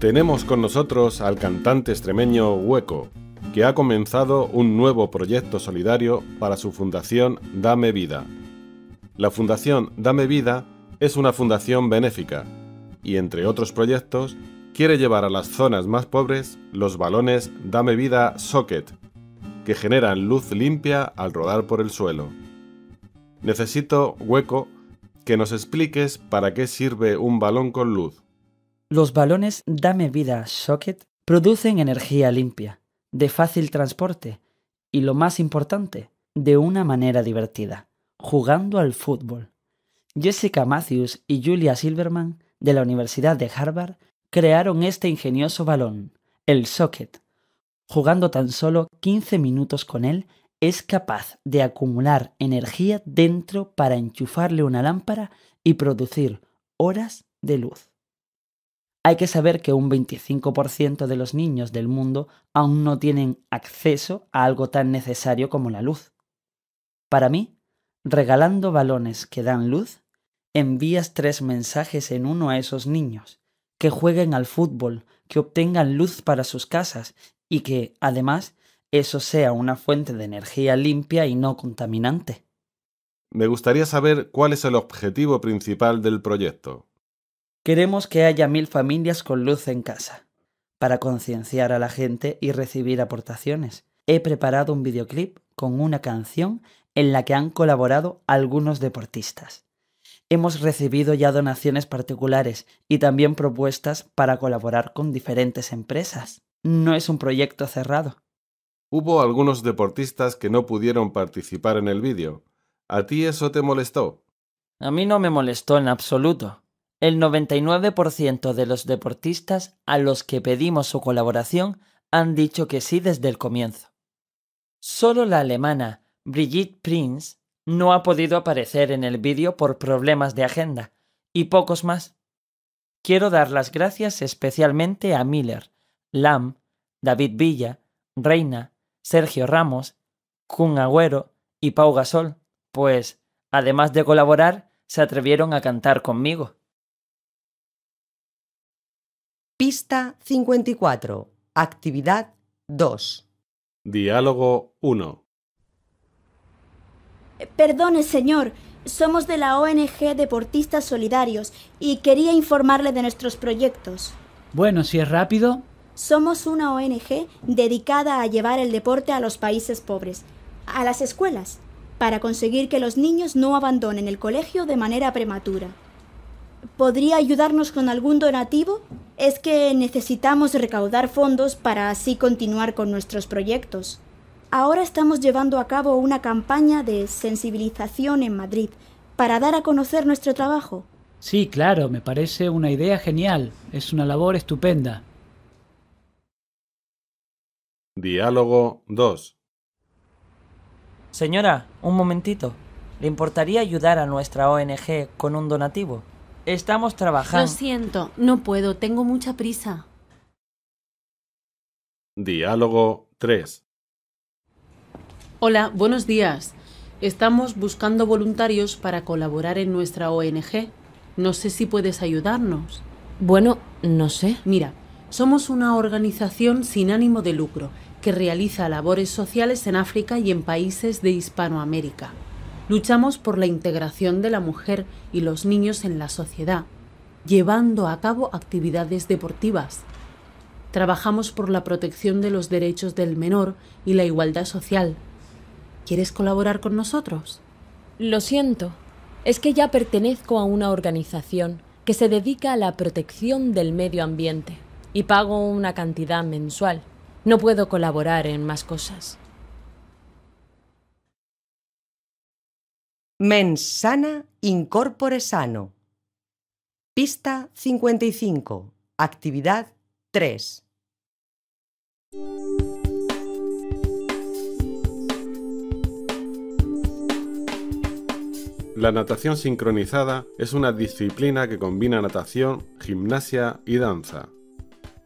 Tenemos con nosotros al cantante extremeño Hueco, que ha comenzado un nuevo proyecto solidario para su fundación Dame Vida. La fundación Dame Vida es una fundación benéfica y, entre otros proyectos, quiere llevar a las zonas más pobres los balones Dame Vida Socket, que generan luz limpia al rodar por el suelo. Necesito, Hueco, que nos expliques para qué sirve un balón con luz. Los balones Dame Vida Socket producen energía limpia, de fácil transporte y, lo más importante, de una manera divertida, jugando al fútbol. Jessica Matthews y Julia Silverman de la Universidad de Harvard crearon este ingenioso balón, el socket. Jugando tan solo 15 minutos con él, es capaz de acumular energía dentro para enchufarle una lámpara y producir horas de luz. Hay que saber que un 25% de los niños del mundo aún no tienen acceso a algo tan necesario como la luz. Para mí, regalando balones que dan luz envías tres mensajes en uno a esos niños, que jueguen al fútbol, que obtengan luz para sus casas y que, además, eso sea una fuente de energía limpia y no contaminante. Me gustaría saber cuál es el objetivo principal del proyecto. Queremos que haya mil familias con luz en casa. Para concienciar a la gente y recibir aportaciones, he preparado un videoclip con una canción en la que han colaborado algunos deportistas hemos recibido ya donaciones particulares y también propuestas para colaborar con diferentes empresas. No es un proyecto cerrado. Hubo algunos deportistas que no pudieron participar en el vídeo. ¿A ti eso te molestó? A mí no me molestó en absoluto. El 99% de los deportistas a los que pedimos su colaboración han dicho que sí desde el comienzo. Solo la alemana Brigitte Prinz no ha podido aparecer en el vídeo por problemas de agenda, y pocos más. Quiero dar las gracias especialmente a Miller, Lam, David Villa, Reina, Sergio Ramos, Kun Agüero y Pau Gasol, pues, además de colaborar, se atrevieron a cantar conmigo. Pista 54. Actividad 2. Diálogo 1. Perdone, señor. Somos de la ONG Deportistas Solidarios y quería informarle de nuestros proyectos. Bueno, si es rápido. Somos una ONG dedicada a llevar el deporte a los países pobres, a las escuelas, para conseguir que los niños no abandonen el colegio de manera prematura. ¿Podría ayudarnos con algún donativo? Es que necesitamos recaudar fondos para así continuar con nuestros proyectos ahora estamos llevando a cabo una campaña de sensibilización en Madrid para dar a conocer nuestro trabajo. Sí, claro, me parece una idea genial. Es una labor estupenda. Diálogo 2. Señora, un momentito. ¿Le importaría ayudar a nuestra ONG con un donativo? Estamos trabajando. Lo siento, no puedo, tengo mucha prisa. Diálogo 3. Hola, buenos días. Estamos buscando voluntarios para colaborar en nuestra ONG. No sé si puedes ayudarnos. Bueno, no sé. Mira, somos una organización sin ánimo de lucro que realiza labores sociales en África y en países de Hispanoamérica. Luchamos por la integración de la mujer y los niños en la sociedad, llevando a cabo actividades deportivas. Trabajamos por la protección de los derechos del menor y la igualdad social ¿Quieres colaborar con nosotros? Lo siento, es que ya pertenezco a una organización que se dedica a la protección del medio ambiente y pago una cantidad mensual. No puedo colaborar en más cosas. Mensana sana, incorpore sano. Pista 55. Actividad 3. La natación sincronizada es una disciplina que combina natación, gimnasia y danza.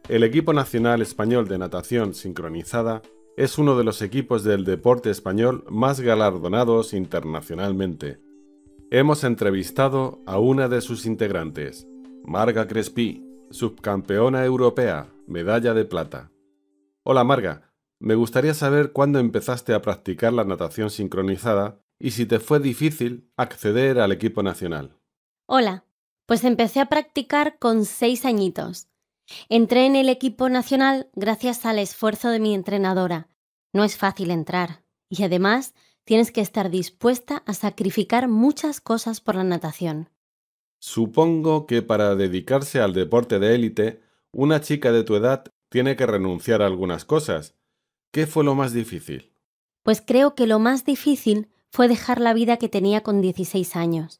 El equipo nacional español de natación sincronizada es uno de los equipos del deporte español más galardonados internacionalmente. Hemos entrevistado a una de sus integrantes, Marga Crespi, subcampeona europea, medalla de plata. Hola Marga, me gustaría saber cuándo empezaste a practicar la natación sincronizada y si te fue difícil acceder al equipo nacional. Hola, pues empecé a practicar con seis añitos. Entré en el equipo nacional gracias al esfuerzo de mi entrenadora. No es fácil entrar y además tienes que estar dispuesta a sacrificar muchas cosas por la natación. Supongo que para dedicarse al deporte de élite, una chica de tu edad tiene que renunciar a algunas cosas. ¿Qué fue lo más difícil? Pues creo que lo más difícil fue dejar la vida que tenía con 16 años.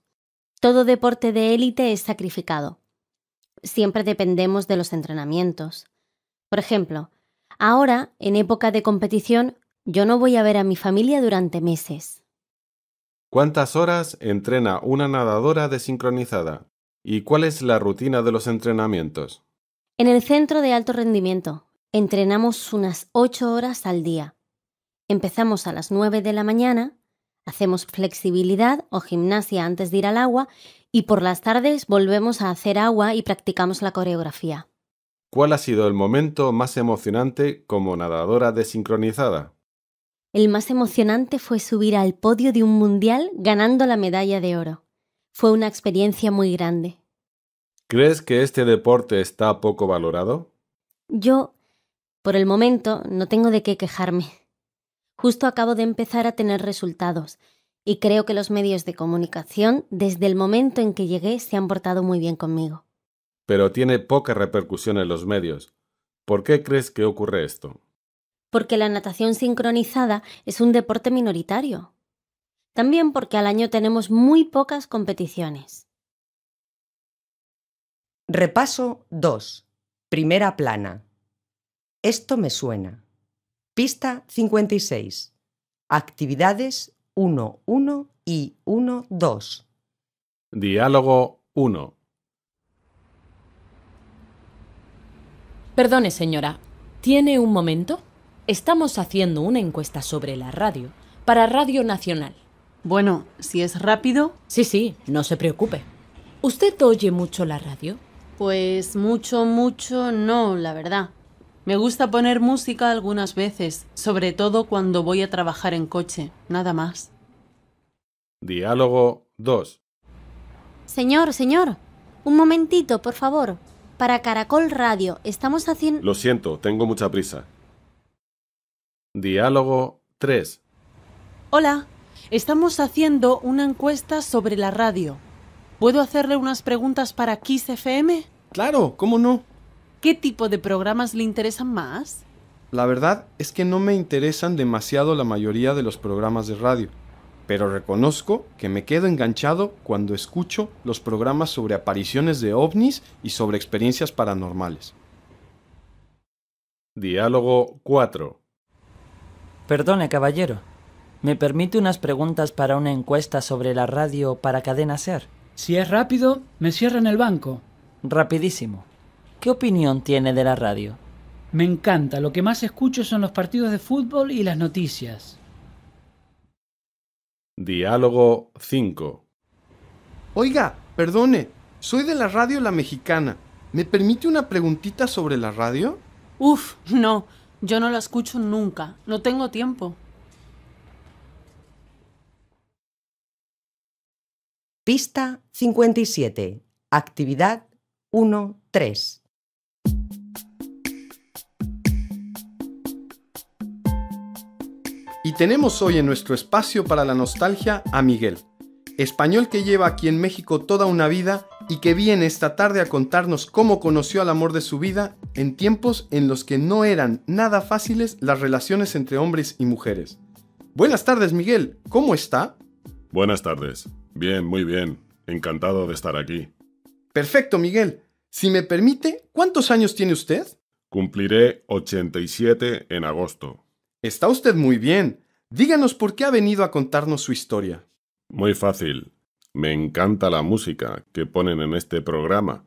Todo deporte de élite es sacrificado. Siempre dependemos de los entrenamientos. Por ejemplo, ahora, en época de competición, yo no voy a ver a mi familia durante meses. ¿Cuántas horas entrena una nadadora desincronizada? ¿Y cuál es la rutina de los entrenamientos? En el centro de alto rendimiento, entrenamos unas 8 horas al día. Empezamos a las 9 de la mañana Hacemos flexibilidad o gimnasia antes de ir al agua y por las tardes volvemos a hacer agua y practicamos la coreografía. ¿Cuál ha sido el momento más emocionante como nadadora desincronizada? El más emocionante fue subir al podio de un mundial ganando la medalla de oro. Fue una experiencia muy grande. ¿Crees que este deporte está poco valorado? Yo, por el momento, no tengo de qué quejarme. Justo acabo de empezar a tener resultados y creo que los medios de comunicación, desde el momento en que llegué, se han portado muy bien conmigo. Pero tiene poca repercusión en los medios. ¿Por qué crees que ocurre esto? Porque la natación sincronizada es un deporte minoritario. También porque al año tenemos muy pocas competiciones. Repaso 2. Primera plana. Esto me suena. Pista 56. Actividades 1, 1 y 1, 2. Diálogo 1. Perdone, señora. ¿Tiene un momento? Estamos haciendo una encuesta sobre la radio, para Radio Nacional. Bueno, si es rápido. Sí, sí, no se preocupe. ¿Usted oye mucho la radio? Pues mucho, mucho no, la verdad. Me gusta poner música algunas veces, sobre todo cuando voy a trabajar en coche, nada más. Diálogo 2. Señor, señor, un momentito, por favor. Para Caracol Radio, estamos haciendo... Lo siento, tengo mucha prisa. Diálogo 3. Hola, estamos haciendo una encuesta sobre la radio. ¿Puedo hacerle unas preguntas para Kiss FM? Claro, ¿cómo no? ¿Qué tipo de programas le interesan más? La verdad es que no me interesan demasiado la mayoría de los programas de radio, pero reconozco que me quedo enganchado cuando escucho los programas sobre apariciones de ovnis y sobre experiencias paranormales. Diálogo 4 Perdone, caballero. ¿Me permite unas preguntas para una encuesta sobre la radio para cadena ser? Si es rápido, me cierran el banco. Rapidísimo. ¿Qué opinión tiene de la radio? Me encanta, lo que más escucho son los partidos de fútbol y las noticias. Diálogo 5 Oiga, perdone, soy de la radio La Mexicana. ¿Me permite una preguntita sobre la radio? Uf, no, yo no la escucho nunca, no tengo tiempo. Pista 57, actividad 1-3. tenemos hoy en nuestro espacio para la nostalgia a Miguel, español que lleva aquí en México toda una vida y que viene esta tarde a contarnos cómo conoció al amor de su vida en tiempos en los que no eran nada fáciles las relaciones entre hombres y mujeres. Buenas tardes Miguel, ¿cómo está? Buenas tardes, bien, muy bien, encantado de estar aquí. Perfecto Miguel, si me permite, ¿cuántos años tiene usted? Cumpliré 87 en agosto. Está usted muy bien. Díganos por qué ha venido a contarnos su historia. Muy fácil. Me encanta la música que ponen en este programa.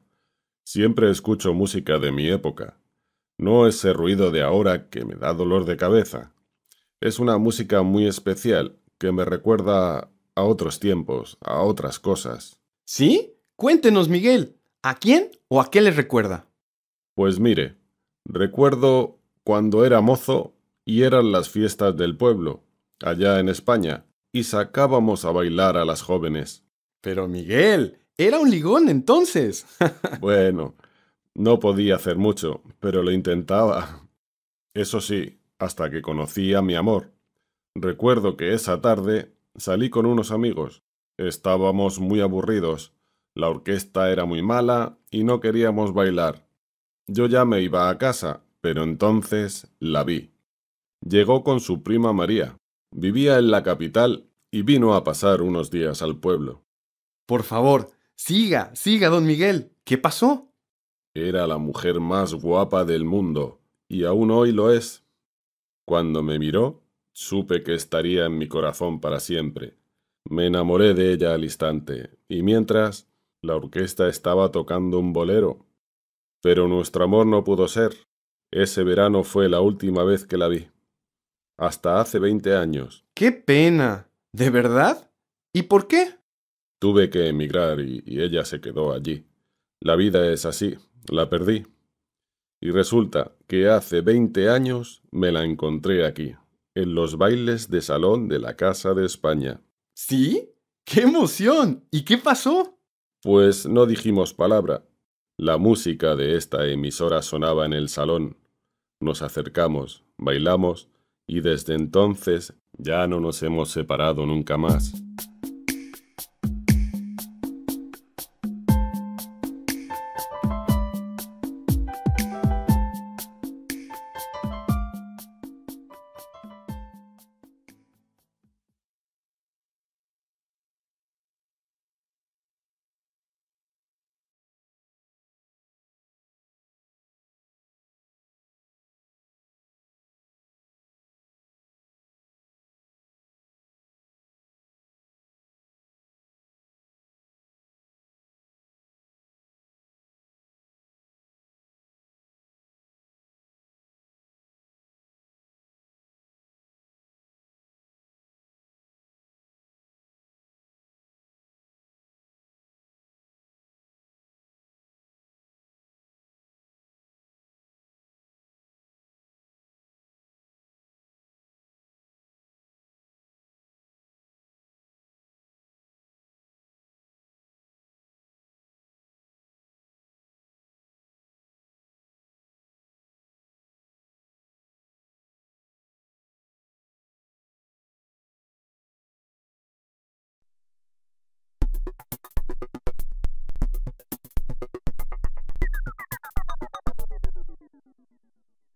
Siempre escucho música de mi época. No ese ruido de ahora que me da dolor de cabeza. Es una música muy especial que me recuerda a otros tiempos, a otras cosas. ¿Sí? Cuéntenos, Miguel. ¿A quién o a qué le recuerda? Pues mire, recuerdo cuando era mozo y eran las fiestas del pueblo allá en España, y sacábamos a bailar a las jóvenes. Pero Miguel, era un ligón entonces. bueno, no podía hacer mucho, pero lo intentaba. Eso sí, hasta que conocí a mi amor. Recuerdo que esa tarde salí con unos amigos. Estábamos muy aburridos. La orquesta era muy mala y no queríamos bailar. Yo ya me iba a casa, pero entonces la vi. Llegó con su prima María. Vivía en la capital y vino a pasar unos días al pueblo. Por favor, siga, siga, don Miguel. ¿Qué pasó? Era la mujer más guapa del mundo, y aún hoy lo es. Cuando me miró, supe que estaría en mi corazón para siempre. Me enamoré de ella al instante, y mientras, la orquesta estaba tocando un bolero. Pero nuestro amor no pudo ser. Ese verano fue la última vez que la vi hasta hace 20 años. ¡Qué pena! ¿De verdad? ¿Y por qué? Tuve que emigrar y, ella se quedó allí. La vida es así, la perdí. Y resulta que hace 20 años me la encontré aquí, en los bailes de salón de la Casa de España. ¿Sí? ¡Qué emoción! ¿Y qué pasó? Pues no dijimos palabra. La música de esta emisora sonaba en el salón. Nos acercamos, bailamos y desde entonces ya no nos hemos separado nunca más.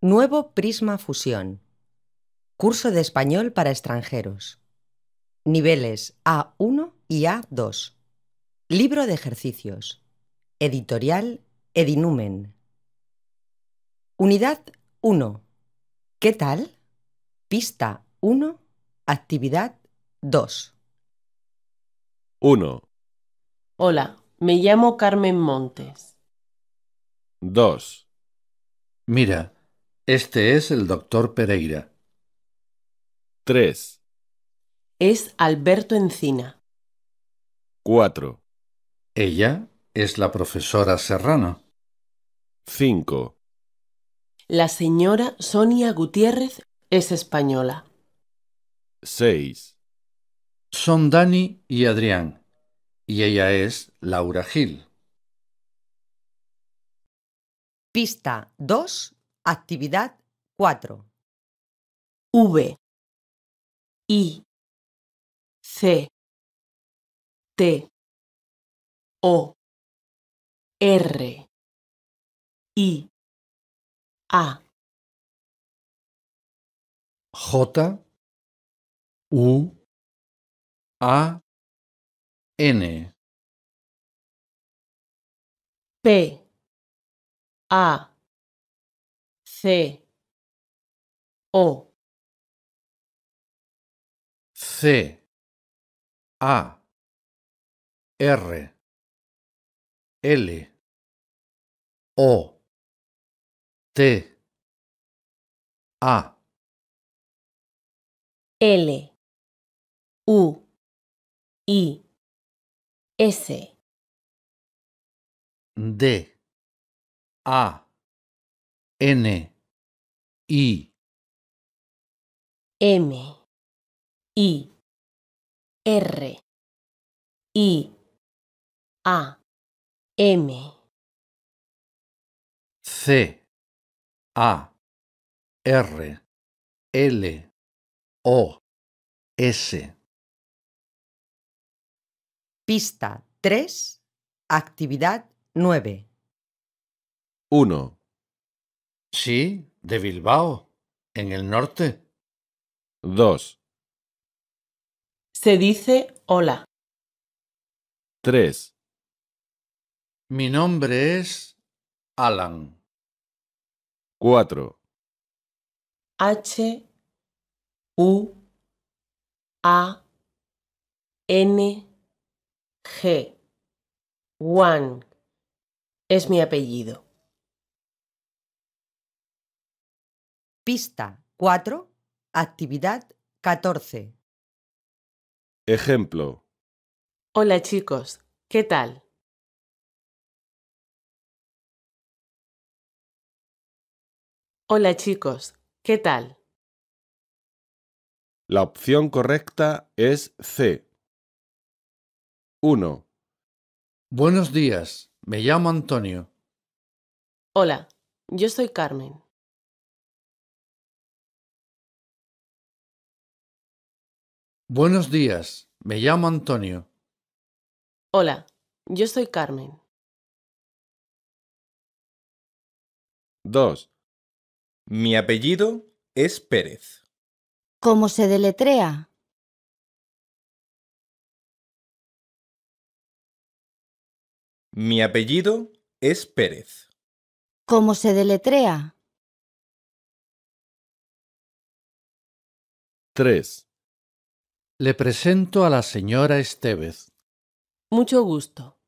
Nuevo Prisma Fusión. Curso de español para extranjeros. Niveles A1 y A2. Libro de ejercicios. Editorial Edinumen. Unidad 1. ¿Qué tal? Pista 1. Actividad 2. 1. Hola, me llamo Carmen Montes. 2. Mira, este es el doctor Pereira. 3, Es Alberto Encina. 4, Ella es la profesora Serrano. 5, La señora Sonia Gutiérrez es española. 6, Son Dani y Adrián. Y ella es Laura Gil. Pista 2 Actividad 4. V I C T O R I A J U A N P A C O C A R L O T A L U I S D A N I M I R I A M C A R L O S Pista 3, actividad 9. 1. Sí, de Bilbao, en el norte. 2. Se dice hola. 3. Mi nombre es Alan. 4. H U A N G. one es mi apellido. Pista 4, actividad 14. Ejemplo. Hola chicos, ¿qué tal? Hola chicos, ¿qué tal? La opción correcta es C. 1. Buenos días, me llamo Antonio. Hola, yo soy Carmen. Buenos días, me llamo Antonio. Hola, yo soy Carmen. 2. Mi apellido es Pérez. ¿Cómo se deletrea? Mi apellido es Pérez. ¿Cómo se deletrea? 3. Le presento a la señora Estevez. Mucho gusto.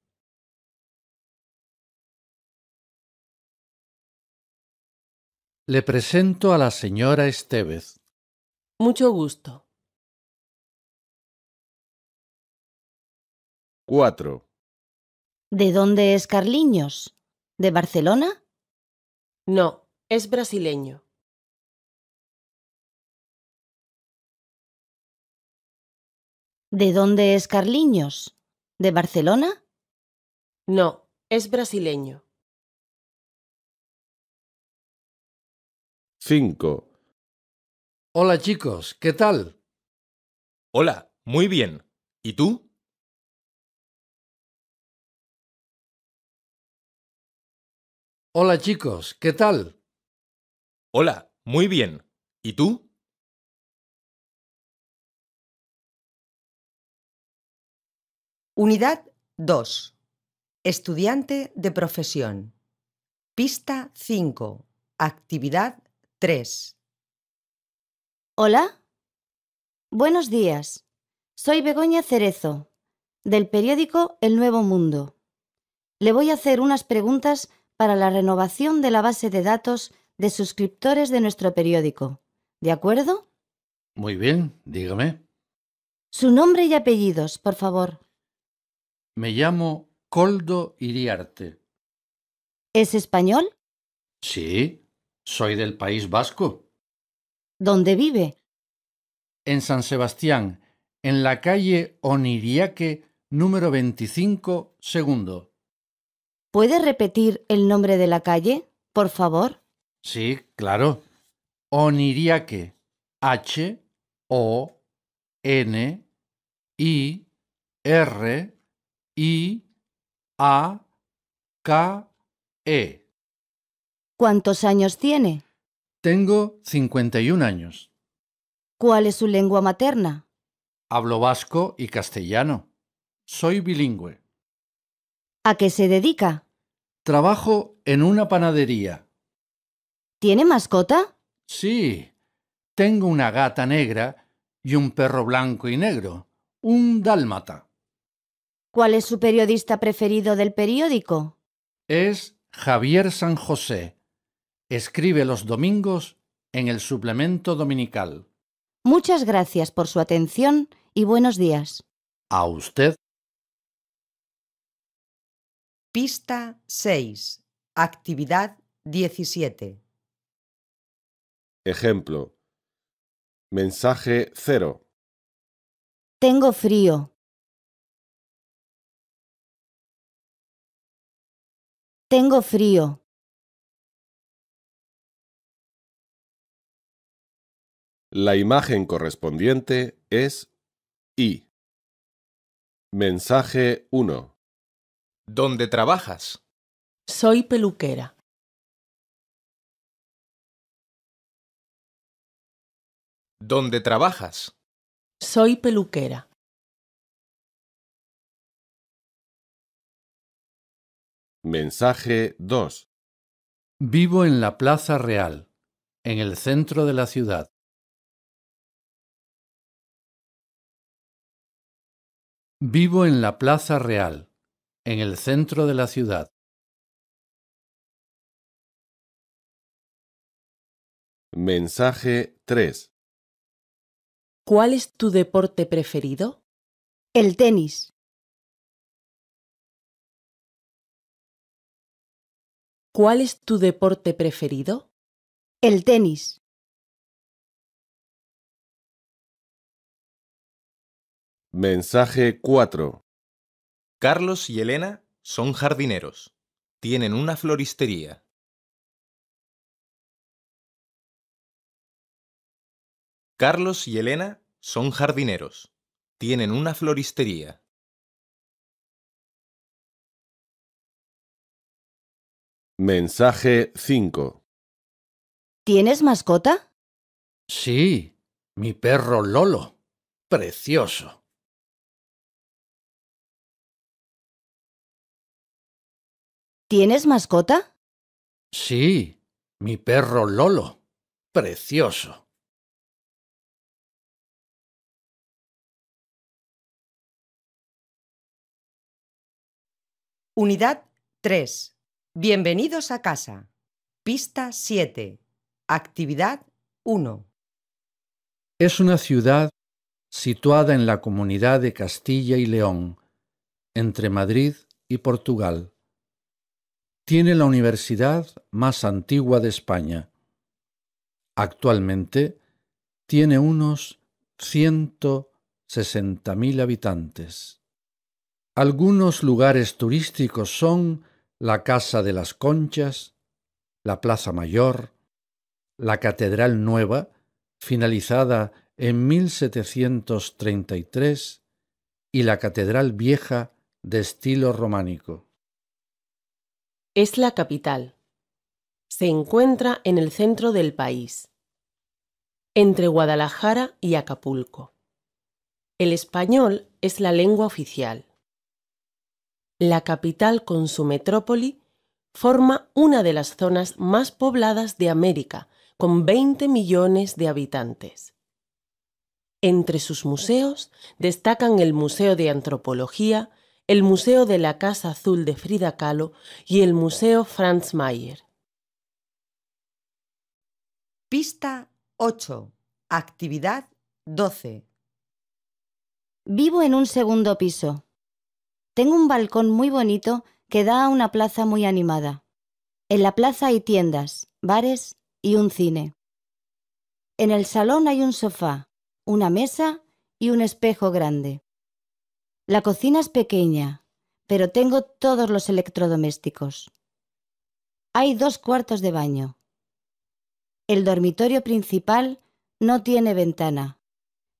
Le presento a la señora Estevez. Mucho gusto. 4. ¿De dónde es Carliños? ¿De Barcelona? No, es brasileño. ¿De dónde es Carliños? ¿De Barcelona? No, es brasileño. 5. Hola chicos, ¿qué tal? Hola, muy bien. ¿Y tú? Hola chicos, ¿qué tal? Hola, muy bien. ¿Y tú? Unidad 2. Estudiante de profesión. Pista 5. Actividad 3. Hola. Buenos días. Soy Begoña Cerezo, del periódico El Nuevo Mundo. Le voy a hacer unas preguntas para la renovación de la base de datos de suscriptores de nuestro periódico. ¿De acuerdo? Muy bien, dígame. Su nombre y apellidos, por favor. Me llamo Coldo Iriarte. ¿Es español? Sí, soy del País Vasco. ¿Dónde vive? En San Sebastián, en la calle Oniriaque, número 25, segundo. ¿Puede repetir el nombre de la calle, por favor? Sí, claro. Oniriaque. H-O-N-I-R. I A K E. ¿Cuántos años tiene? Tengo 51 años. ¿Cuál es su lengua materna? Hablo vasco y castellano. Soy bilingüe. ¿A qué se dedica? Trabajo en una panadería. ¿Tiene mascota? Sí. Tengo una gata negra y un perro blanco y negro, un dálmata. ¿Cuál es su periodista preferido del periódico? Es Javier San José. Escribe los domingos en el suplemento dominical. Muchas gracias por su atención y buenos días. A usted. Pista 6. Actividad 17. Ejemplo. Mensaje 0. Tengo frío. Tengo frío. La imagen correspondiente es I. Mensaje 1. ¿Dónde trabajas? Soy peluquera. ¿Dónde trabajas? Soy peluquera. Mensaje 2. Vivo en la Plaza Real, en el centro de la ciudad. Vivo en la Plaza Real, en el centro de la ciudad. Mensaje 3. ¿Cuál es tu deporte preferido? El tenis. ¿Cuál es tu deporte preferido? El tenis. Mensaje 4. Carlos y Elena son jardineros. Tienen una floristería. Carlos y Elena son jardineros. Tienen una floristería. Mensaje 5. ¿Tienes mascota? Sí, mi perro Lolo. Precioso. ¿Tienes mascota? Sí, mi perro Lolo. Precioso. Unidad Bienvenidos a casa. Pista 7. Actividad 1. Es una ciudad situada en la comunidad de Castilla y León, entre Madrid y Portugal. Tiene la universidad más antigua de España. Actualmente tiene unos 160.000 habitantes. Algunos lugares turísticos son la Casa de las Conchas, la Plaza Mayor, la Catedral Nueva, finalizada en 1733, y la Catedral Vieja de estilo románico. Es la capital. Se encuentra en el centro del país, entre Guadalajara y Acapulco. El español es la lengua oficial la capital con su metrópoli, forma una de las zonas más pobladas de América, con 20 millones de habitantes. Entre sus museos destacan el Museo de Antropología, el Museo de la Casa Azul de Frida Kahlo y el Museo Franz Mayer. Pista 8. Actividad 12. Vivo en un segundo piso. Tengo un balcón muy bonito que da a una plaza muy animada. En la plaza hay tiendas, bares y un cine. En el salón hay un sofá, una mesa y un espejo grande. La cocina es pequeña, pero tengo todos los electrodomésticos. Hay dos cuartos de baño. El dormitorio principal no tiene ventana,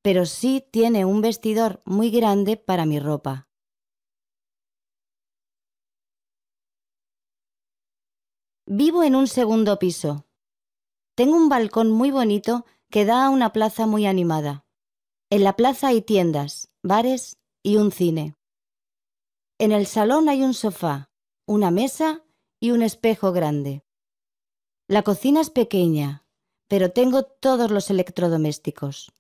pero sí tiene un vestidor muy grande para mi ropa. Vivo en un segundo piso. Tengo un balcón muy bonito que da a una plaza muy animada. En la plaza hay tiendas, bares y un cine. En el salón hay un sofá, una mesa y un espejo grande. La cocina es pequeña, pero tengo todos los electrodomésticos.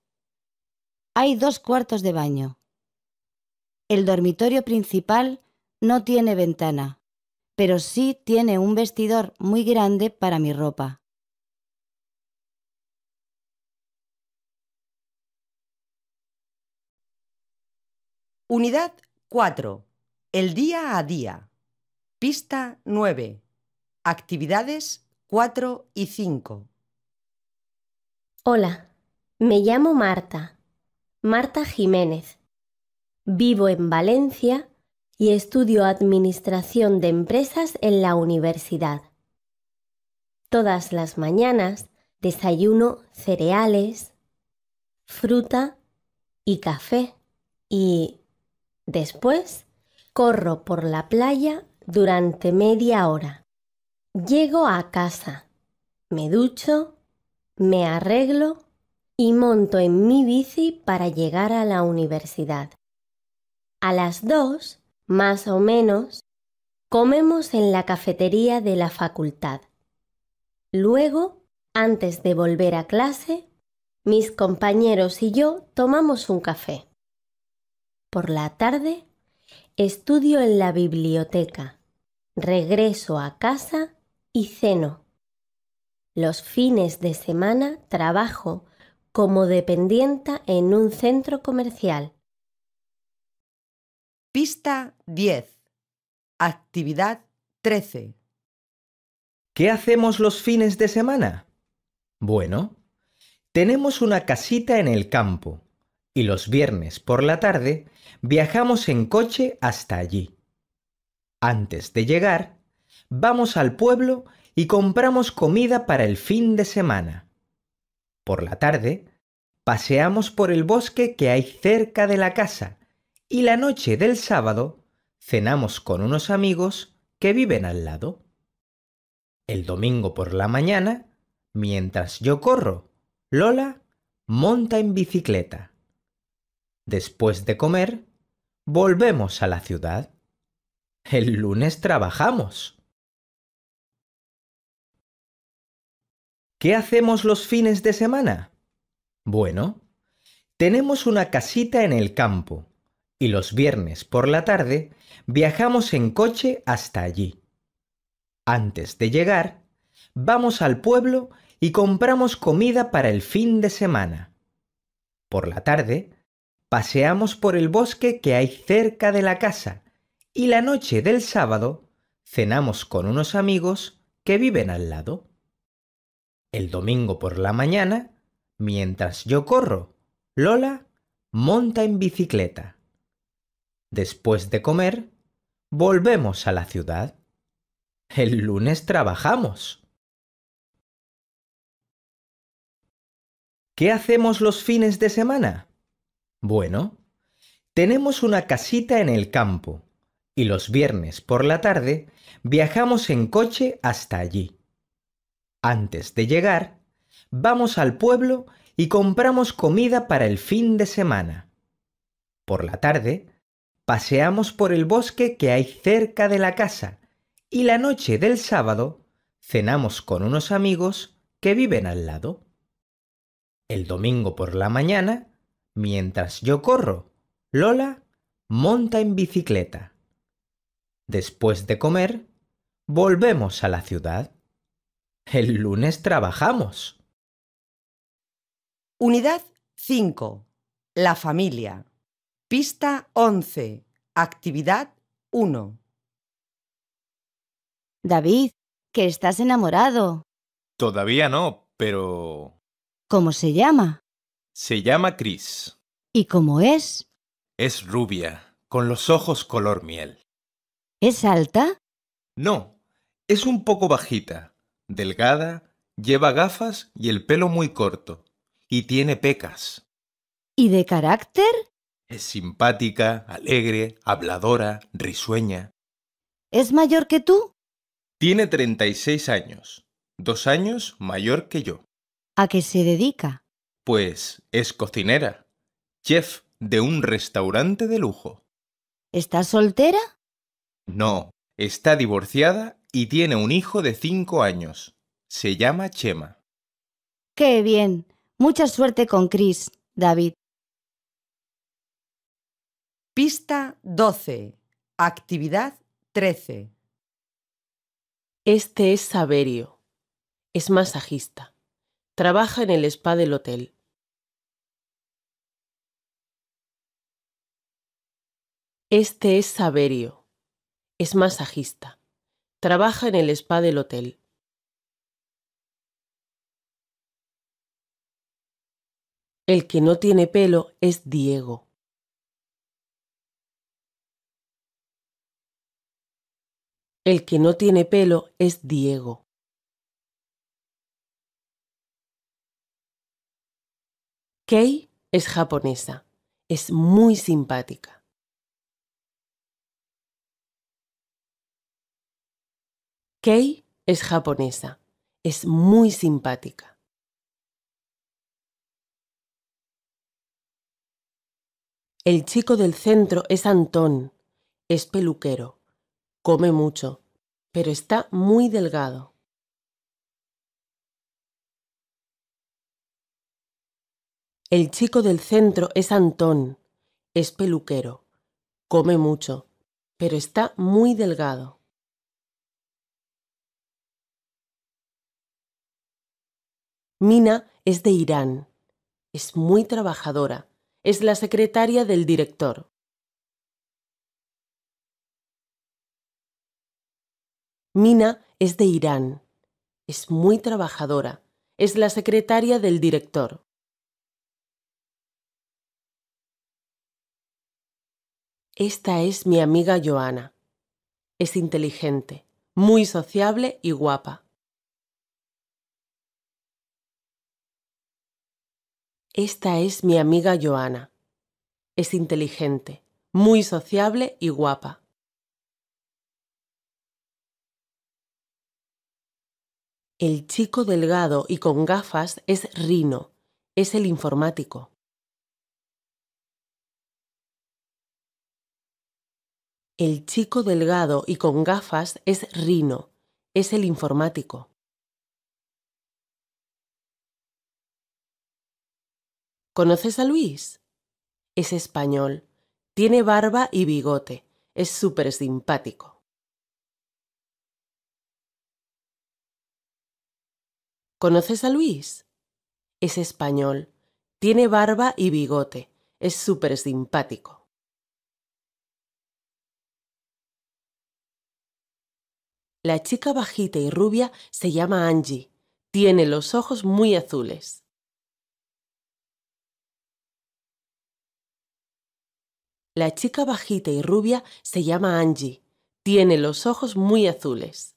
Hay dos cuartos de baño. El dormitorio principal no tiene ventana, pero sí tiene un vestidor muy grande para mi ropa. Unidad 4. El día a día. Pista 9. Actividades 4 y 5. Hola, me llamo Marta. Marta Jiménez. Vivo en Valencia y estudio Administración de Empresas en la universidad. Todas las mañanas desayuno cereales, fruta y café y después corro por la playa durante media hora. Llego a casa, me ducho, me arreglo y monto en mi bici para llegar a la universidad. A las dos más o menos, comemos en la cafetería de la facultad. Luego, antes de volver a clase, mis compañeros y yo tomamos un café. Por la tarde, estudio en la biblioteca, regreso a casa y ceno. Los fines de semana trabajo como dependienta en un centro comercial Pista 10. Actividad 13. ¿Qué hacemos los fines de semana? Bueno, tenemos una casita en el campo y los viernes por la tarde viajamos en coche hasta allí. Antes de llegar, vamos al pueblo y compramos comida para el fin de semana. Por la tarde, paseamos por el bosque que hay cerca de la casa y la noche del sábado cenamos con unos amigos que viven al lado. El domingo por la mañana, mientras yo corro, Lola monta en bicicleta. Después de comer, volvemos a la ciudad. El lunes trabajamos. ¿Qué hacemos los fines de semana? Bueno, tenemos una casita en el campo y los viernes por la tarde viajamos en coche hasta allí. Antes de llegar, vamos al pueblo y compramos comida para el fin de semana. Por la tarde, paseamos por el bosque que hay cerca de la casa y la noche del sábado cenamos con unos amigos que viven al lado. El domingo por la mañana, mientras yo corro, Lola monta en bicicleta. Después de comer, volvemos a la ciudad. El lunes trabajamos. ¿Qué hacemos los fines de semana? Bueno, tenemos una casita en el campo y los viernes por la tarde viajamos en coche hasta allí. Antes de llegar, vamos al pueblo y compramos comida para el fin de semana. Por la tarde, paseamos por el bosque que hay cerca de la casa y la noche del sábado cenamos con unos amigos que viven al lado. El domingo por la mañana, mientras yo corro, Lola monta en bicicleta. Después de comer, volvemos a la ciudad. El lunes trabajamos. Unidad 5. La familia. Pista 11. Actividad 1. David, que estás enamorado. Todavía no, pero... ¿Cómo se llama? Se llama Chris. ¿Y cómo es? Es rubia, con los ojos color miel. ¿Es alta? No, es un poco bajita, delgada, lleva gafas y el pelo muy corto, y tiene pecas. ¿Y de carácter? Es simpática, alegre, habladora, risueña. ¿Es mayor que tú? Tiene 36 años, dos años mayor que yo. ¿A qué se dedica? Pues es cocinera, chef de un restaurante de lujo. ¿Está soltera? No, está divorciada y tiene un hijo de cinco años. Se llama Chema. Qué bien. Mucha suerte con Chris, David. Pista 12. Actividad 13. Este es Saverio. Es masajista. Trabaja en el spa del hotel. Este es Saverio. Es masajista. Trabaja en el spa del hotel. El que no tiene pelo es Diego. El que no tiene pelo es Diego. Kei es japonesa. Es muy simpática. Kei es japonesa. Es muy simpática. El chico del centro es Antón. Es peluquero. Come mucho, pero está muy delgado. El chico del centro es Antón, es peluquero, come mucho, pero está muy delgado. Mina es de Irán, es muy trabajadora, es la secretaria del director. Mina es de Irán. Es muy trabajadora. Es la secretaria del director. Esta es mi amiga Joana. Es inteligente, muy sociable y guapa. Esta es mi amiga Joana. Es inteligente, muy sociable y guapa. El chico delgado y con gafas es Rino, es el informático. El chico delgado y con gafas es Rino, es el informático. ¿Conoces a Luis? Es español, tiene barba y bigote, es súper simpático. ¿Conoces a Luis? Es español, tiene barba y bigote, es súper simpático. La chica bajita y rubia se llama Angie, tiene los ojos muy azules. La chica bajita y rubia se llama Angie, tiene los ojos muy azules.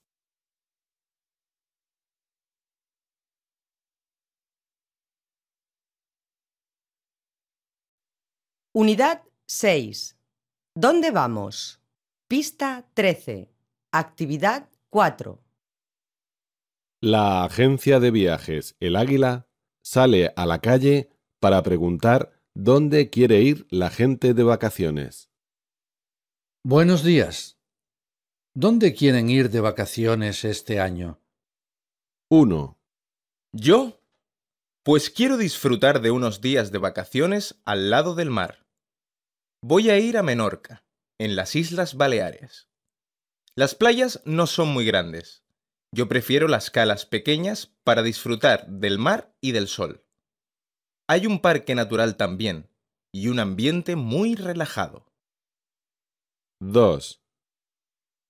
Unidad 6. ¿Dónde vamos? Pista 13. Actividad 4. La agencia de viajes El Águila sale a la calle para preguntar dónde quiere ir la gente de vacaciones. Buenos días. ¿Dónde quieren ir de vacaciones este año? 1. ¿Yo? Pues quiero disfrutar de unos días de vacaciones al lado del mar. Voy a ir a Menorca, en las Islas Baleares. Las playas no son muy grandes. Yo prefiero las calas pequeñas para disfrutar del mar y del sol. Hay un parque natural también y un ambiente muy relajado. 2.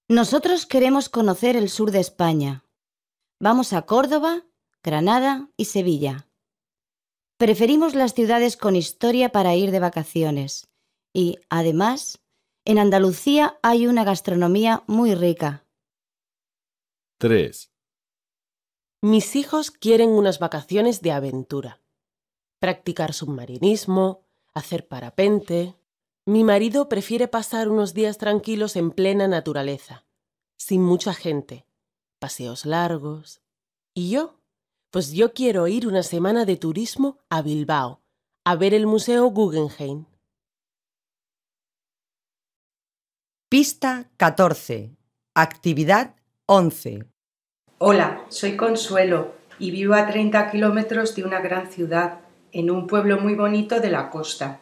Nosotros queremos conocer el sur de España. Vamos a Córdoba, Granada y Sevilla. Preferimos las ciudades con historia para ir de vacaciones. Y, además, en Andalucía hay una gastronomía muy rica. 3. Mis hijos quieren unas vacaciones de aventura. Practicar submarinismo, hacer parapente. Mi marido prefiere pasar unos días tranquilos en plena naturaleza, sin mucha gente, paseos largos. ¿Y yo? Pues yo quiero ir una semana de turismo a Bilbao, a ver el Museo Guggenheim. Pista 14. Actividad 11. Hola, soy Consuelo y vivo a 30 kilómetros de una gran ciudad, en un pueblo muy bonito de la costa.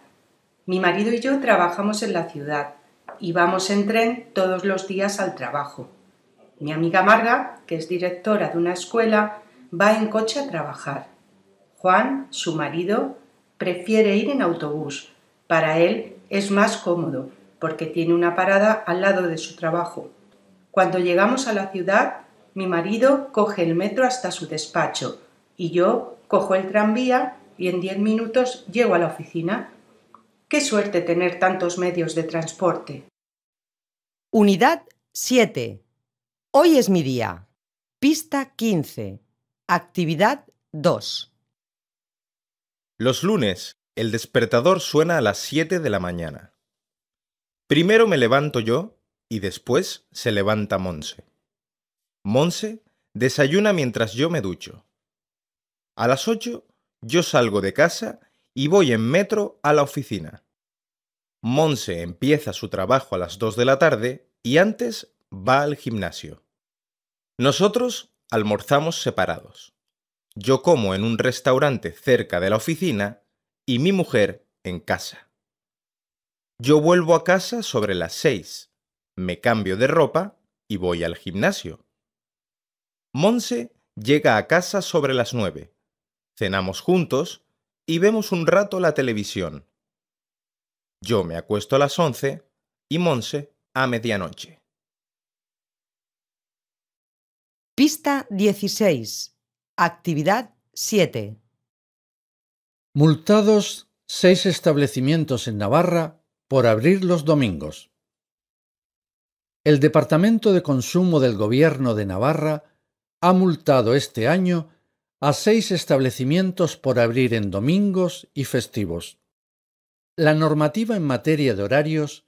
Mi marido y yo trabajamos en la ciudad y vamos en tren todos los días al trabajo. Mi amiga Marga, que es directora de una escuela, va en coche a trabajar. Juan, su marido, prefiere ir en autobús. Para él es más cómodo porque tiene una parada al lado de su trabajo. Cuando llegamos a la ciudad, mi marido coge el metro hasta su despacho y yo cojo el tranvía y en diez minutos llego a la oficina. Qué suerte tener tantos medios de transporte. Unidad 7. Hoy es mi día. Pista 15. Actividad 2. Los lunes, el despertador suena a las 7 de la mañana. Primero me levanto yo y después se levanta Monse. Monse desayuna mientras yo me ducho. A las 8 yo salgo de casa y voy en metro a la oficina. Monse empieza su trabajo a las 2 de la tarde y antes va al gimnasio. Nosotros almorzamos separados. Yo como en un restaurante cerca de la oficina y mi mujer en casa. Yo vuelvo a casa sobre las seis, me cambio de ropa y voy al gimnasio. Monse llega a casa sobre las nueve. Cenamos juntos y vemos un rato la televisión. Yo me acuesto a las once y Monse a medianoche. Pista 16. Actividad 7. Multados seis establecimientos en Navarra por abrir los domingos. El Departamento de Consumo del Gobierno de Navarra ha multado este año a seis establecimientos por abrir en domingos y festivos. La normativa en materia de horarios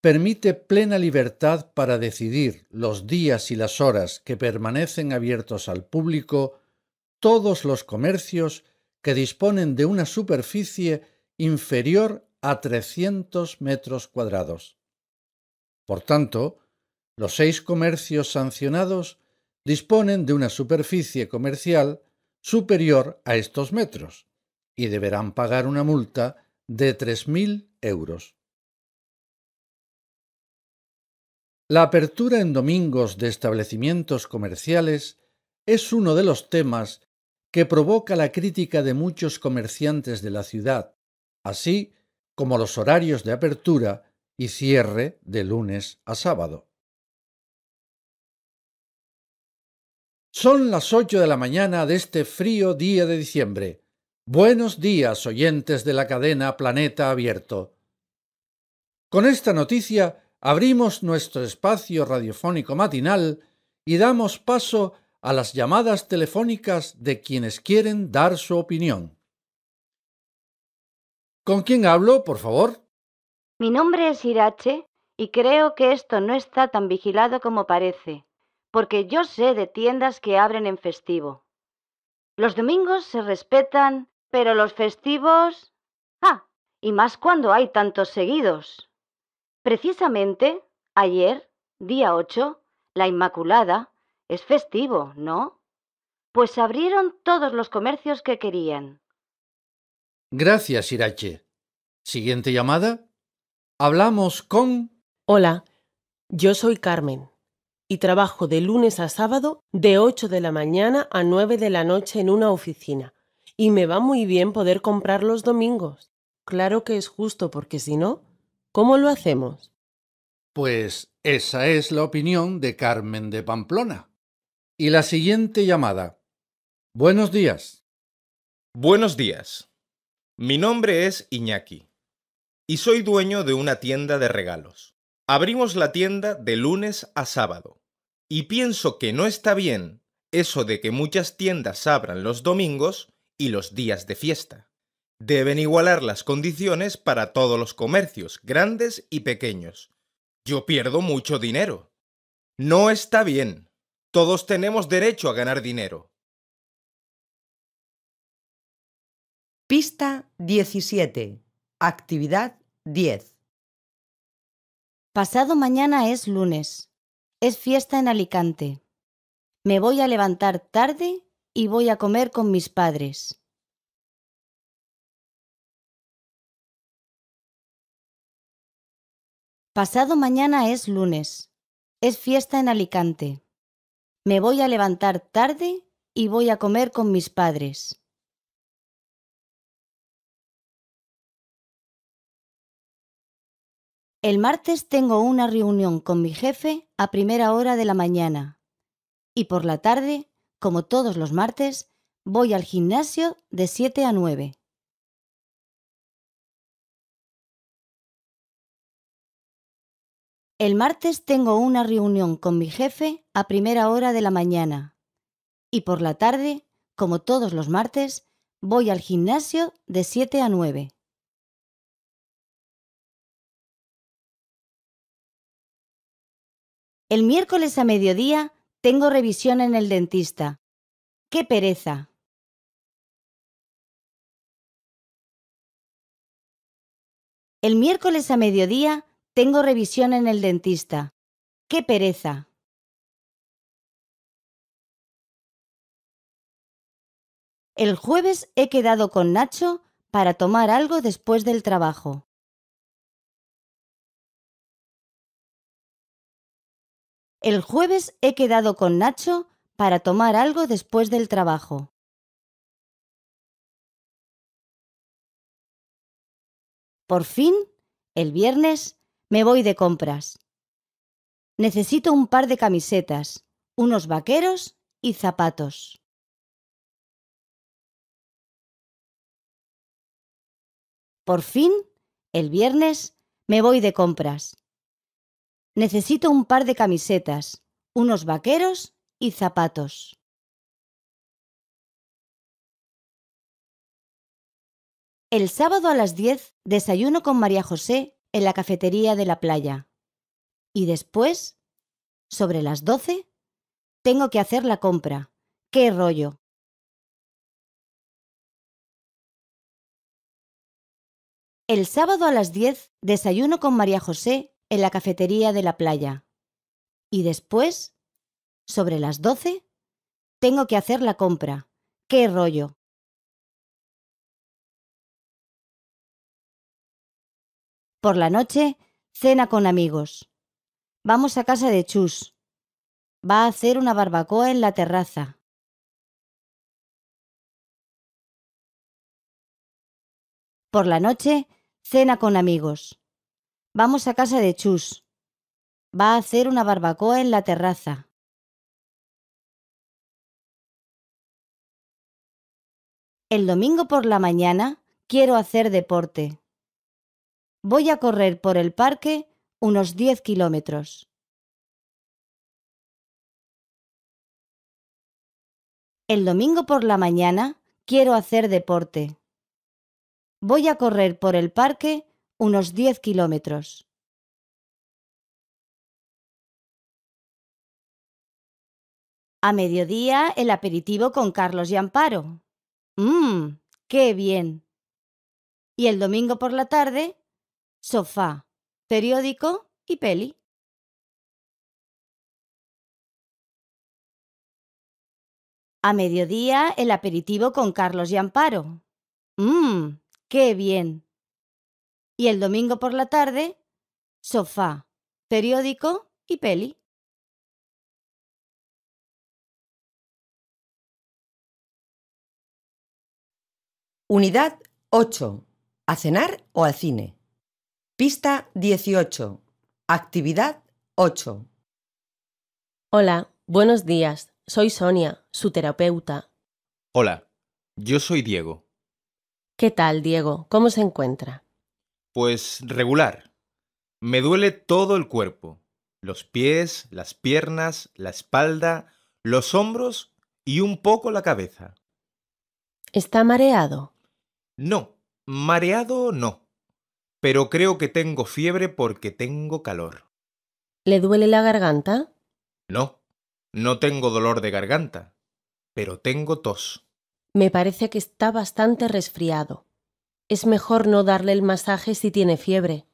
permite plena libertad para decidir los días y las horas que permanecen abiertos al público todos los comercios que disponen de una superficie inferior a 300 metros cuadrados. Por tanto, los seis comercios sancionados disponen de una superficie comercial superior a estos metros y deberán pagar una multa de 3.000 euros. La apertura en domingos de establecimientos comerciales es uno de los temas que provoca la crítica de muchos comerciantes de la ciudad, así como los horarios de apertura y cierre de lunes a sábado. Son las ocho de la mañana de este frío día de diciembre. Buenos días, oyentes de la cadena Planeta Abierto. Con esta noticia abrimos nuestro espacio radiofónico matinal y damos paso a las llamadas telefónicas de quienes quieren dar su opinión. ¿Con quién hablo, por favor? Mi nombre es Irache y creo que esto no está tan vigilado como parece, porque yo sé de tiendas que abren en festivo. Los domingos se respetan, pero los festivos... Ah, y más cuando hay tantos seguidos. Precisamente ayer, día 8, la Inmaculada, es festivo, ¿no? Pues abrieron todos los comercios que querían. Gracias, Irache. Siguiente llamada. Hablamos con... Hola, yo soy Carmen y trabajo de lunes a sábado de 8 de la mañana a 9 de la noche en una oficina. Y me va muy bien poder comprar los domingos. Claro que es justo porque si no, ¿Cómo lo hacemos? Pues esa es la opinión de Carmen de Pamplona. Y la siguiente llamada. Buenos días. Buenos días. Mi nombre es Iñaki y soy dueño de una tienda de regalos. Abrimos la tienda de lunes a sábado y pienso que no está bien eso de que muchas tiendas abran los domingos y los días de fiesta. Deben igualar las condiciones para todos los comercios, grandes y pequeños. Yo pierdo mucho dinero. No está bien. Todos tenemos derecho a ganar dinero. Pista 17. Actividad 10. Pasado mañana es lunes. Es fiesta en Alicante. Me voy a levantar tarde y voy a comer con mis padres. Pasado mañana es lunes. Es fiesta en Alicante. Me voy a levantar tarde y voy a comer con mis padres. El martes tengo una reunión con mi jefe a primera hora de la mañana. Y por la tarde, como todos los martes, voy al gimnasio de 7 a 9. El martes tengo una reunión con mi jefe a primera hora de la mañana. Y por la tarde, como todos los martes, voy al gimnasio de 7 a 9. El miércoles a mediodía tengo revisión en el dentista. ¡Qué pereza! El miércoles a mediodía tengo revisión en el dentista. ¡Qué pereza! El jueves he quedado con Nacho para tomar algo después del trabajo. El jueves he quedado con Nacho para tomar algo después del trabajo. Por fin, el viernes me voy de compras. Necesito un par de camisetas, unos vaqueros y zapatos. Por fin, el viernes, me voy de compras. Necesito un par de camisetas, unos vaqueros y zapatos. El sábado a las 10 desayuno con María José en la cafetería de la playa. Y después, sobre las doce, tengo que hacer la compra. ¡Qué rollo! El sábado a las diez desayuno con María José en la cafetería de la playa. Y después, sobre las doce, tengo que hacer la compra. ¡Qué rollo! Por la noche, cena con amigos. Vamos a casa de Chus. Va a hacer una barbacoa en la terraza. Por la noche, cena con amigos. Vamos a casa de Chus. Va a hacer una barbacoa en la terraza. El domingo por la mañana quiero hacer deporte. Voy a correr por el parque unos 10 kilómetros. El domingo por la mañana quiero hacer deporte. Voy a correr por el parque unos 10 kilómetros. A mediodía el aperitivo con Carlos y Amparo. ¡Mmm! ¡Qué bien! Y el domingo por la tarde sofá, periódico y peli. A mediodía el aperitivo con Carlos y Amparo. ¡Mmm! ¡Qué bien! Y el domingo por la tarde, sofá, periódico y peli. Unidad 8. ¿A cenar o al cine? Pista 18. Actividad 8. Hola, buenos días. Soy Sonia, su terapeuta. Hola, yo soy Diego. ¿Qué tal, Diego? ¿Cómo se encuentra? Pues regular. Me duele todo el cuerpo. Los pies, las piernas, la espalda, los hombros y un poco la cabeza. ¿Está mareado? No, mareado no pero creo que tengo fiebre porque tengo calor. ¿Le duele la garganta? No, no tengo dolor de garganta, pero tengo tos. Me parece que está bastante resfriado. Es mejor no darle el masaje si tiene fiebre.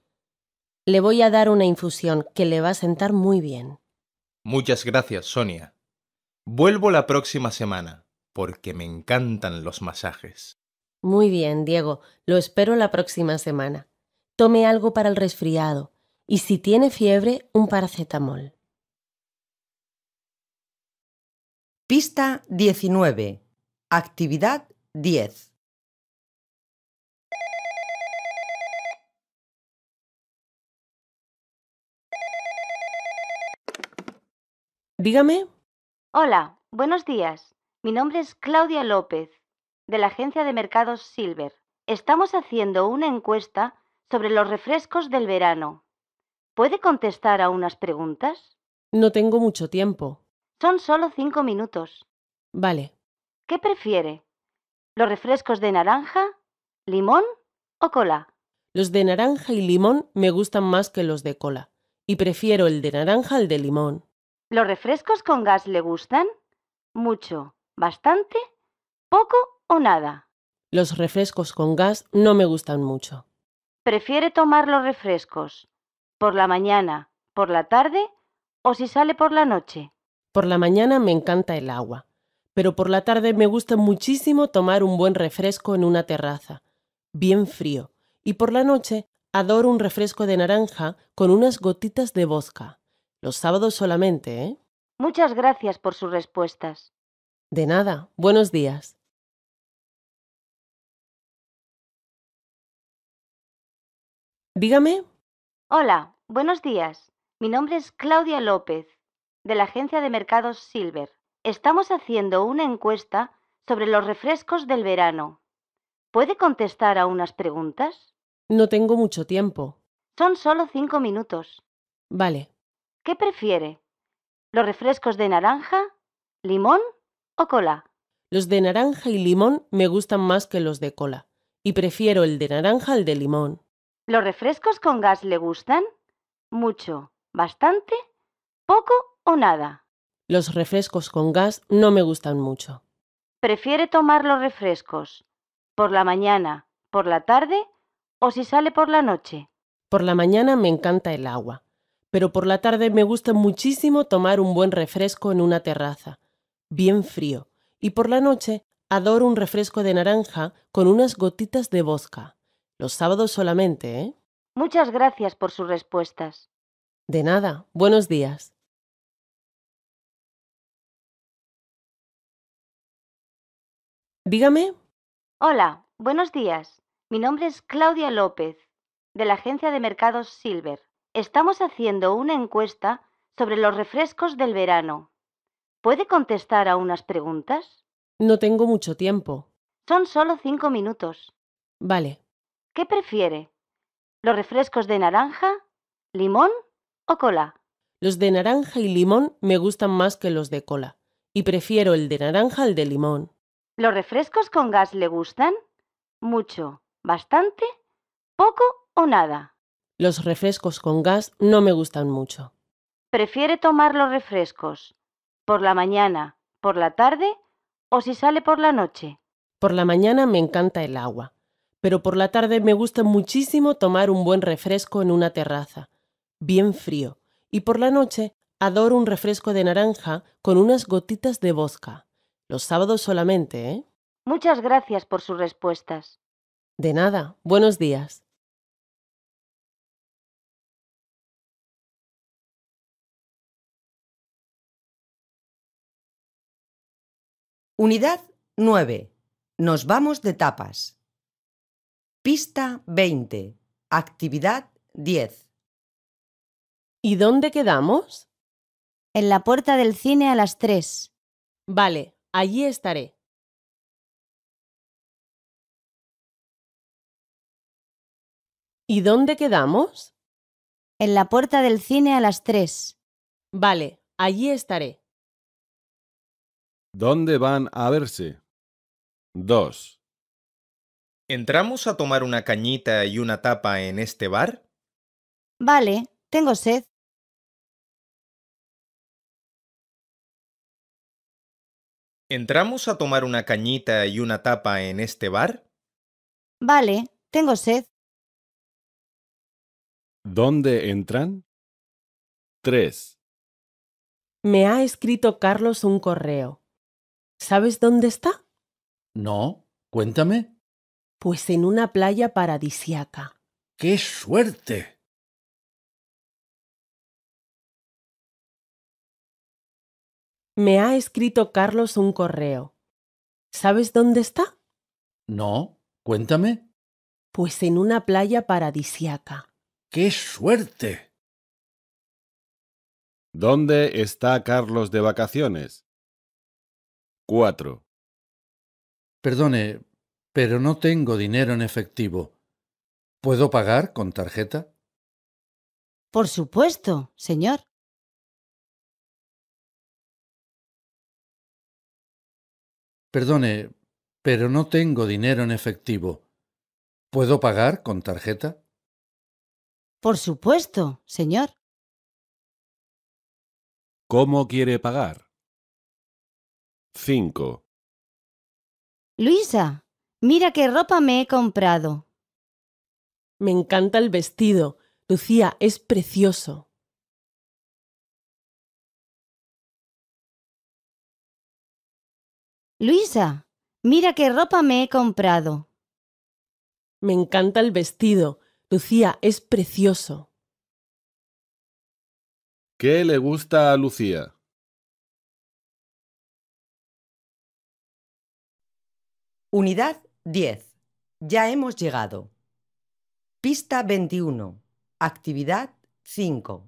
Le voy a dar una infusión que le va a sentar muy bien. Muchas gracias, Sonia. Vuelvo la próxima semana, porque me encantan los masajes. Muy bien, Diego. Lo espero la próxima semana tome algo para el resfriado y si tiene fiebre, un paracetamol. Pista 19. Actividad 10. Dígame. Hola, buenos días. Mi nombre es Claudia López, de la agencia de mercados Silver. Estamos haciendo una encuesta sobre los refrescos del verano. ¿Puede contestar a unas preguntas? No tengo mucho tiempo. Son solo cinco minutos. Vale. ¿Qué prefiere? ¿Los refrescos de naranja, limón o cola? Los de naranja y limón me gustan más que los de cola, y prefiero el de naranja al de limón. ¿Los refrescos con gas le gustan? Mucho, bastante, poco o nada. Los refrescos con gas no me gustan mucho prefiere tomar los refrescos por la mañana, por la tarde o si sale por la noche. Por la mañana me encanta el agua, pero por la tarde me gusta muchísimo tomar un buen refresco en una terraza, bien frío, y por la noche adoro un refresco de naranja con unas gotitas de bosca. Los sábados solamente, ¿eh? Muchas gracias por sus respuestas. De nada, buenos días. Dígame. Hola, buenos días. Mi nombre es Claudia López, de la agencia de mercados Silver. Estamos haciendo una encuesta sobre los refrescos del verano. ¿Puede contestar a unas preguntas? No tengo mucho tiempo. Son solo cinco minutos. Vale. ¿Qué prefiere? ¿Los refrescos de naranja, limón o cola? Los de naranja y limón me gustan más que los de cola, y prefiero el de naranja al de limón. ¿Los refrescos con gas le gustan? Mucho, bastante, poco o nada. Los refrescos con gas no me gustan mucho. Prefiere tomar los refrescos por la mañana, por la tarde o si sale por la noche. Por la mañana me encanta el agua, pero por la tarde me gusta muchísimo tomar un buen refresco en una terraza, bien frío, y por la noche adoro un refresco de naranja con unas gotitas de bosca sábados solamente, ¿eh? Muchas gracias por sus respuestas. De nada. Buenos días. Dígame. Hola, buenos días. Mi nombre es Claudia López, de la agencia de mercados Silver. Estamos haciendo una encuesta sobre los refrescos del verano. ¿Puede contestar a unas preguntas? No tengo mucho tiempo. Son solo cinco minutos. Vale. ¿Qué prefiere? ¿Los refrescos de naranja, limón o cola? Los de naranja y limón me gustan más que los de cola, y prefiero el de naranja al de limón. ¿Los refrescos con gas le gustan? ¿Mucho, bastante, poco o nada? Los refrescos con gas no me gustan mucho. ¿Prefiere tomar los refrescos por la mañana, por la tarde o si sale por la noche? Por la mañana me encanta el agua pero por la tarde me gusta muchísimo tomar un buen refresco en una terraza, bien frío, y por la noche adoro un refresco de naranja con unas gotitas de bosca. Los sábados solamente, ¿eh? Muchas gracias por sus respuestas. De nada, buenos días. Unidad 9. Nos vamos de tapas. Pista 20. Actividad 10. ¿Y dónde quedamos? En la puerta del cine a las 3. Vale, allí estaré. ¿Y dónde quedamos? En la puerta del cine a las 3. Vale, allí estaré. ¿Dónde van a verse? 2. ¿Entramos a tomar una cañita y una tapa en este bar? Vale, tengo sed. ¿Entramos a tomar una cañita y una tapa en este bar? Vale, tengo sed. ¿Dónde entran? 3. Me ha escrito Carlos un correo. ¿Sabes dónde está? No, cuéntame pues en una playa paradisiaca. ¡Qué suerte! Me ha escrito Carlos un correo. ¿Sabes dónde está? No, cuéntame. Pues en una playa paradisiaca. ¡Qué suerte! ¿Dónde está Carlos de vacaciones? 4. Perdone, pero no tengo dinero en efectivo. ¿Puedo pagar con tarjeta? Por supuesto, señor. Perdone, pero no tengo dinero en efectivo. ¿Puedo pagar con tarjeta? Por supuesto, señor. ¿Cómo quiere pagar? 5. Luisa, Mira qué ropa me he comprado. Me encanta el vestido. Lucía, es precioso. Luisa, mira qué ropa me he comprado. Me encanta el vestido. Lucía, es precioso. ¿Qué le gusta a Lucía? Unidad 10. Ya hemos llegado. Pista 21. Actividad 5.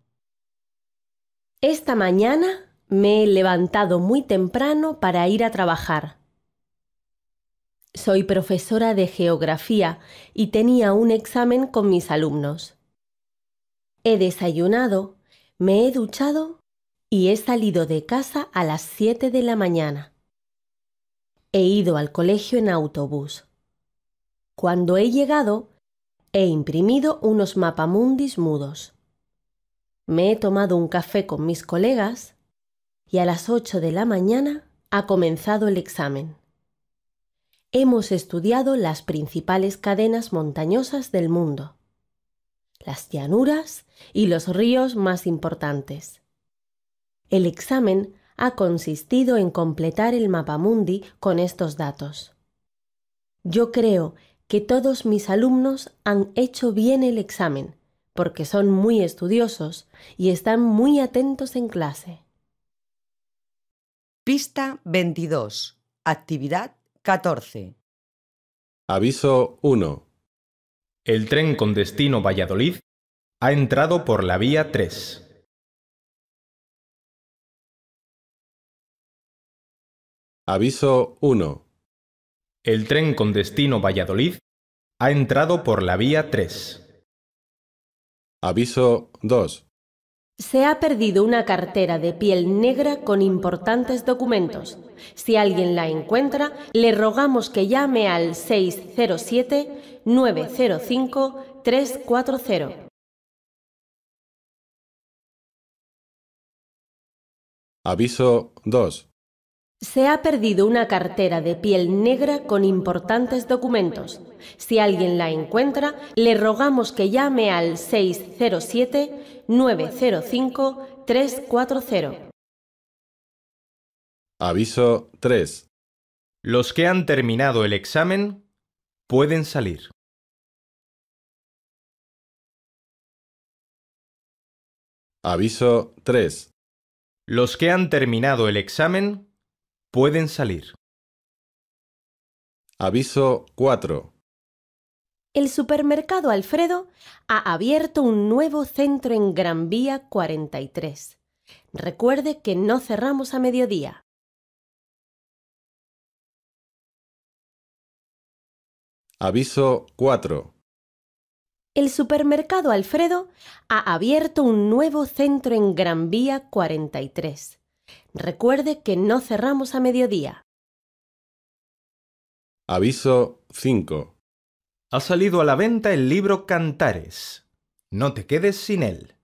Esta mañana me he levantado muy temprano para ir a trabajar. Soy profesora de geografía y tenía un examen con mis alumnos. He desayunado, me he duchado y he salido de casa a las 7 de la mañana. He ido al colegio en autobús. Cuando he llegado, he imprimido unos mapamundis mudos. Me he tomado un café con mis colegas y a las 8 de la mañana ha comenzado el examen. Hemos estudiado las principales cadenas montañosas del mundo, las llanuras y los ríos más importantes. El examen ha consistido en completar el mapamundi con estos datos. Yo creo que todos mis alumnos han hecho bien el examen, porque son muy estudiosos y están muy atentos en clase. Pista 22. Actividad 14. Aviso 1. El tren con destino Valladolid ha entrado por la vía 3. Aviso 1. El tren con destino Valladolid ha entrado por la vía 3. Aviso 2. Se ha perdido una cartera de piel negra con importantes documentos. Si alguien la encuentra, le rogamos que llame al 607-905-340. Aviso 2. Se ha perdido una cartera de piel negra con importantes documentos. Si alguien la encuentra, le rogamos que llame al 607-905-340. Aviso 3. Los que han terminado el examen pueden salir. Aviso 3. Los que han terminado el examen Pueden salir. Aviso 4. El supermercado Alfredo ha abierto un nuevo centro en Gran Vía 43. Recuerde que no cerramos a mediodía. Aviso 4. El supermercado Alfredo ha abierto un nuevo centro en Gran Vía 43. Recuerde que no cerramos a mediodía. Aviso 5. Ha salido a la venta el libro Cantares. No te quedes sin él.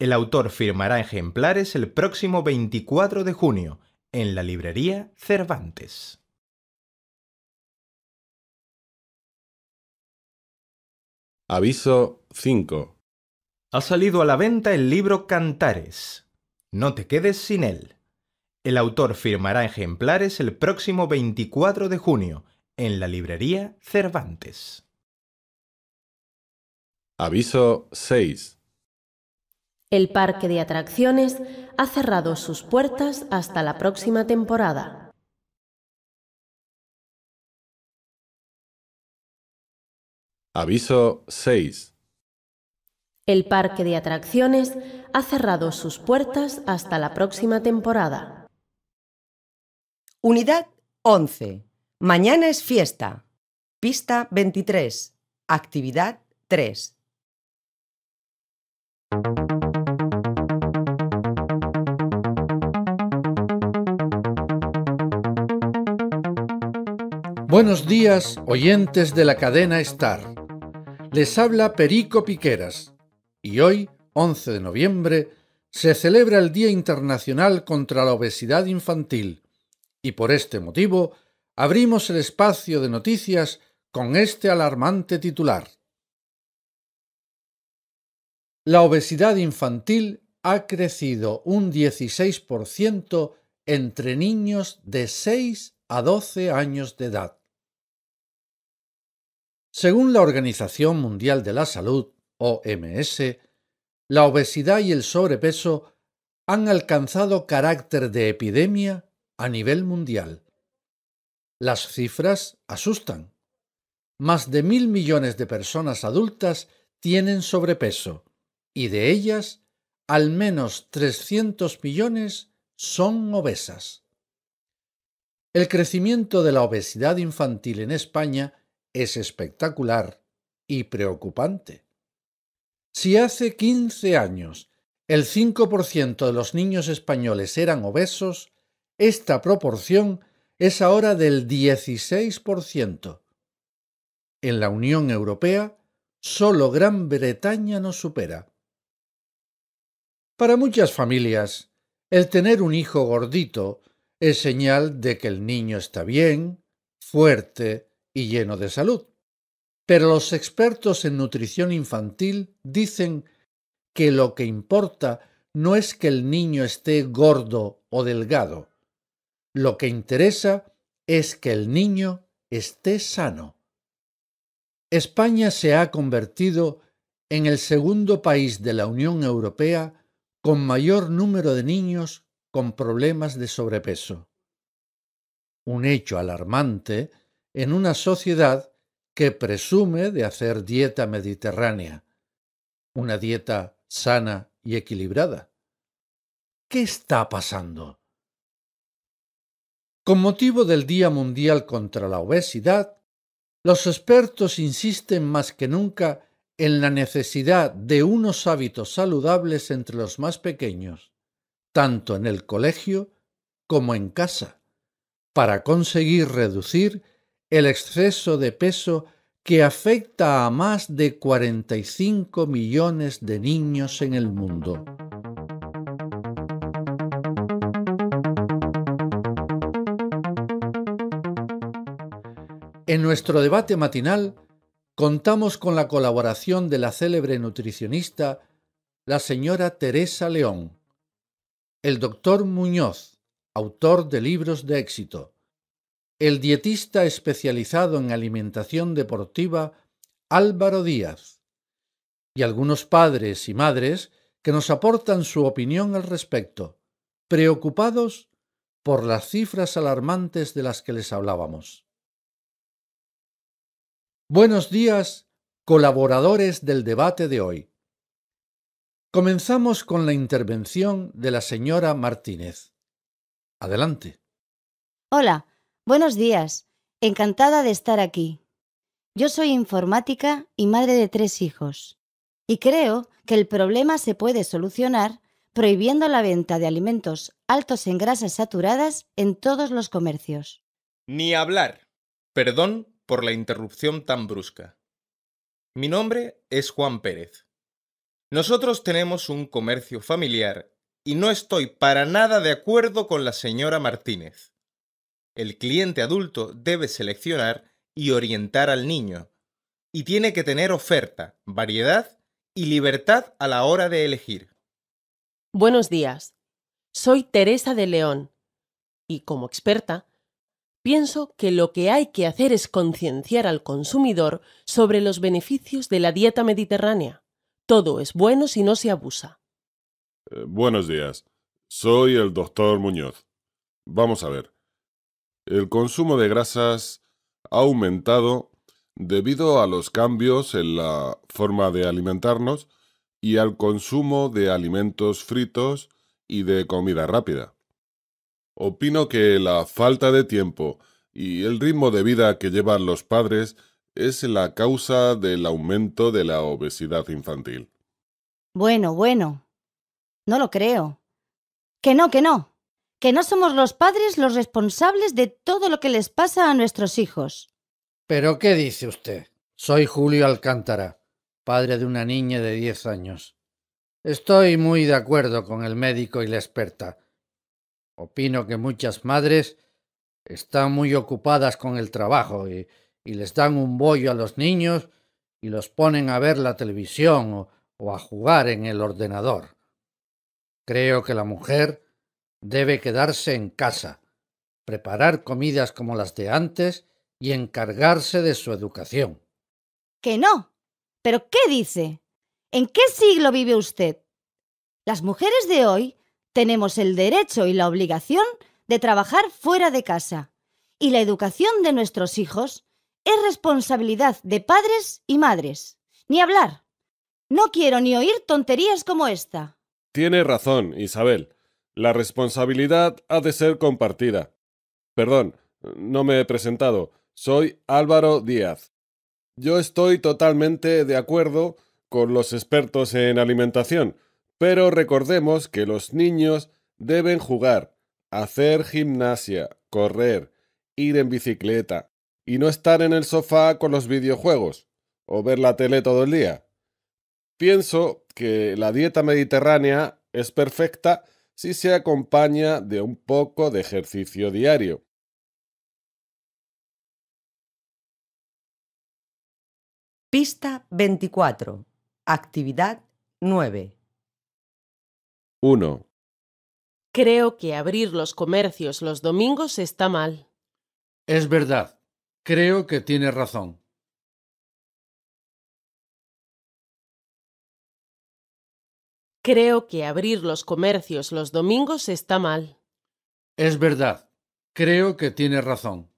El autor firmará ejemplares el próximo 24 de junio en la librería Cervantes. Aviso 5. Ha salido a la venta el libro Cantares. No te quedes sin él. El autor firmará ejemplares el próximo 24 de junio en la librería Cervantes. Aviso 6. El parque de atracciones ha cerrado sus puertas hasta la próxima temporada. Aviso 6. El parque de atracciones ha cerrado sus puertas hasta la próxima temporada. Unidad 11. Mañana es fiesta. Pista 23. Actividad 3. Buenos días, oyentes de la cadena Star. Les habla Perico Piqueras y hoy, 11 de noviembre, se celebra el Día Internacional contra la Obesidad Infantil y por este motivo, abrimos el espacio de noticias con este alarmante titular. La obesidad infantil ha crecido un 16% entre niños de 6 a 12 años de edad. Según la Organización Mundial de la Salud, OMS, la obesidad y el sobrepeso han alcanzado carácter de epidemia a nivel mundial. Las cifras asustan. Más de mil millones de personas adultas tienen sobrepeso y de ellas al menos 300 millones son obesas. El crecimiento de la obesidad infantil en España es espectacular y preocupante. Si hace 15 años el 5% de los niños españoles eran obesos, esta proporción es ahora del 16%. En la Unión Europea, solo Gran Bretaña nos supera. Para muchas familias, el tener un hijo gordito es señal de que el niño está bien, fuerte y lleno de salud. Pero los expertos en nutrición infantil dicen que lo que importa no es que el niño esté gordo o delgado, lo que interesa es que el niño esté sano. España se ha convertido en el segundo país de la Unión Europea con mayor número de niños con problemas de sobrepeso. Un hecho alarmante en una sociedad que presume de hacer dieta mediterránea, una dieta sana y equilibrada. ¿Qué está pasando? Con motivo del Día Mundial contra la Obesidad, los expertos insisten más que nunca en la necesidad de unos hábitos saludables entre los más pequeños, tanto en el colegio como en casa, para conseguir reducir el exceso de peso que afecta a más de 45 millones de niños en el mundo. En nuestro debate matinal contamos con la colaboración de la célebre nutricionista, la señora Teresa León, el doctor Muñoz, autor de libros de éxito, el dietista especializado en alimentación deportiva, Álvaro Díaz, y algunos padres y madres que nos aportan su opinión al respecto, preocupados por las cifras alarmantes de las que les hablábamos. Buenos días, colaboradores del debate de hoy. Comenzamos con la intervención de la señora Martínez. Adelante. Hola, buenos días. Encantada de estar aquí. Yo soy informática y madre de tres hijos. Y creo que el problema se puede solucionar prohibiendo la venta de alimentos altos en grasas saturadas en todos los comercios. Ni hablar. Perdón, por la interrupción tan brusca. Mi nombre es Juan Pérez. Nosotros tenemos un comercio familiar y no estoy para nada de acuerdo con la señora Martínez. El cliente adulto debe seleccionar y orientar al niño, y tiene que tener oferta, variedad y libertad a la hora de elegir. Buenos días. Soy Teresa de León, y como experta, pienso que lo que hay que hacer es concienciar al consumidor sobre los beneficios de la dieta mediterránea. Todo es bueno si no se abusa. Eh, buenos días. Soy el doctor Muñoz. Vamos a ver. El consumo de grasas ha aumentado debido a los cambios en la forma de alimentarnos y al consumo de alimentos fritos y de comida rápida. Opino que la falta de tiempo y el ritmo de vida que llevan los padres es la causa del aumento de la obesidad infantil. Bueno, bueno. No lo creo. Que no, que no. Que no somos los padres los responsables de todo lo que les pasa a nuestros hijos. ¿Pero qué dice usted? Soy Julio Alcántara, padre de una niña de 10 años. Estoy muy de acuerdo con el médico y la experta Opino que muchas madres están muy ocupadas con el trabajo y, les dan un bollo a los niños y los ponen a ver la televisión o, o a jugar en el ordenador. Creo que la mujer debe quedarse en casa, preparar comidas como las de antes y encargarse de su educación. Que no. ¿Pero qué dice? ¿En qué siglo vive usted? Las mujeres de hoy tenemos el derecho y la obligación de trabajar fuera de casa. Y la educación de nuestros hijos es responsabilidad de padres y madres. Ni hablar. No quiero ni oír tonterías como esta. Tiene razón, Isabel. La responsabilidad ha de ser compartida. Perdón, no me he presentado. Soy Álvaro Díaz. Yo estoy totalmente de acuerdo con los expertos en alimentación pero recordemos que los niños deben jugar, hacer gimnasia, correr, ir en bicicleta y no estar en el sofá con los videojuegos o ver la tele todo el día. Pienso que la dieta mediterránea es perfecta si se acompaña de un poco de ejercicio diario. Pista 24. Actividad 9. 1. Creo que abrir los comercios los domingos está mal. Es verdad. Creo que tiene razón. Creo que abrir los comercios los domingos está mal. Es verdad. Creo que tiene razón.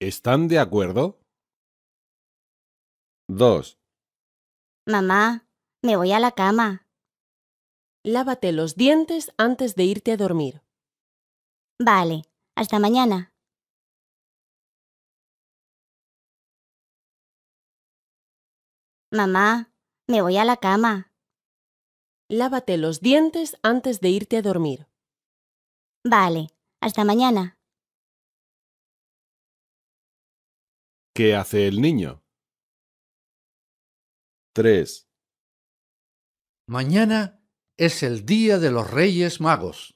¿Están de acuerdo? 2. Mamá, me voy a la cama. Lávate los dientes antes de irte a dormir. Vale, hasta mañana. Mamá, me voy a la cama. Lávate los dientes antes de irte a dormir. Vale, hasta mañana. ¿Qué hace el niño? 3. Mañana es el Día de los Reyes Magos.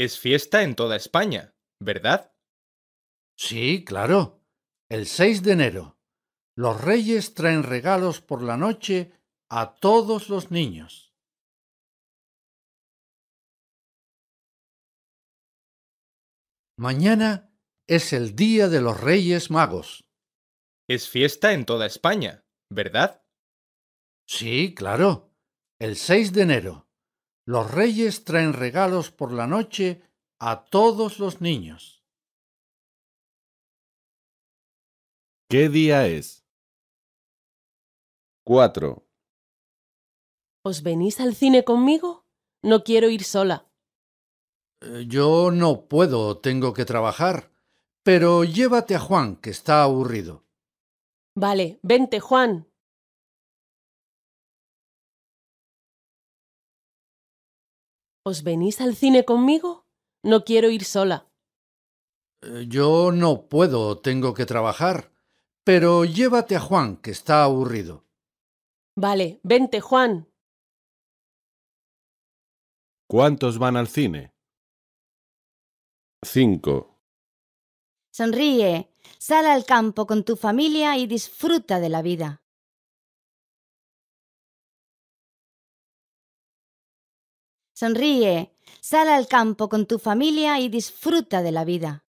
Es fiesta en toda España, ¿verdad? Sí, claro. El 6 de enero. Los reyes traen regalos por la noche a todos los niños. Mañana es el Día de los Reyes Magos. Es fiesta en toda España, ¿verdad? Sí, claro. El 6 de enero, los reyes traen regalos por la noche a todos los niños. ¿Qué día es? 4. ¿Os venís al cine conmigo? No quiero ir sola. Eh, yo no puedo, tengo que trabajar. Pero llévate a Juan, que está aburrido. Vale, vente, Juan. ¿Os venís al cine conmigo? No quiero ir sola. Eh, yo no puedo, tengo que trabajar. Pero llévate a Juan, que está aburrido. Vale, vente, Juan. ¿Cuántos van al cine? Cinco. Sonríe, sal al campo con tu familia y disfruta de la vida. Sonríe, sal al campo con tu familia y disfruta de la vida.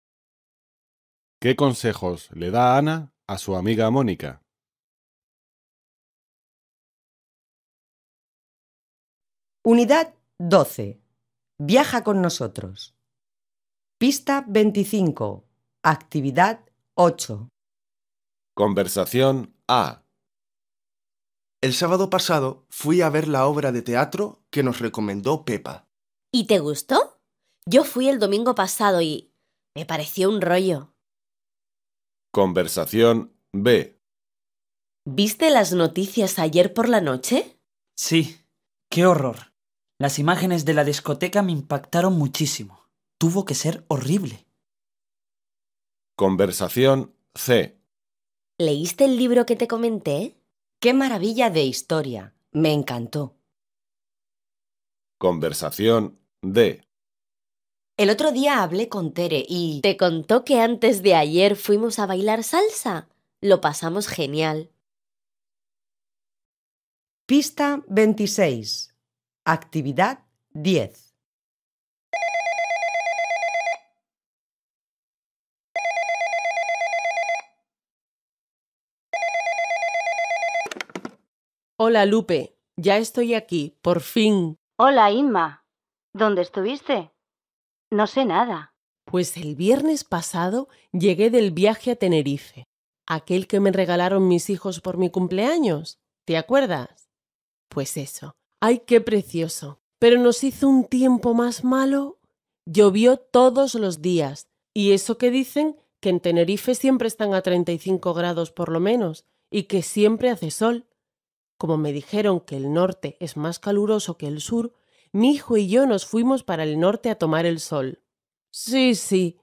¿Qué consejos le da Ana a su amiga Mónica? Unidad 12. Viaja con nosotros. Pista 25. Actividad 8. Conversación A. El sábado pasado fui a ver la obra de teatro que nos recomendó Pepa. ¿Y te gustó? Yo fui el domingo pasado y me pareció un rollo. Conversación B. ¿Viste las noticias ayer por la noche? Sí. Qué horror. Las imágenes de la discoteca me impactaron muchísimo. Tuvo que ser horrible. Conversación C. ¿Leíste el libro que te comenté? ¡Qué maravilla de historia! Me encantó. Conversación D El otro día hablé con Tere y... ¿Te contó que antes de ayer fuimos a bailar salsa? Lo pasamos genial. Pista 26. Actividad 10. Hola Lupe, ya estoy aquí, por fin. Hola Inma, ¿dónde estuviste? No sé nada. Pues el viernes pasado llegué del viaje a Tenerife, aquel que me regalaron mis hijos por mi cumpleaños. ¿Te acuerdas? Pues eso. ¡Ay, qué precioso! Pero nos hizo un tiempo más malo. Llovió todos los días. Y eso que dicen que en Tenerife siempre están a 35 grados por lo menos, y que siempre hace sol. Como me dijeron que el norte es más caluroso que el sur, mi hijo y yo nos fuimos para el norte a tomar el sol. Sí, sí.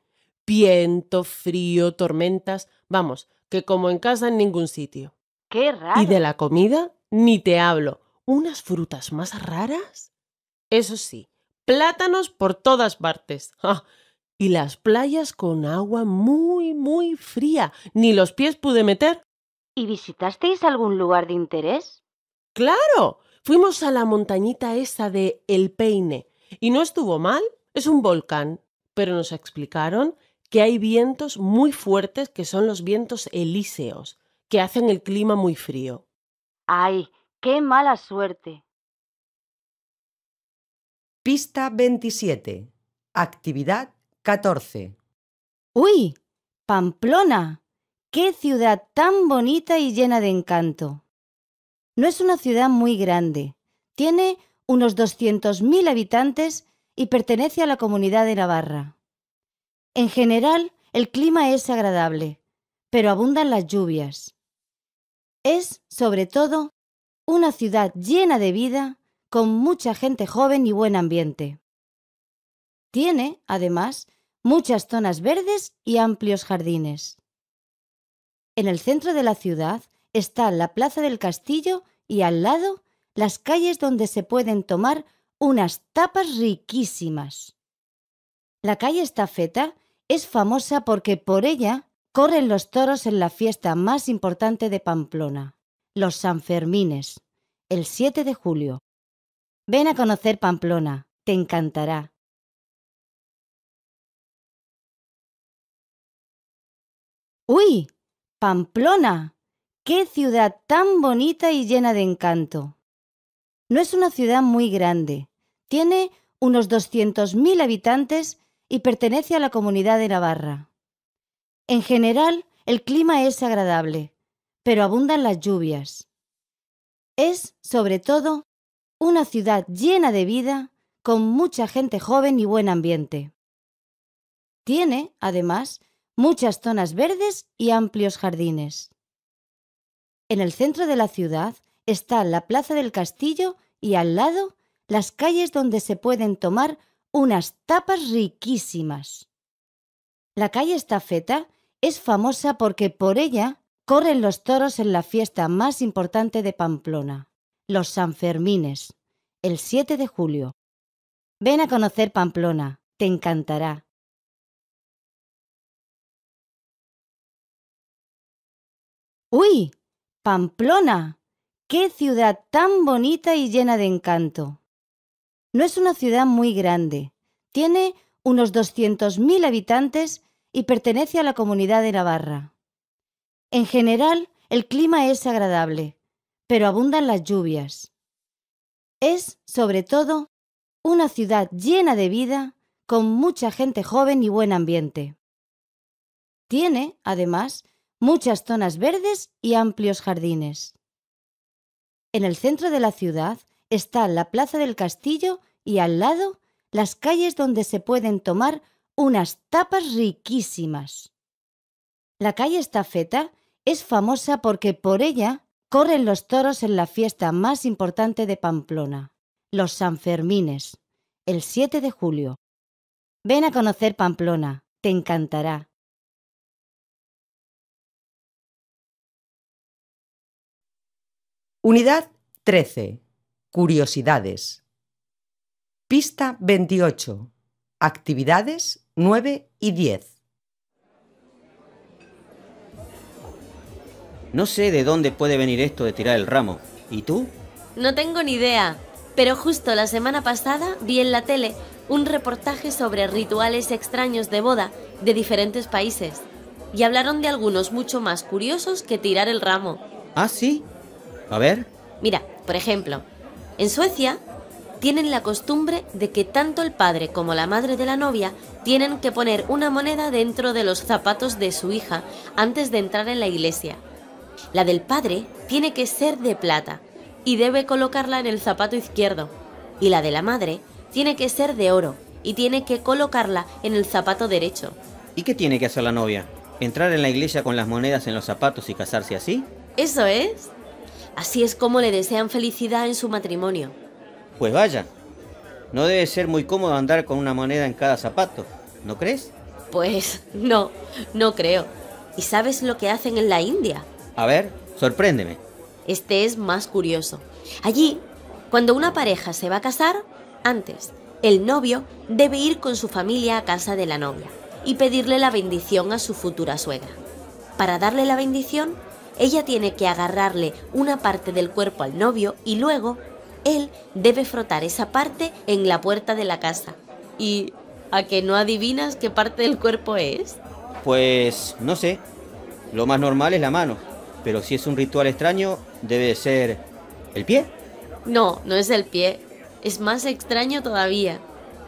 Viento, frío, tormentas. Vamos, que como en casa en ningún sitio. ¡Qué raro! Y de la comida, ni te hablo. ¿Unas frutas más raras? Eso sí, plátanos por todas partes. Y las playas con agua muy, muy fría. Ni los pies pude meter. ¿Y visitasteis algún lugar de interés? Claro, fuimos a la montañita esa de El Peine y no estuvo mal, es un volcán, pero nos explicaron que hay vientos muy fuertes que son los vientos elíseos, que hacen el clima muy frío. ¡Ay, qué mala suerte! Pista 27. Actividad 14. ¡Uy! Pamplona. ¡Qué ciudad tan bonita y llena de encanto! No es una ciudad muy grande. Tiene unos 200.000 habitantes y pertenece a la comunidad de Navarra. En general, el clima es agradable, pero abundan las lluvias. Es, sobre todo, una ciudad llena de vida, con mucha gente joven y buen ambiente. Tiene, además, muchas zonas verdes y amplios jardines. En el centro de la ciudad está la Plaza del Castillo y al lado las calles donde se pueden tomar unas tapas riquísimas. La calle Estafeta es famosa porque por ella corren los toros en la fiesta más importante de Pamplona, los Sanfermines, el 7 de julio. Ven a conocer Pamplona, te encantará. ¡Uy! ¡Pamplona! Qué ciudad tan bonita y llena de encanto. No es una ciudad muy grande. Tiene unos 200.000 habitantes y pertenece a la comunidad de Navarra. En general, el clima es agradable, pero abundan las lluvias. Es, sobre todo, una ciudad llena de vida, con mucha gente joven y buen ambiente. Tiene, además, muchas zonas verdes y amplios jardines. En el centro de la ciudad está la Plaza del Castillo y al lado las calles donde se pueden tomar unas tapas riquísimas. La calle Estafeta es famosa porque por ella corren los toros en la fiesta más importante de Pamplona, los Sanfermines, el 7 de julio. Ven a conocer Pamplona, te encantará. ¡Uy! Pamplona. ¡Qué ciudad tan bonita y llena de encanto! No es una ciudad muy grande. Tiene unos 200.000 habitantes y pertenece a la comunidad de Navarra. En general, el clima es agradable, pero abundan las lluvias. Es, sobre todo, una ciudad llena de vida, con mucha gente joven y buen ambiente. Tiene, además, muchas zonas verdes y amplios jardines. En el centro de la ciudad está la Plaza del Castillo y al lado las calles donde se pueden tomar unas tapas riquísimas. La calle Estafeta es famosa porque por ella corren los toros en la fiesta más importante de Pamplona, los Sanfermines, el 7 de julio. Ven a conocer Pamplona, te encantará. Unidad 13. Curiosidades. Pista 28. Actividades 9 y 10. No sé de dónde puede venir esto de tirar el ramo. ¿Y tú? No tengo ni idea, pero justo la semana pasada vi en la tele un reportaje sobre rituales extraños de boda de diferentes países. Y hablaron de algunos mucho más curiosos que tirar el ramo. ¿Ah, sí? A ver. Mira, por ejemplo, en Suecia tienen la costumbre de que tanto el padre como la madre de la novia tienen que poner una moneda dentro de los zapatos de su hija antes de entrar en la iglesia. La del padre tiene que ser de plata y debe colocarla en el zapato izquierdo. Y la de la madre tiene que ser de oro y tiene que colocarla en el zapato derecho. ¿Y qué tiene que hacer la novia? ¿Entrar en la iglesia con las monedas en los zapatos y casarse así? Eso es. Así es como le desean felicidad en su matrimonio. Pues vaya, no debe ser muy cómodo andar con una moneda en cada zapato, ¿no crees? Pues no, no creo. ¿Y sabes lo que hacen en la India? A ver, sorpréndeme. Este es más curioso. Allí, cuando una pareja se va a casar, antes, el novio debe ir con su familia a casa de la novia y pedirle la bendición a su futura suegra. Para darle la bendición, ella tiene que agarrarle una parte del cuerpo al novio y luego él debe frotar esa parte en la puerta de la casa. ¿Y a que no adivinas qué parte del cuerpo es? Pues no sé. Lo más normal es la mano. Pero si es un ritual extraño, debe ser el pie. No, no es el pie. Es más extraño todavía.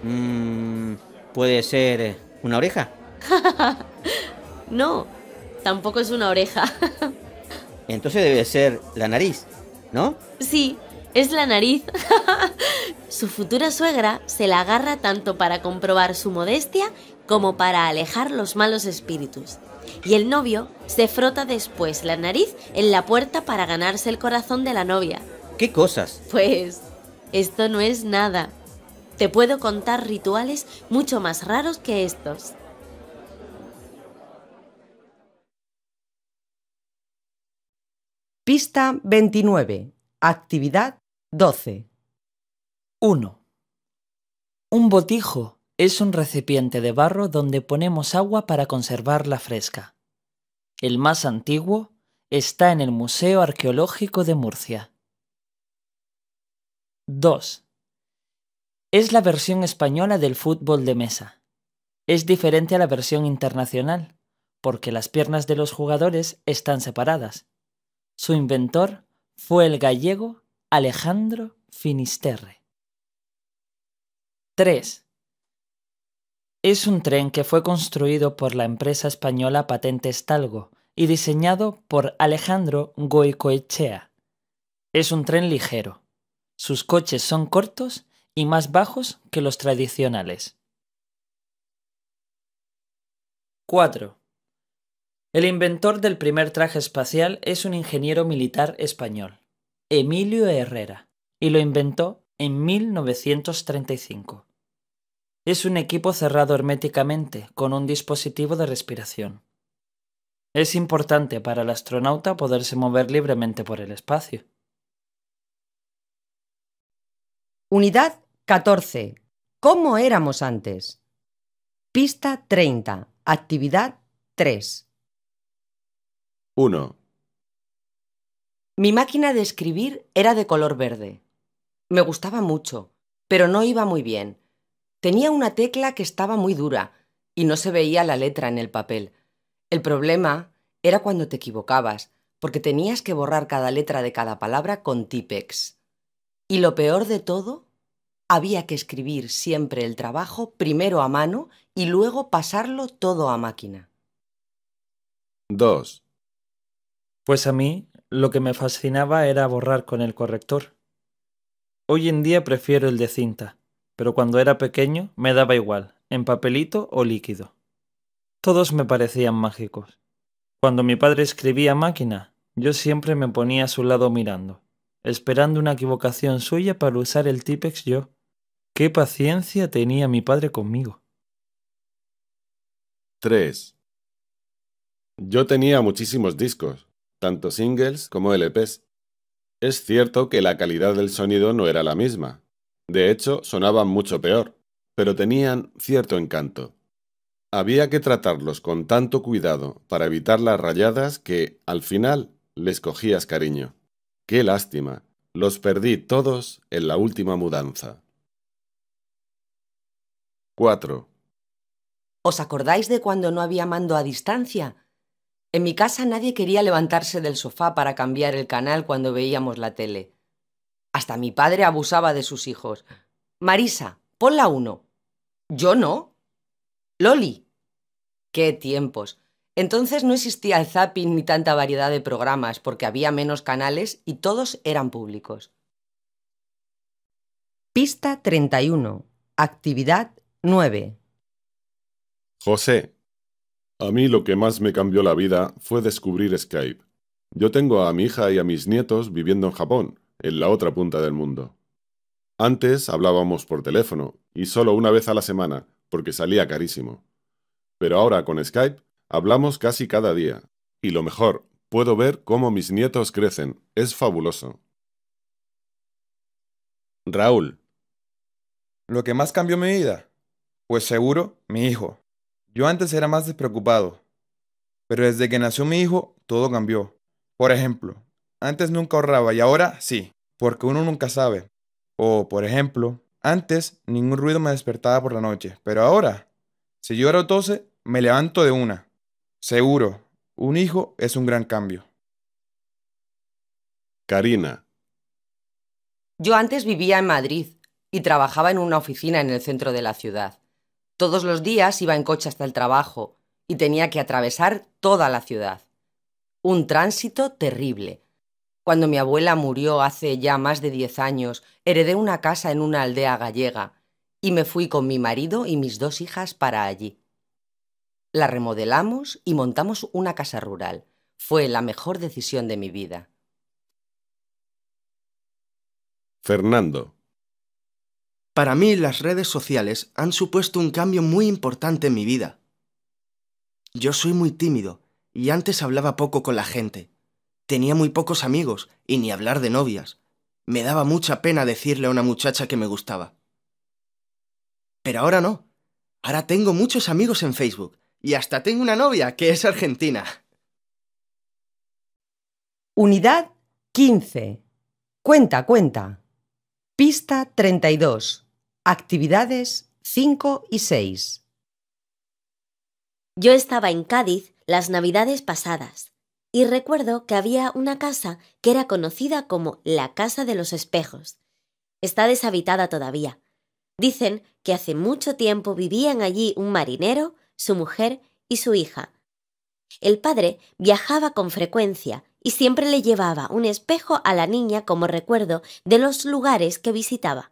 Mm, ¿Puede ser una oreja? no, tampoco es una oreja. Entonces debe ser la nariz, ¿no? Sí, es la nariz. su futura suegra se la agarra tanto para comprobar su modestia como para alejar los malos espíritus. Y el novio se frota después la nariz en la puerta para ganarse el corazón de la novia. ¿Qué cosas? Pues esto no es nada. Te puedo contar rituales mucho más raros que estos. Pista 29. Actividad 12. 1. Un botijo es un recipiente de barro donde ponemos agua para conservarla fresca. El más antiguo está en el Museo Arqueológico de Murcia. 2. Es la versión española del fútbol de mesa. Es diferente a la versión internacional, porque las piernas de los jugadores están separadas su inventor fue el gallego Alejandro Finisterre. 3. Es un tren que fue construido por la empresa española Patente Estalgo y diseñado por Alejandro Goicoechea. Es un tren ligero. Sus coches son cortos y más bajos que los tradicionales. 4. El inventor del primer traje espacial es un ingeniero militar español, Emilio Herrera, y lo inventó en 1935. Es un equipo cerrado herméticamente con un dispositivo de respiración. Es importante para el astronauta poderse mover libremente por el espacio. Unidad 14. ¿Cómo éramos antes? Pista 30. Actividad 3. 1. Mi máquina de escribir era de color verde. Me gustaba mucho, pero no iba muy bien. Tenía una tecla que estaba muy dura y no se veía la letra en el papel. El problema era cuando te equivocabas, porque tenías que borrar cada letra de cada palabra con Tipex. Y lo peor de todo, había que escribir siempre el trabajo primero a mano y luego pasarlo todo a máquina. 2. Pues a mí lo que me fascinaba era borrar con el corrector. Hoy en día prefiero el de cinta, pero cuando era pequeño me daba igual, en papelito o líquido. Todos me parecían mágicos. Cuando mi padre escribía máquina, yo siempre me ponía a su lado mirando, esperando una equivocación suya para usar el típex yo. Qué paciencia tenía mi padre conmigo. 3. Yo tenía muchísimos discos tanto singles como LPs. Es cierto que la calidad del sonido no era la misma. De hecho, sonaban mucho peor, pero tenían cierto encanto. Había que tratarlos con tanto cuidado para evitar las rayadas que, al final, les cogías cariño. Qué lástima, los perdí todos en la última mudanza. 4. ¿Os acordáis de cuando no había mando a distancia en mi casa nadie quería levantarse del sofá para cambiar el canal cuando veíamos la tele. Hasta mi padre abusaba de sus hijos. Marisa, pon la uno. Yo no. Loli. Qué tiempos. Entonces no existía el zapping ni tanta variedad de programas porque había menos canales y todos eran públicos. Pista 31. Actividad 9. José, a mí lo que más me cambió la vida fue descubrir Skype. Yo tengo a mi hija y a mis nietos viviendo en Japón, en la otra punta del mundo. Antes hablábamos por teléfono, y solo una vez a la semana, porque salía carísimo. Pero ahora con Skype hablamos casi cada día. Y lo mejor, puedo ver cómo mis nietos crecen. Es fabuloso. Raúl. Lo que más cambió mi vida. Pues seguro, mi hijo. Yo antes era más despreocupado, pero desde que nació mi hijo todo cambió. Por ejemplo, antes nunca ahorraba y ahora sí, porque uno nunca sabe. O, por ejemplo, antes ningún ruido me despertaba por la noche, pero ahora, si yo o tose, me levanto de una. Seguro, un hijo es un gran cambio. Karina. Yo antes vivía en Madrid y trabajaba en una oficina en el centro de la ciudad. Todos los días iba en coche hasta el trabajo y tenía que atravesar toda la ciudad. Un tránsito terrible. Cuando mi abuela murió hace ya más de diez años, heredé una casa en una aldea gallega y me fui con mi marido y mis dos hijas para allí. La remodelamos y montamos una casa rural. Fue la mejor decisión de mi vida. Fernando. Para mí las redes sociales han supuesto un cambio muy importante en mi vida. Yo soy muy tímido y antes hablaba poco con la gente. Tenía muy pocos amigos y ni hablar de novias. Me daba mucha pena decirle a una muchacha que me gustaba. Pero ahora no. Ahora tengo muchos amigos en Facebook y hasta tengo una novia que es argentina. Unidad 15. Cuenta, cuenta. Pista 32. Actividades 5 y 6. Yo estaba en Cádiz las navidades pasadas y recuerdo que había una casa que era conocida como la Casa de los Espejos. Está deshabitada todavía. Dicen que hace mucho tiempo vivían allí un marinero, su mujer y su hija. El padre viajaba con frecuencia y siempre le llevaba un espejo a la niña como recuerdo de los lugares que visitaba.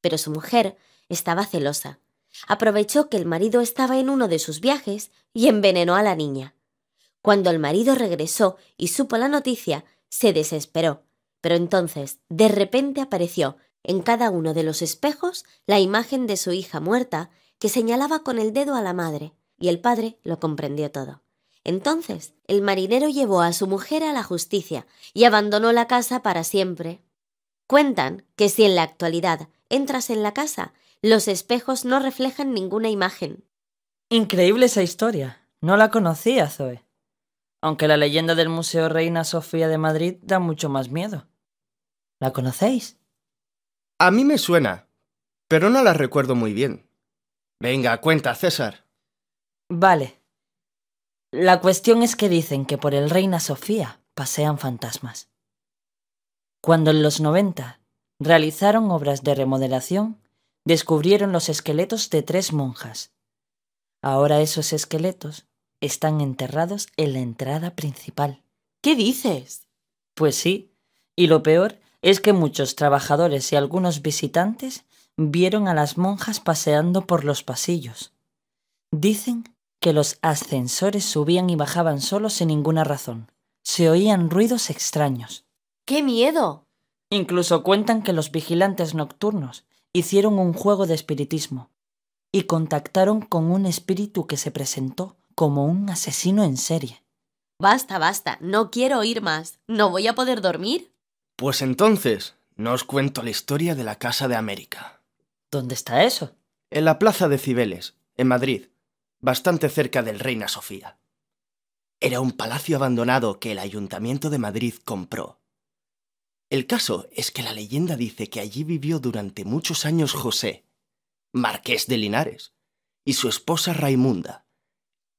Pero su mujer estaba celosa. Aprovechó que el marido estaba en uno de sus viajes y envenenó a la niña. Cuando el marido regresó y supo la noticia, se desesperó, pero entonces de repente apareció en cada uno de los espejos la imagen de su hija muerta que señalaba con el dedo a la madre, y el padre lo comprendió todo. Entonces el marinero llevó a su mujer a la justicia y abandonó la casa para siempre. Cuentan que si en la actualidad entras en la casa, los espejos no reflejan ninguna imagen. Increíble esa historia. No la conocía, Zoe. Aunque la leyenda del Museo Reina Sofía de Madrid da mucho más miedo. ¿La conocéis? A mí me suena, pero no la recuerdo muy bien. Venga, cuenta, César. Vale. La cuestión es que dicen que por el Reina Sofía pasean fantasmas. Cuando en los 90 realizaron obras de remodelación, descubrieron los esqueletos de tres monjas. Ahora esos esqueletos están enterrados en la entrada principal. ¿Qué dices? Pues sí, y lo peor es que muchos trabajadores y algunos visitantes vieron a las monjas paseando por los pasillos. Dicen que los ascensores subían y bajaban solos sin ninguna razón. Se oían ruidos extraños. ¡Qué miedo! Incluso cuentan que los vigilantes nocturnos hicieron un juego de espiritismo y contactaron con un espíritu que se presentó como un asesino en serie. Basta, basta, no quiero oír más. ¿No voy a poder dormir? Pues entonces, no os cuento la historia de la Casa de América. ¿Dónde está eso? En la Plaza de Cibeles, en Madrid bastante cerca del Reina Sofía. Era un palacio abandonado que el Ayuntamiento de Madrid compró. El caso es que la leyenda dice que allí vivió durante muchos años José, marqués de Linares, y su esposa Raimunda,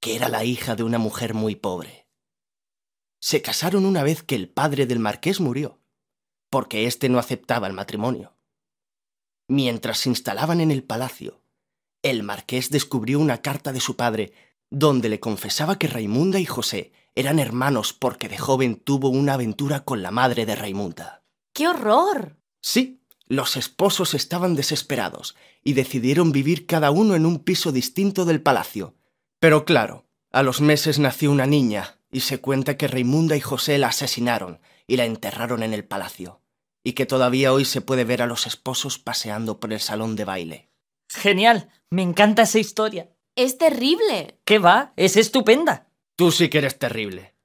que era la hija de una mujer muy pobre. Se casaron una vez que el padre del marqués murió, porque éste no aceptaba el matrimonio. Mientras se instalaban en el palacio, el marqués descubrió una carta de su padre, donde le confesaba que Raimunda y José eran hermanos porque de joven tuvo una aventura con la madre de Raimunda. ¡Qué horror! Sí, los esposos estaban desesperados y decidieron vivir cada uno en un piso distinto del palacio. Pero claro, a los meses nació una niña y se cuenta que Raimunda y José la asesinaron y la enterraron en el palacio, y que todavía hoy se puede ver a los esposos paseando por el salón de baile. Genial, me encanta esa historia. Es terrible. ¿Qué va? Es estupenda. Tú sí que eres terrible.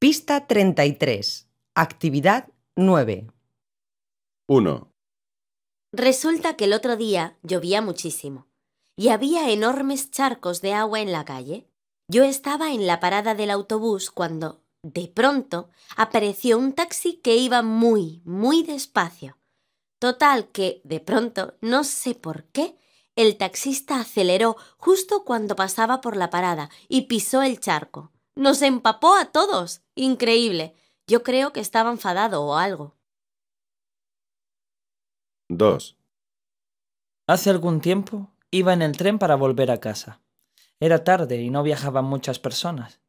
Pista 33. Actividad 9. 1. Resulta que el otro día llovía muchísimo y había enormes charcos de agua en la calle. Yo estaba en la parada del autobús cuando, de pronto, apareció un taxi que iba muy, muy despacio. Total que, de pronto, no sé por qué, el taxista aceleró justo cuando pasaba por la parada y pisó el charco. Nos empapó a todos. Increíble. Yo creo que estaba enfadado o algo. 2. Hace algún tiempo iba en el tren para volver a casa. Era tarde y no viajaban muchas personas.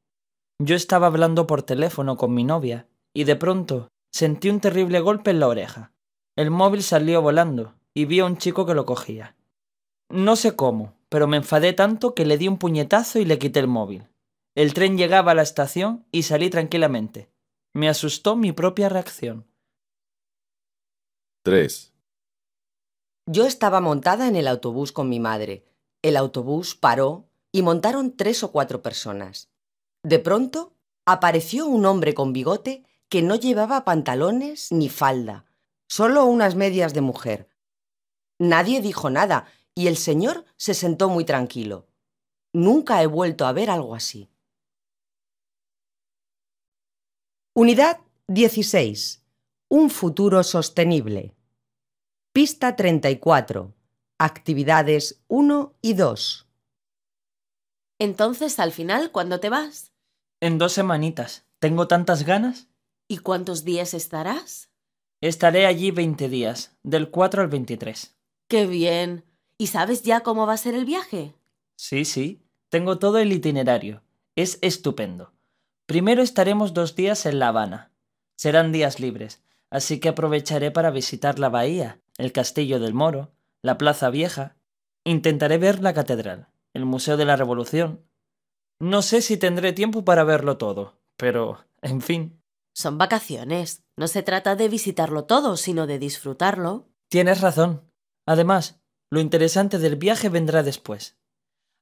Yo estaba hablando por teléfono con mi novia y de pronto sentí un terrible golpe en la oreja. El móvil salió volando y vi a un chico que lo cogía. No sé cómo, pero me enfadé tanto que le di un puñetazo y le quité el móvil. El tren llegaba a la estación y salí tranquilamente. Me asustó mi propia reacción. 3. Yo estaba montada en el autobús con mi madre. El autobús paró y montaron tres o cuatro personas. De pronto, apareció un hombre con bigote que no llevaba pantalones ni falda solo unas medias de mujer. Nadie dijo nada y el señor se sentó muy tranquilo. Nunca he vuelto a ver algo así. Unidad 16. Un futuro sostenible. Pista 34. Actividades 1 y 2. Entonces, al final, ¿cuándo te vas? En dos semanitas. Tengo tantas ganas. ¿Y cuántos días estarás? Estaré allí 20 días, del 4 al 23. ¡Qué bien! ¿Y sabes ya cómo va a ser el viaje? Sí, sí. Tengo todo el itinerario. Es estupendo. Primero estaremos dos días en La Habana. Serán días libres, así que aprovecharé para visitar la bahía, el castillo del Moro, la Plaza Vieja. Intentaré ver la catedral, el Museo de la Revolución. No sé si tendré tiempo para verlo todo, pero, en fin. Son vacaciones. No se trata de visitarlo todo, sino de disfrutarlo. Tienes razón. Además, lo interesante del viaje vendrá después.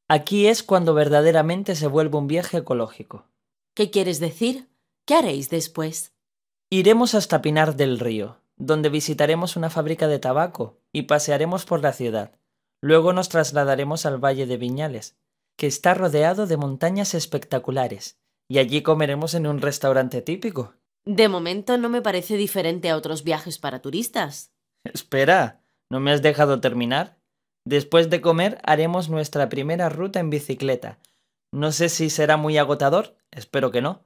Aquí es cuando verdaderamente se vuelve un viaje ecológico. ¿Qué quieres decir? ¿Qué haréis después? Iremos hasta Pinar del Río, donde visitaremos una fábrica de tabaco y pasearemos por la ciudad. Luego nos trasladaremos al Valle de Viñales, que está rodeado de montañas espectaculares, y allí comeremos en un restaurante típico. De momento no me parece diferente a otros viajes para turistas. Espera, ¿no me has dejado terminar? Después de comer haremos nuestra primera ruta en bicicleta. No sé si será muy agotador, espero que no.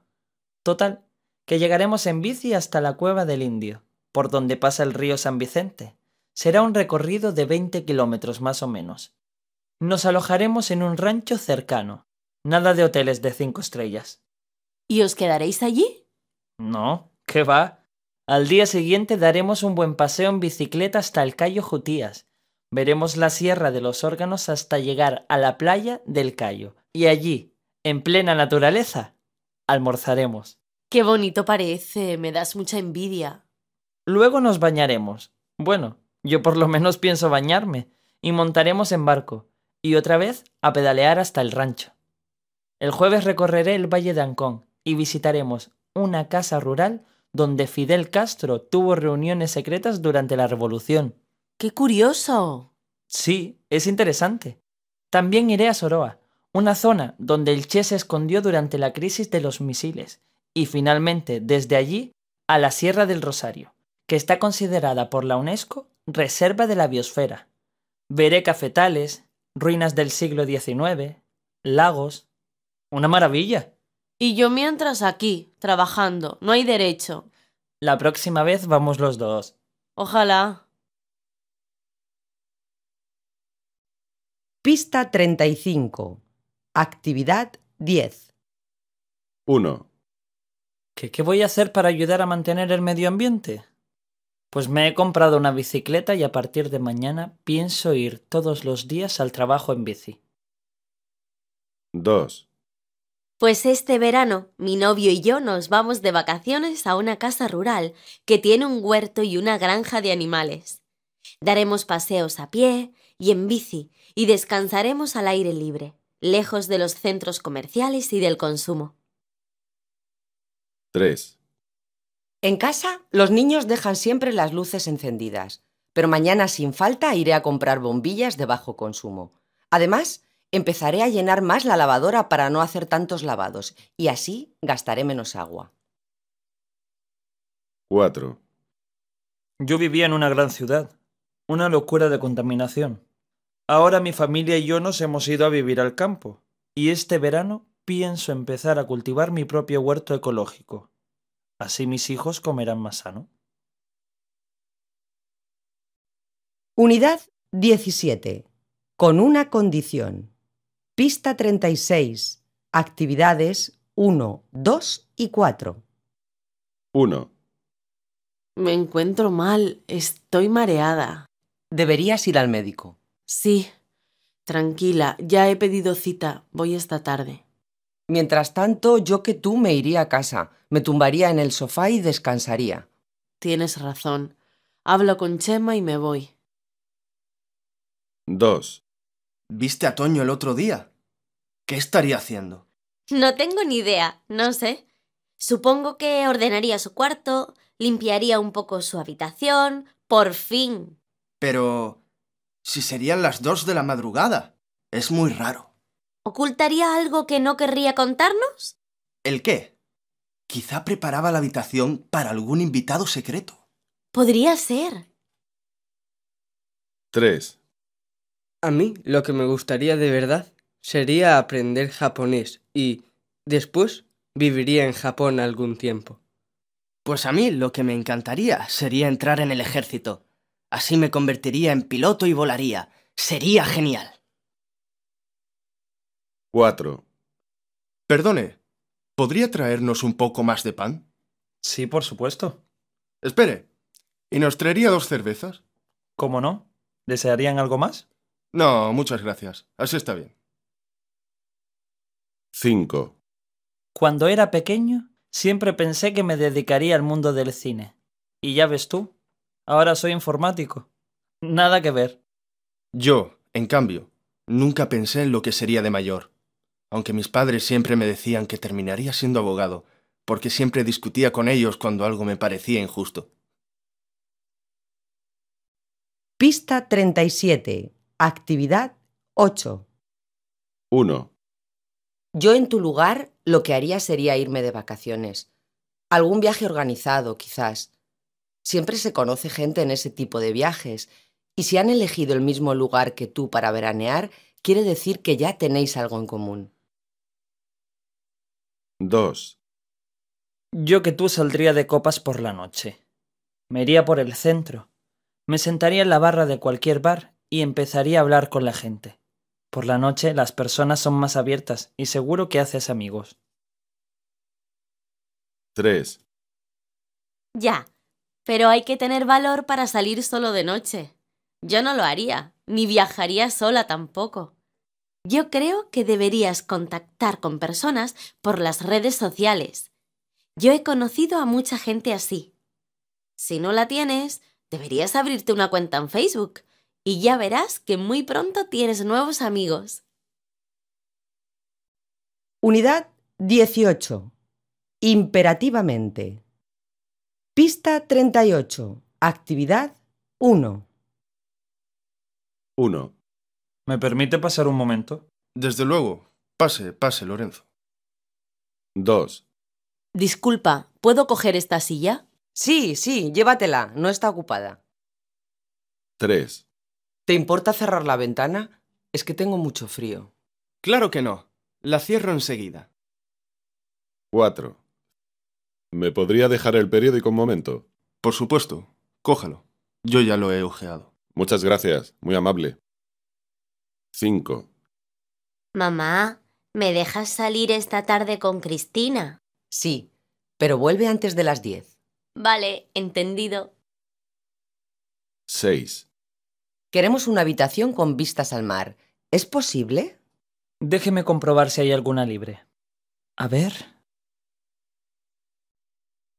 Total, que llegaremos en bici hasta la cueva del Indio, por donde pasa el río San Vicente. Será un recorrido de 20 kilómetros más o menos. Nos alojaremos en un rancho cercano. Nada de hoteles de cinco estrellas. ¿Y os quedaréis allí? No, ¿qué va? Al día siguiente daremos un buen paseo en bicicleta hasta el Cayo Jutías. Veremos la Sierra de los Órganos hasta llegar a la playa del Cayo. Y allí, en plena naturaleza, almorzaremos. Qué bonito parece, me das mucha envidia. Luego nos bañaremos. Bueno, yo por lo menos pienso bañarme. Y montaremos en barco. Y otra vez a pedalear hasta el rancho. El jueves recorreré el Valle de Ancón y visitaremos una casa rural donde Fidel Castro tuvo reuniones secretas durante la Revolución. ¡Qué curioso! Sí, es interesante. También iré a Soroa, una zona donde el Che se escondió durante la crisis de los misiles, y finalmente desde allí a la Sierra del Rosario, que está considerada por la UNESCO Reserva de la Biosfera. Veré cafetales, ruinas del siglo XIX, lagos. ¡Una maravilla! Y yo mientras aquí, trabajando. No hay derecho. La próxima vez vamos los dos. Ojalá. Pista 35. Actividad 10. 1. ¿Qué, ¿Qué voy a hacer para ayudar a mantener el medio ambiente? Pues me he comprado una bicicleta y a partir de mañana pienso ir todos los días al trabajo en bici. 2. Pues este verano mi novio y yo nos vamos de vacaciones a una casa rural que tiene un huerto y una granja de animales. Daremos paseos a pie y en bici y descansaremos al aire libre, lejos de los centros comerciales y del consumo. 3. En casa, los niños dejan siempre las luces encendidas, pero mañana sin falta iré a comprar bombillas de bajo consumo. Además, Empezaré a llenar más la lavadora para no hacer tantos lavados y así gastaré menos agua. 4. Yo vivía en una gran ciudad, una locura de contaminación. Ahora mi familia y yo nos hemos ido a vivir al campo, y este verano pienso empezar a cultivar mi propio huerto ecológico. Así mis hijos comerán más sano. Unidad 17. Con una condición. Pista 36. Actividades 1, 2 y 4. 1. Me encuentro mal. Estoy mareada. Deberías ir al médico. Sí. Tranquila, ya he pedido cita. Voy esta tarde. Mientras tanto, yo que tú me iría a casa. Me tumbaría en el sofá y descansaría. Tienes razón. Hablo con Chema y me voy. 2. ¿Viste a Toño el otro día? ¿Qué estaría haciendo? No tengo ni idea, no sé. Supongo que ordenaría su cuarto, limpiaría un poco su habitación, por fin. Pero... si serían las dos de la madrugada, es muy raro. ¿Ocultaría algo que no querría contarnos? ¿El qué? Quizá preparaba la habitación para algún invitado secreto. Podría ser. 3. A mí lo que me gustaría de verdad sería aprender japonés y después viviría en Japón algún tiempo. Pues a mí lo que me encantaría sería entrar en el ejército. Así me convertiría en piloto y volaría. Sería genial. 4. Perdone, ¿podría traernos un poco más de pan? Sí, por supuesto. Espere, ¿y nos traería dos cervezas? ¿Cómo no? ¿Desearían algo más? No, muchas gracias. Así está bien. 5. Cuando era pequeño, siempre pensé que me dedicaría al mundo del cine. Y ya ves tú, ahora soy informático. Nada que ver. Yo, en cambio, nunca pensé en lo que sería de mayor. Aunque mis padres siempre me decían que terminaría siendo abogado, porque siempre discutía con ellos cuando algo me parecía injusto. Pista 37. Actividad 8. 1. Yo en tu lugar lo que haría sería irme de vacaciones. Algún viaje organizado, quizás. Siempre se conoce gente en ese tipo de viajes, y si han elegido el mismo lugar que tú para veranear, quiere decir que ya tenéis algo en común. 2. Yo que tú saldría de copas por la noche. Me iría por el centro. Me sentaría en la barra de cualquier bar y empezaría a hablar con la gente. Por la noche las personas son más abiertas y seguro que haces amigos. 3. Ya, pero hay que tener valor para salir solo de noche. Yo no lo haría, ni viajaría sola tampoco. Yo creo que deberías contactar con personas por las redes sociales. Yo he conocido a mucha gente así. Si no la tienes, deberías abrirte una cuenta en Facebook y ya verás que muy pronto tienes nuevos amigos. Unidad 18. Imperativamente. Pista 38. Actividad 1. 1. ¿Me permite pasar un momento? Desde luego. Pase, pase, Lorenzo. 2. Disculpa, ¿puedo coger esta silla? Sí, sí, llévatela, no está ocupada. 3. ¿Te importa cerrar la ventana? Es que tengo mucho frío. Claro que no. La cierro enseguida. 4. ¿Me podría dejar el periódico un momento? Por supuesto. Cójalo. Yo ya lo he ojeado. Muchas gracias. Muy amable. 5. Mamá, ¿me dejas salir esta tarde con Cristina? Sí, pero vuelve antes de las 10. Vale, entendido. 6. Queremos una habitación con vistas al mar. ¿Es posible? Déjeme comprobar si hay alguna libre. A ver.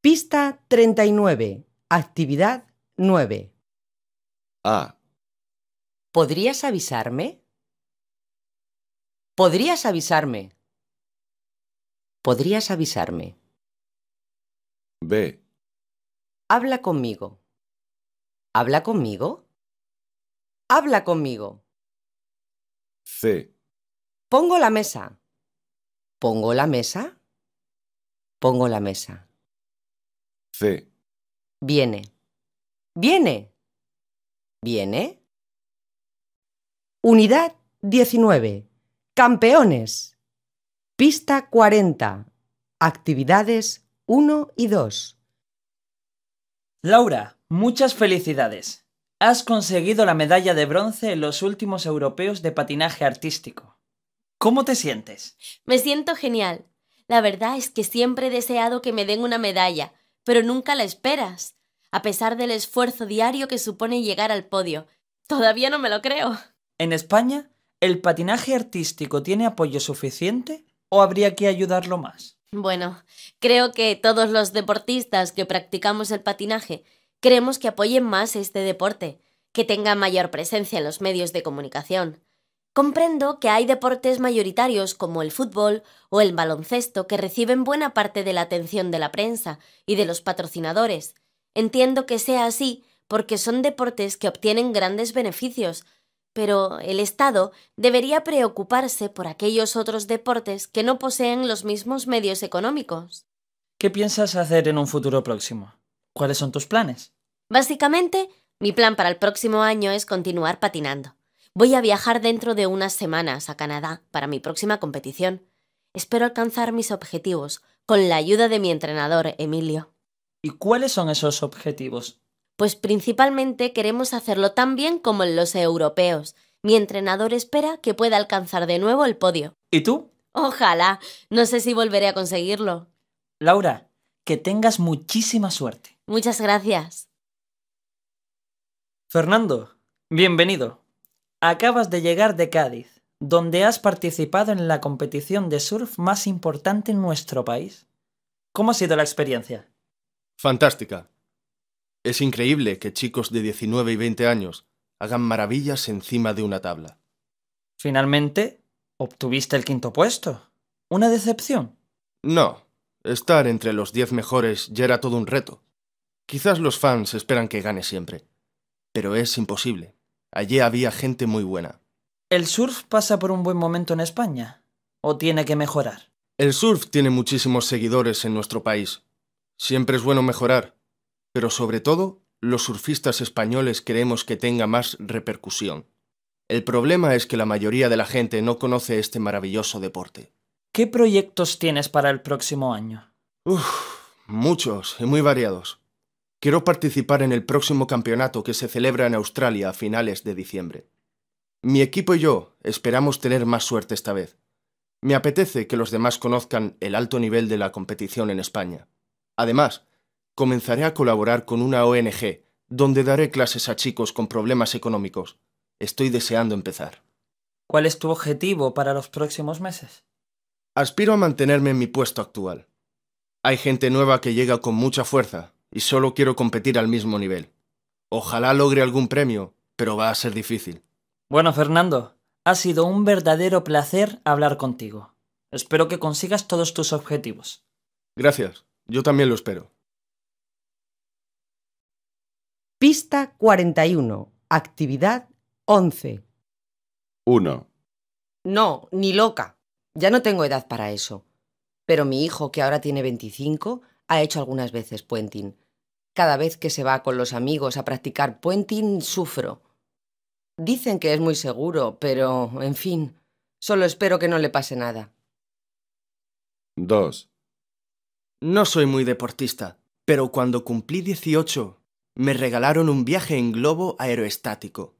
Pista 39. Actividad 9. A. ¿Podrías avisarme? ¿Podrías avisarme? ¿Podrías avisarme? B. Habla conmigo. ¿Habla conmigo? Habla conmigo. C. Pongo la mesa. Pongo la mesa. Pongo la mesa. C. Viene. Viene. Viene. Unidad 19. Campeones. Pista 40. Actividades 1 y 2. Laura, muchas felicidades. Has conseguido la medalla de bronce en los últimos europeos de patinaje artístico. ¿Cómo te sientes? Me siento genial. La verdad es que siempre he deseado que me den una medalla, pero nunca la esperas, a pesar del esfuerzo diario que supone llegar al podio. Todavía no me lo creo. En España, ¿el patinaje artístico tiene apoyo suficiente o habría que ayudarlo más? Bueno, creo que todos los deportistas que practicamos el patinaje Creemos que apoyen más este deporte, que tenga mayor presencia en los medios de comunicación. Comprendo que hay deportes mayoritarios como el fútbol o el baloncesto que reciben buena parte de la atención de la prensa y de los patrocinadores. Entiendo que sea así porque son deportes que obtienen grandes beneficios, pero el Estado debería preocuparse por aquellos otros deportes que no poseen los mismos medios económicos. ¿Qué piensas hacer en un futuro próximo? ¿Cuáles son tus planes? Básicamente, mi plan para el próximo año es continuar patinando. Voy a viajar dentro de unas semanas a Canadá para mi próxima competición. Espero alcanzar mis objetivos con la ayuda de mi entrenador, Emilio. ¿Y cuáles son esos objetivos? Pues principalmente queremos hacerlo tan bien como los europeos. Mi entrenador espera que pueda alcanzar de nuevo el podio. ¿Y tú? Ojalá. No sé si volveré a conseguirlo. Laura, que tengas muchísima suerte. Muchas gracias. Fernando, bienvenido. Acabas de llegar de Cádiz, donde has participado en la competición de surf más importante en nuestro país. ¿Cómo ha sido la experiencia? Fantástica. Es increíble que chicos de 19 y 20 años hagan maravillas encima de una tabla. Finalmente, obtuviste el quinto puesto. ¿Una decepción? No. Estar entre los 10 mejores ya era todo un reto. Quizás los fans esperan que gane siempre, pero es imposible. Allí había gente muy buena. ¿El surf pasa por un buen momento en España? ¿O tiene que mejorar? El surf tiene muchísimos seguidores en nuestro país. Siempre es bueno mejorar, pero sobre todo, los surfistas españoles queremos que tenga más repercusión. El problema es que la mayoría de la gente no conoce este maravilloso deporte. ¿Qué proyectos tienes para el próximo año? muchos y muy variados. Quiero participar en el próximo campeonato que se celebra en Australia a finales de diciembre. Mi equipo y yo esperamos tener más suerte esta vez. Me apetece que los demás conozcan el alto nivel de la competición en España. Además, comenzaré a colaborar con una ONG, donde daré clases a chicos con problemas económicos. Estoy deseando empezar. ¿Cuál es tu objetivo para los próximos meses? Aspiro a mantenerme en mi puesto actual. Hay gente nueva que llega con mucha fuerza, y solo quiero competir al mismo nivel. Ojalá logre algún premio, pero va a ser difícil. Bueno, Fernando, ha sido un verdadero placer hablar contigo. Espero que consigas todos tus objetivos. Gracias, yo también lo espero. Pista 41. Actividad 11. 1. No, ni loca. Ya no tengo edad para eso. Pero mi hijo, que ahora tiene 25, ha hecho algunas veces puenting. Cada vez que se va con los amigos a practicar puenting, sufro. Dicen que es muy seguro, pero, en fin, solo espero que no le pase nada. 2. No soy muy deportista, pero cuando cumplí 18, me regalaron un viaje en globo aeroestático.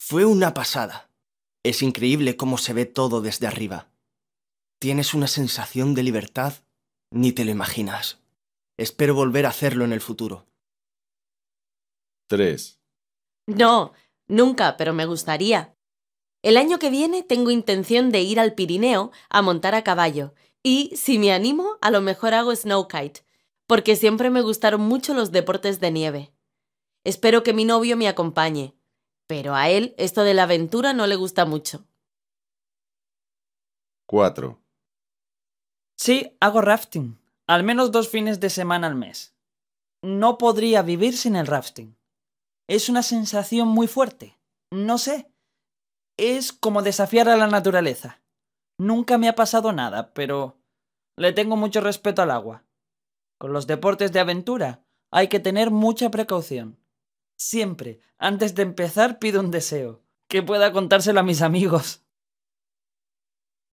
Fue una pasada. Es increíble cómo se ve todo desde arriba. Tienes una sensación de libertad, ni te lo imaginas. Espero volver a hacerlo en el futuro. 3. No, nunca, pero me gustaría. El año que viene tengo intención de ir al Pirineo a montar a caballo y, si me animo, a lo mejor hago snowkite, porque siempre me gustaron mucho los deportes de nieve. Espero que mi novio me acompañe, pero a él esto de la aventura no le gusta mucho. 4. Sí, hago rafting al menos dos fines de semana al mes. No podría vivir sin el rafting. Es una sensación muy fuerte. No sé. Es como desafiar a la naturaleza. Nunca me ha pasado nada, pero le tengo mucho respeto al agua. Con los deportes de aventura hay que tener mucha precaución. Siempre, antes de empezar, pido un deseo, que pueda contárselo a mis amigos.